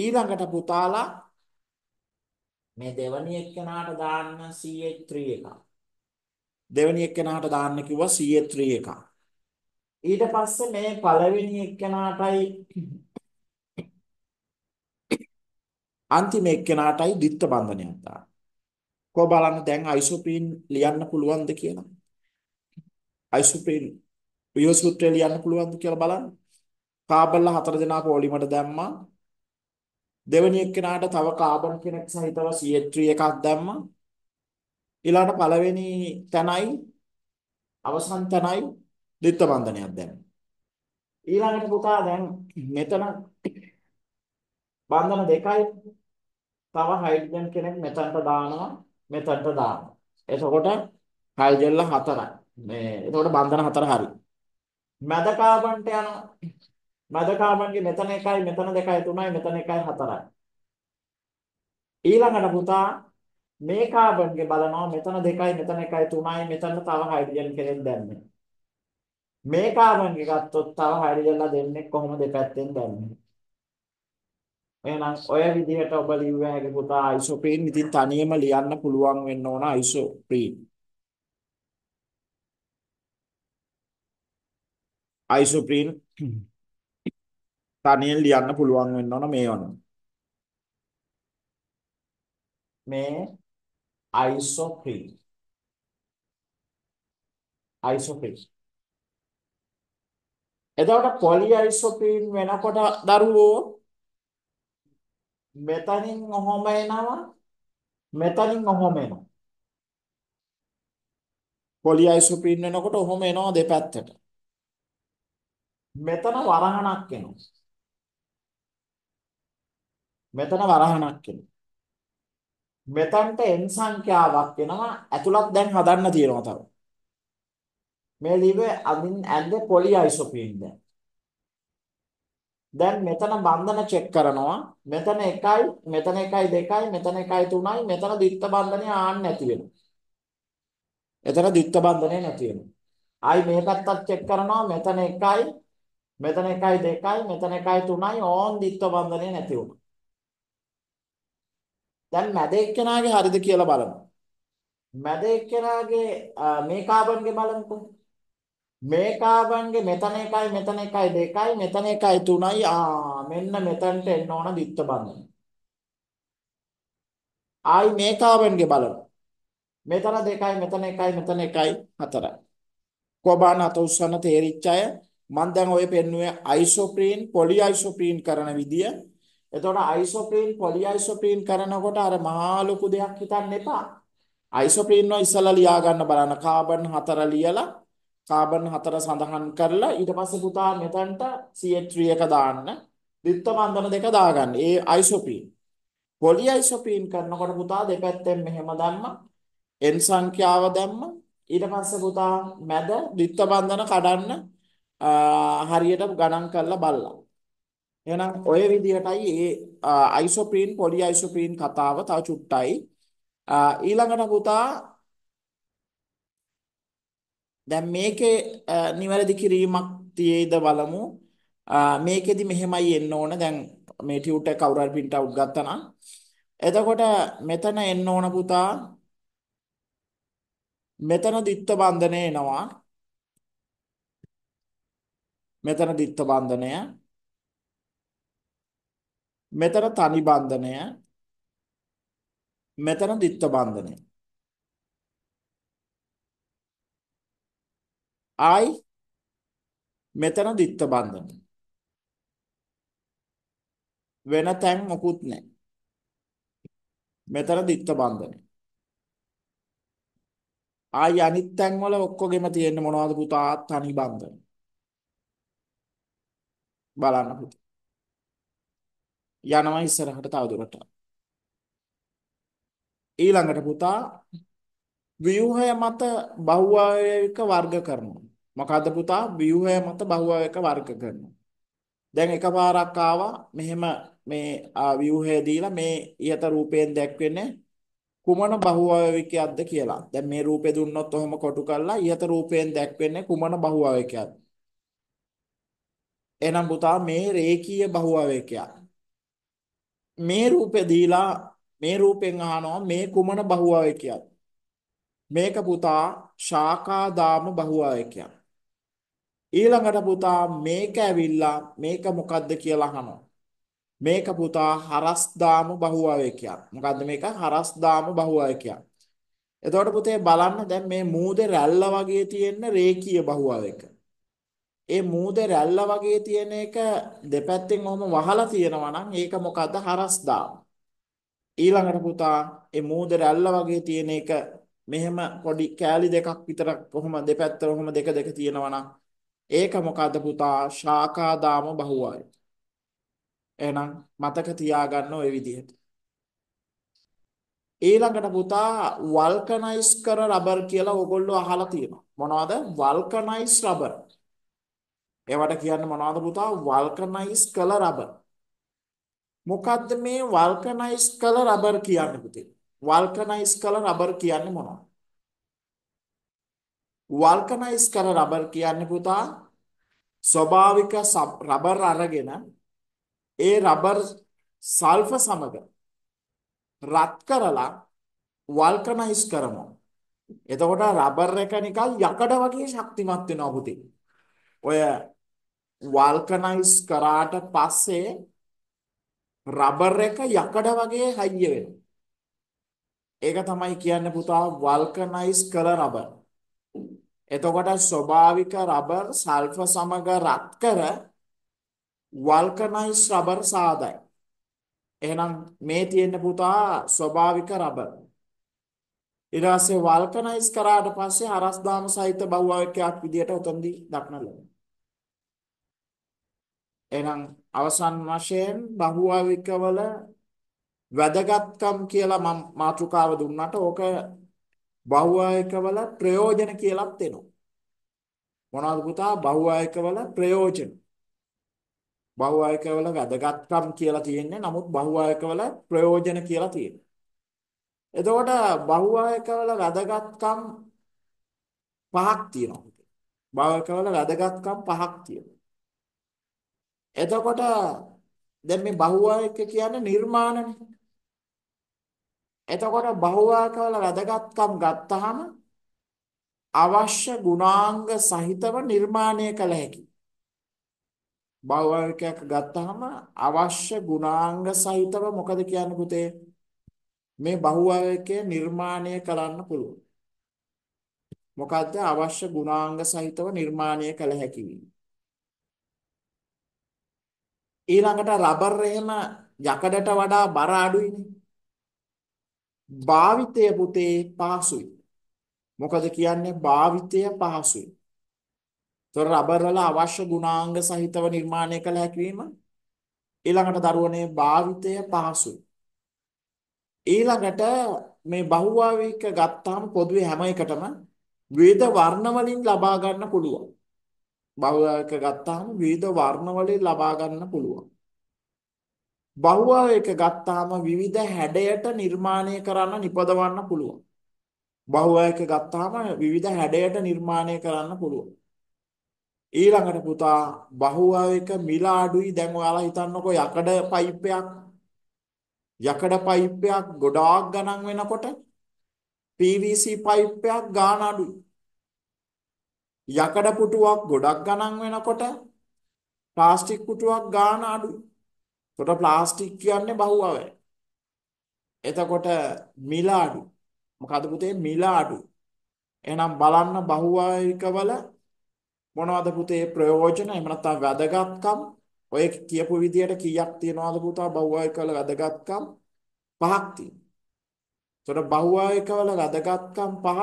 Speaker 1: ඊළඟට පුතාලා මේ දෙවනි එක්කෙනාට දාන්න CH3 එකක්. දෙවනි එක්කෙනාට දාන්න කිව්වා CH3 එකක්. ඊට පස්සේ මේ පළවෙනි එක්කෙනාටයි අන්තිම එක්කෙනාටයි ditth බන්ධනයක් දාන්න. කො බලන්න දැන් අයිසෝප්‍රීන් ලියන්න පුළුවන්ද කියලා. අයිසෝප්‍රීන් වියෝසුත්‍රය ලියන්න පුළුවන්ද කියලා බලන්න. කාබන්ලා හතර දෙනා පොලිමට දැම්මා. දෙවෙනි එක්කෙනාට තව කාබන් කෙනෙක් සහිතව CH3 එකක් දැම්මා. ඊළඟට පළවෙනි තැනයි අවසන් තැනයි දිත්ත බන්ධනයක් දැම්ම. ඊළඟට පුතා දැන් මෙතන බන්ධන දෙකයි තව හයිඩ්‍රජන් කෙනෙක් මෙතනට දානවා මෙතනට දානවා. එතකොට හයිඩ්‍රජන්ලා හතරයි. මේ එතකොට බන්ධන හතර හරි. මැද කාබන්ට යනවා. මැද කාබන්ගේ මෙතන එකයි මෙතන දෙකයි තුනයි මෙතන එකයි හතරයි. ඊළඟට පුතා මේ කාබන්ගේ බලනවා මෙතන දෙකයි මෙතන එකයි තුනයි මෙතන තව හයිඩ්‍රජන් කෙනෙක් දැම්මේ. මේක අරන් ගත්තොත් තව හරියලා දෙන්නේ කොහොමද දෙපැත්තෙන් දන්නේ එහෙනම් ඔය විදිහට ඔබ ලිව්ව හැකි පුතා අයිසෝප්‍රීන් ඉතින් තනියම ලියන්න පුළුවන් වෙන්න ඕන අයිසෝප්‍රීන් අයිසෝප්‍රීන් තනියෙන් ලියන්න පුළුවන් වෙන්න ඕන මේ වන මේ අයිසෝප්‍රීන් අයිසෝප්‍රීන් එතකොට පොලිඅයිසොපීන් වෙනකොට දරුවෝ මෙතනින් ඔහොම එනවා මෙතනින් ඔහොම එනවා පොලිඅයිසොපීන් වෙනකොට ඔහොම එනවා දෙපැත්තට මෙතන වරහණක් එනවා මෙතන වරහණක් එනවා මෙතනට n සංඛ්‍යාවක් එනවා ඇතුළත් දැන් හදන්න තියෙනවා තව මේ ලිව්වේ අදින් ඇද්ද පොලියිසොපීන්ද දැන් මෙතන බන්ධන චෙක් කරනවා මෙතන 1යි මෙතන 1යි 2යි මෙතන 1යි 3යි මෙතන ද්විත්ත බන්ධනය ආන්න නැති වෙනවා එතන ද්විත්ත බන්ධනය නැති වෙනවා ආයි මේ පැත්තත් චෙක් කරනවා මෙතන 1යි මෙතන 1යි 2යි මෙතන 1යි 3යි ඕන් ද්විත්ත බන්ධනය නැති වුණා දැන් මැද එක්කෙනාගේ හරිද කියලා බලමු මැද එක්කෙනාගේ මේ කාබන්ගේ බලමුකෝ මේකාවන්ගේ මෙතන එකයි මෙතන එකයි දෙකයි මෙතන එකයි තුනයි ආ මෙන්න මෙතනට එන්න ඕන දිත්ත බඳින. ආයි මේකාවන්ගේ බලන. මෙතන දෙකයි මෙතන එකයි මෙතන එකයි හතරයි. කොබාන අත උස්සන තේරිච්ච අය මම දැන් ඔය පෙන්නුවේ අයිසෝප්‍රීන් පොලිඅයිසෝප්‍රීන් කරන විදිය. එතකොට අයිසෝප්‍රීන් පොලිඅයිසෝප්‍රීන් කරනකොට අර මහා ලොකු දෙයක් හිතන්න එපා. අයිසෝප්‍රීන් නෝ ඉස්සලා ලියා ගන්න බලන්න කාබන් හතර ලියලා කාබන් 4 සඳහන් කරලා ඊට පස්සේ පුතා මෙතනට CH3 එක දාන්න ද්විත්ව බන්ධන දෙක දාගන්න. ඒ අයිසෝපීන්. පොලි අයිසෝපීන් කරනකොට පුතා දෙපැත්තෙන් මෙහෙම දැම්ම n සංඛ්‍යාව දැම්ම ඊට පස්සේ පුතා මැද ද්විත්ව බන්ධන කඩන්න හරියට ගණන් කරලා බලලා. එහෙනම් ඔය විදිහටයි ඒ අයිසෝපීන් පොලි අයිසෝපීන් කතාව තව චුට්ටයි. ඊළඟට පුතා දැන් මේකේ නිවැරදි කිරීමක් තියේද බලමු. මේකෙදි මෙහෙමයි එන්න ඕන. දැන් මේ ටියුට් එක කවුරු හරි print out ගත්තා නම්. එතකොට මෙතන එන්න ඕන පුතා. මෙතන ditth බන්ධනය එනවා. මෙතන ditth බන්ධනය. මෙතන තනි බන්ධනය. මෙතන ditth බන්ධනය. ආයි මෙතන දිත්ත බන්ධන වෙන තැන් මොකුත් නැහැ මෙතන දිත්ත බන්ධන ආයි අනිත් තැන් වල ඔක්කොගෙම තියෙන මොනවද පුතා තනි බන්ධන බලන්න පුතා යනවා ඉස්සරහට තවදුරට ඊළඟට පුතා ව්‍යුහය මත බහුවායවික වර්ග කරනවා මොකද පුතා ව්‍යුහය මත බහුවයක වර්ග කරනවා. දැන් එකපාරක් ආවා මෙහෙම මේ ව්‍යුහය දීලා මේ ඊත රූපයෙන් දැක්වෙන්නේ කුමන බහුවයකයක්ද කියලා. දැන් මේ රූපේ දුන්නොත් ඔහොම කොටු කරලා ඊත රූපයෙන් දැක්වෙන්නේ කුමන බහුවයකයක්ද? එහෙනම් පුතා මේ රේඛීය බහුවයකයක්. මේ රූපේ දීලා මේ රූපෙන් අහනවා මේ කුමන බහුවයකයක්ද? මේක පුතා ශාකාදාම බහුවයකයක්. ඊළඟට පුතා මේක ඇවිල්ලා මේක මොකද්ද කියලා අහනවා. මේක පුතා හරස්දාම බහුවය කියන්නේ. මොකද්ද මේක හරස්දාම බහුවය කියන්නේ. එතකොට පුතේ බලන්න දැන් මේ මූදේ රැල්ල වගේ තියෙන රේඛීය බහුවයක. ඒ මූදේ රැල්ල වගේ තියෙන එක දෙපැත්තෙන් ඔහම වහලා තියෙනවා නම් ඒක මොකද්ද හරස්දාම. ඊළඟට පුතා ඒ මූදේ රැල්ල වගේ තියෙන එක මෙහෙම පොඩි කෑලි දෙකක් විතරක් කොහොම දෙපැත්තට කොහොම දෙක දෙක තියෙනවා නම් ඒක මොකද්ද පුතා? ශාකාදාම බහුවය. එහෙනම් මතක තියාගන්න ওই විදිහට. ඊළඟට පුතා වල්කනයිස් කර රබර් කියලා ඕගොල්ලෝ අහලා තියෙනවා. මොනවද? Vulcanised rubber. ඒවට කියන්නේ මොනවද පුතා? වල්කනයිස් කළ රබර්. මොකද්ද මේ වල්කනයිස් කළ රබර් කියන්නේ පුතේ? වල්කනයිස් කළ රබර් කියන්නේ මොනවද? වල්කනයිස් කළ රබර් කියන්නේ පුතා ස්වභාවික රබර් අරගෙන ඒ රබර් සල්ෆ සමග රත් කරලා වල්කනයිස් කරනවා. එතකොට රබර් එක නිකන් යකඩ වගේ ශක්තිමත් වෙනවා පුතේ. ඔය වල්කනයිස් කරාට පස්සේ රබර් එක යකඩ වගේ හයිය වෙනවා. ඒක තමයි කියන්නේ පුතා වල්කනයිස් කළ රබර්. එතකොට ස්වභාවික රබර් සල්ෆර් සමග රත් කර වල්කනයිස් රබර් සාදයි. එහෙනම් මේ තියෙන පුතා ස්වභාවික රබර්. ඊට පස්සේ වල්කනයිස් කරාට පස්සේ අරස්දාම සහිත බහුවාක්‍යයක් විදියට උතන්දී දක්න ලැබෙනවා. එහෙනම් අවසන් වශයෙන් බහුවාවිකවල වැදගත්කම් කියලා මම මාතෘකාව දුන්නාට ඕක බහුවායක වල ප්‍රයෝජන කියලාත් එනවා. මොනවද පුතා බහුවායක වල ප්‍රයෝජන? බහුවායක වල වැදගත්කම් කියලා තියෙන්නේ. නමුත් බහුවායක වල ප්‍රයෝජන කියලා තියෙනවා. එතකොට බහුවායක වල වැදගත්කම් පහක් තියෙනවා. බහුවායක වල වැදගත්කම් පහක් තියෙනවා. එතකොට දැන් මේ බහුවායක කියන්නේ නිර්මාණනේ. එතකොට බහුවා කවල වැදගත්කම් ගත්තහම අවශ්‍ය ගුණාංග සහිතව නිර්මාණය කළ හැකි. බහුවාකයක් ගත්තහම අවශ්‍ය ගුණාංග සහිතව මොකද කියන්නේ පුතේ? මේ බහුවාකය නිර්මාණය කරන්න පුළුවන්. මොකද්ද අවශ්‍ය ගුණාංග සහිතව නිර්මාණය කළ හැකි වීම. ඊළඟට රබර් එහෙම යකඩට වඩා බර අඩුයිනේ. භාවිතය පුතේ පහසුයි. මොකද කියන්නේ භාවිතය පහසුයි. තොර රබර් වල අවශ්‍ය ගුණාංග සහිතව නිර්මාණය කළ හැකිවීම ඊළඟට දරුවනේ භාවිතය පහසුයි. ඊළඟට මේ බහුවාවික ගත්තාම පොදුවේ හැම එකටම විවිධ වර්ණ වලින් ලබා ගන්න පුළුවන්. බහුවාවික ගත්තාම විවිධ වර්ණ වලින් ලබා ගන්න පුළුවන්. බහුවා එක ගත්තාම විවිධ හැඩයට නිර්මාණය කරන්න නිපදවන්න පුළුවන්. බහුවා එක ගත්තාම විවිධ හැඩයට නිර්මාණය කරන්න පුළුවන්. ඊළඟට පුතා බහුවා එක මිල අඩුයි දැන් ඔයාලා හිතන්නකෝ යකඩ පයිප් එකක් යකඩ පයිප් එකක් ගොඩාක් ගණන් වෙනකොට PVC පයිප් එකක් ගාණ අඩුයි. යකඩ පුටුවක් ගොඩක් ගණන් වෙනකොට ප්ලාස්ටික් පුටුවක් ගාණ අඩුයි. එතකොට ප්ලාස්ටික් කියන්නේ බහුවවය. එතකොට මිල අඩු. මොකද පුතේ මිල අඩු. එහෙනම් බලන්න බහුවවයකවල මොනවද පුතේ ප්‍රයෝජන එහෙම නැත්නම් වැදගත්කම් ඔය කියපු විදියට කීයක් තියනවද පුතා බහුවයකවල වැදගත්කම් පහක් තියෙනවා. එතකොට බහුවයකවල වැදගත්කම් පහ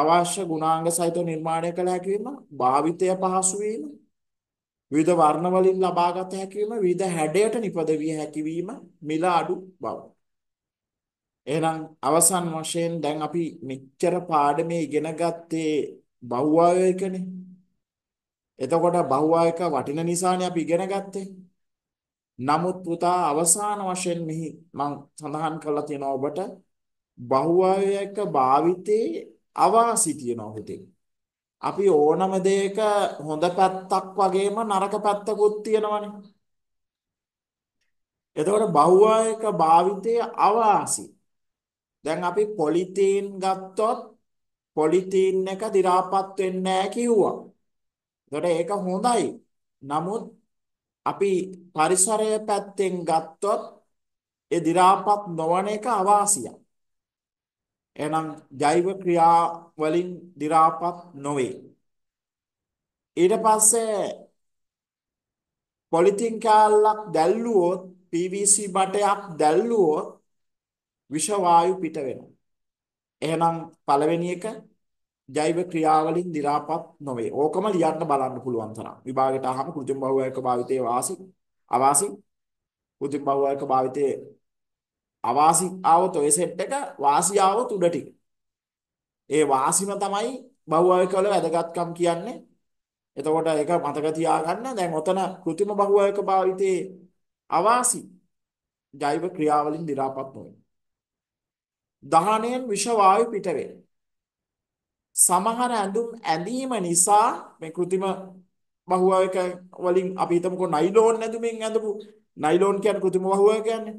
Speaker 1: අවශ්‍ය ගුණාංග සහිතව නිර්මාණය කළ හැකි වීම, භාවිතය පහසු වීම, විවිධ වර්ණ වලින් ලබාගත හැකිවීම විවිධ හැඩයට නිපදවිය හැකිවීම මිල අඩු බව. එහෙනම් අවසන් වශයෙන් දැන් අපි මෙච්චර පාඩමේ ඉගෙන ගත්තේ බහුවායකනේ. එතකොට බහුවායක වටින නිසානේ අපි ඉගෙන ගත්තේ. නමුත් පුතා අවසාන වශයෙන් මෙහි මම සඳහන් කරලා තියෙනවා ඔබට බහුවායක භාවිතේ අවාසි තියෙනවා පුතේ. අපි ඕනම දෙයක හොඳ පැත්තක් වගේම නරක පැත්තකුත් තියෙනවනේ. එතකොට බහුවායක භාවිතයේ අවාසි. දැන් අපි පොලිතීන් ගත්තොත් පොලිතීන් එක දි รา පත් වෙන්නේ නැහැ කිව්වා. එතකොට ඒක හොඳයි. නමුත් අපි පරිසරය පැත්තෙන් ගත්තොත් ඒ දි รา පත් නොවන එක අවාසියක්. එහෙනම් ජෛව ක්‍රියා වලින් දි รา පත් නොවේ. ඊට පස්සේ පොලිතින් කෑල්ලක් දැල්ලුවොත් PVC බටයක් දැල්ලුවොත් විෂ වායු පිට වෙනවා. එහෙනම් පළවෙනි එක ජෛව ක්‍රියාවලින් දි รา පත් නොවේ. ඕකම ලියන්න බලන්න පුළුවන් තරම්. විභාගයට අහම කෘත්‍රිම බහුවයක භාවිතයේ වාසි අවාසි කෘත්‍රිම බහුවයක භාවිතයේ අවාසි ආවොත් ඔය සෙට් එක වාසි ආවොත් උඩ ටික. ඒ වාසිම තමයි බහුවයක වල වැදගත්කම් කියන්නේ. එතකොට ඒක මතක තියාගන්න. දැන් ඔතන કૃතිම බහුවයක භාවිතයේ අවාසි ජෛව ක්‍රියාවලින් දි รา පත් නොවේ. දහණයෙන් විෂ වායු පිට වේ. සමහර ඇඳුම් ඇඳීම නිසා මේ કૃතිම බහුවයක වලින් අපි හිතමුකෝ නයිලෝන් ඇඳුමින් ඇඳපු නයිලෝන් කියන්නේ કૃතිම බහුවයක කියන්නේ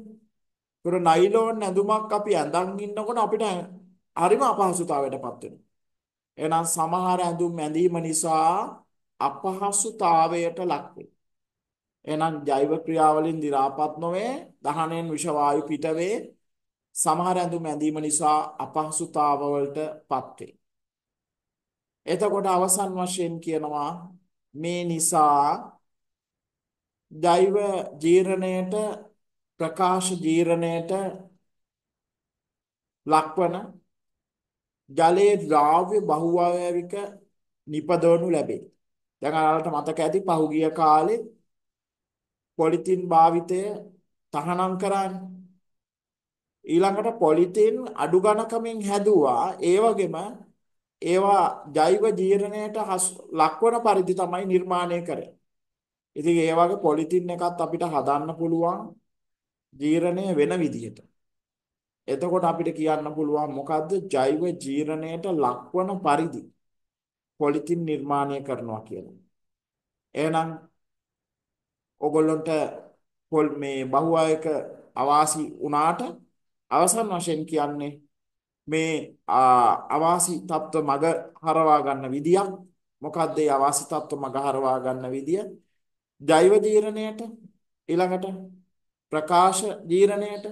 Speaker 1: ඒතර නයිලෝන් ඇඳුමක් අපි ඇඳන් ඉන්නකොට අපිට හරිම අපහසුතාවයටපත් වෙනවා. එහෙනම් සමහර ඇඳුම් ඇඳීම නිසා අපහසුතාවයට ලක් වෙනවා. එහෙනම් ජෛව ක්‍රියාවලින් දි รา පත් නොවේ දහණයෙන් විෂ වායු පිට වේ සමහර ඇඳුම් ඇඳීම නිසා අපහසුතාව වලටපත් වේ. එතකොට අවසන් වශයෙන් කියනවා මේ නිසා ජෛව ජීර්ණයට ප්‍රකාශ ජීරණයට ලක්වන ජලයේ ද්‍රාව්‍ය බහුවායවික නිපදවනු ලැබේ. දැන් ඔයාලට මතක ඇති පහුගිය කාලේ පොලිතින් භාවිතය තහනම් කරන්නේ. ඊළඟට පොලිතින් අඩු ගණකමින් හැදුවා. ඒ වගේම ඒවා ජෛව ජීර්ණයට ලක්වන පරිදි තමයි නිර්මාණය කරන්නේ. ඉතින් ඒ වගේ පොලිතින් එකත් අපිට හදන්න පුළුවන්. ජීරණය වෙන විදිහට. එතකොට අපිට කියන්න පුළුවන් මොකද්ද ජෛව ජීරණයට ලක්වන පරිදි පොලිතින් නිර්මාණය කරනවා කියලා. එහෙනම් ඕගොල්ලන්ට පොල් මේ බහුවායක අවාසි වුණාට අවසන් වශයෙන් කියන්නේ මේ අවාසි තත්ත්ව මග හරවා ගන්න විදියක් මොකද්ද ඒ අවාසි තත්ත්ව මග හරවා ගන්න විදිය ජෛව ජීරණයට ඊළඟට ප්‍රකාශ දීරණයට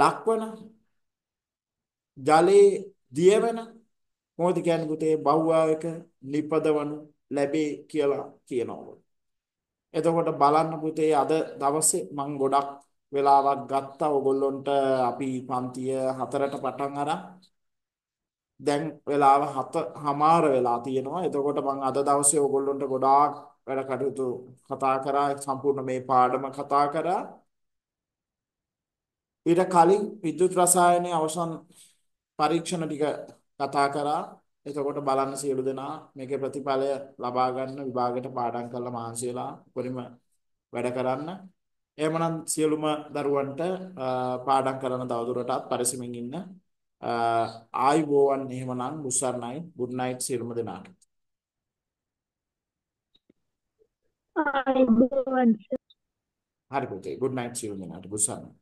Speaker 1: ලක්වන ජලයේ දියවන මොකද කියන්නේ පුතේ බහුවායක නිපදවනු ලැබේ කියලා කියනවා. එතකොට බලන්න පුතේ අද දවසේ මම ගොඩක් වෙලාවක් ගත්තා ඔයගොල්ලොන්ට අපි පන්තිය 4ට පටන් අරන් දැන් වෙලාව 7 හමාර වෙලා තියෙනවා. එතකොට මම අද දවසේ ඔයගොල්ලොන්ට ගොඩාක් වැඩ කටයුතු කතා කරා සම්පූර්ණ මේ පාඩම කතා කරා ඊට කලින් විද්‍යුත් රසායනයේ අවසන් පරීක්ෂණ ටික කතා කරා එතකොට බලන්න සියලු දෙනා මේකේ ප්‍රතිඵලය ලබා ගන්න විභාගයට පාඩම් කරලා මහන්සි වෙලා උපරිම වැඩ කරන්න එහෙමනම් සියලුම දරුවන්ට පාඩම් කරන දවදුරටත් පරිස්සමින් ඉන්න ආයුබෝවන් එහෙමනම් මුස්සර්ණයි ගුඩ් නයිට් සියලුම දෙනාට Hare Krishna. Hare Krishna. Good night to you and good sun.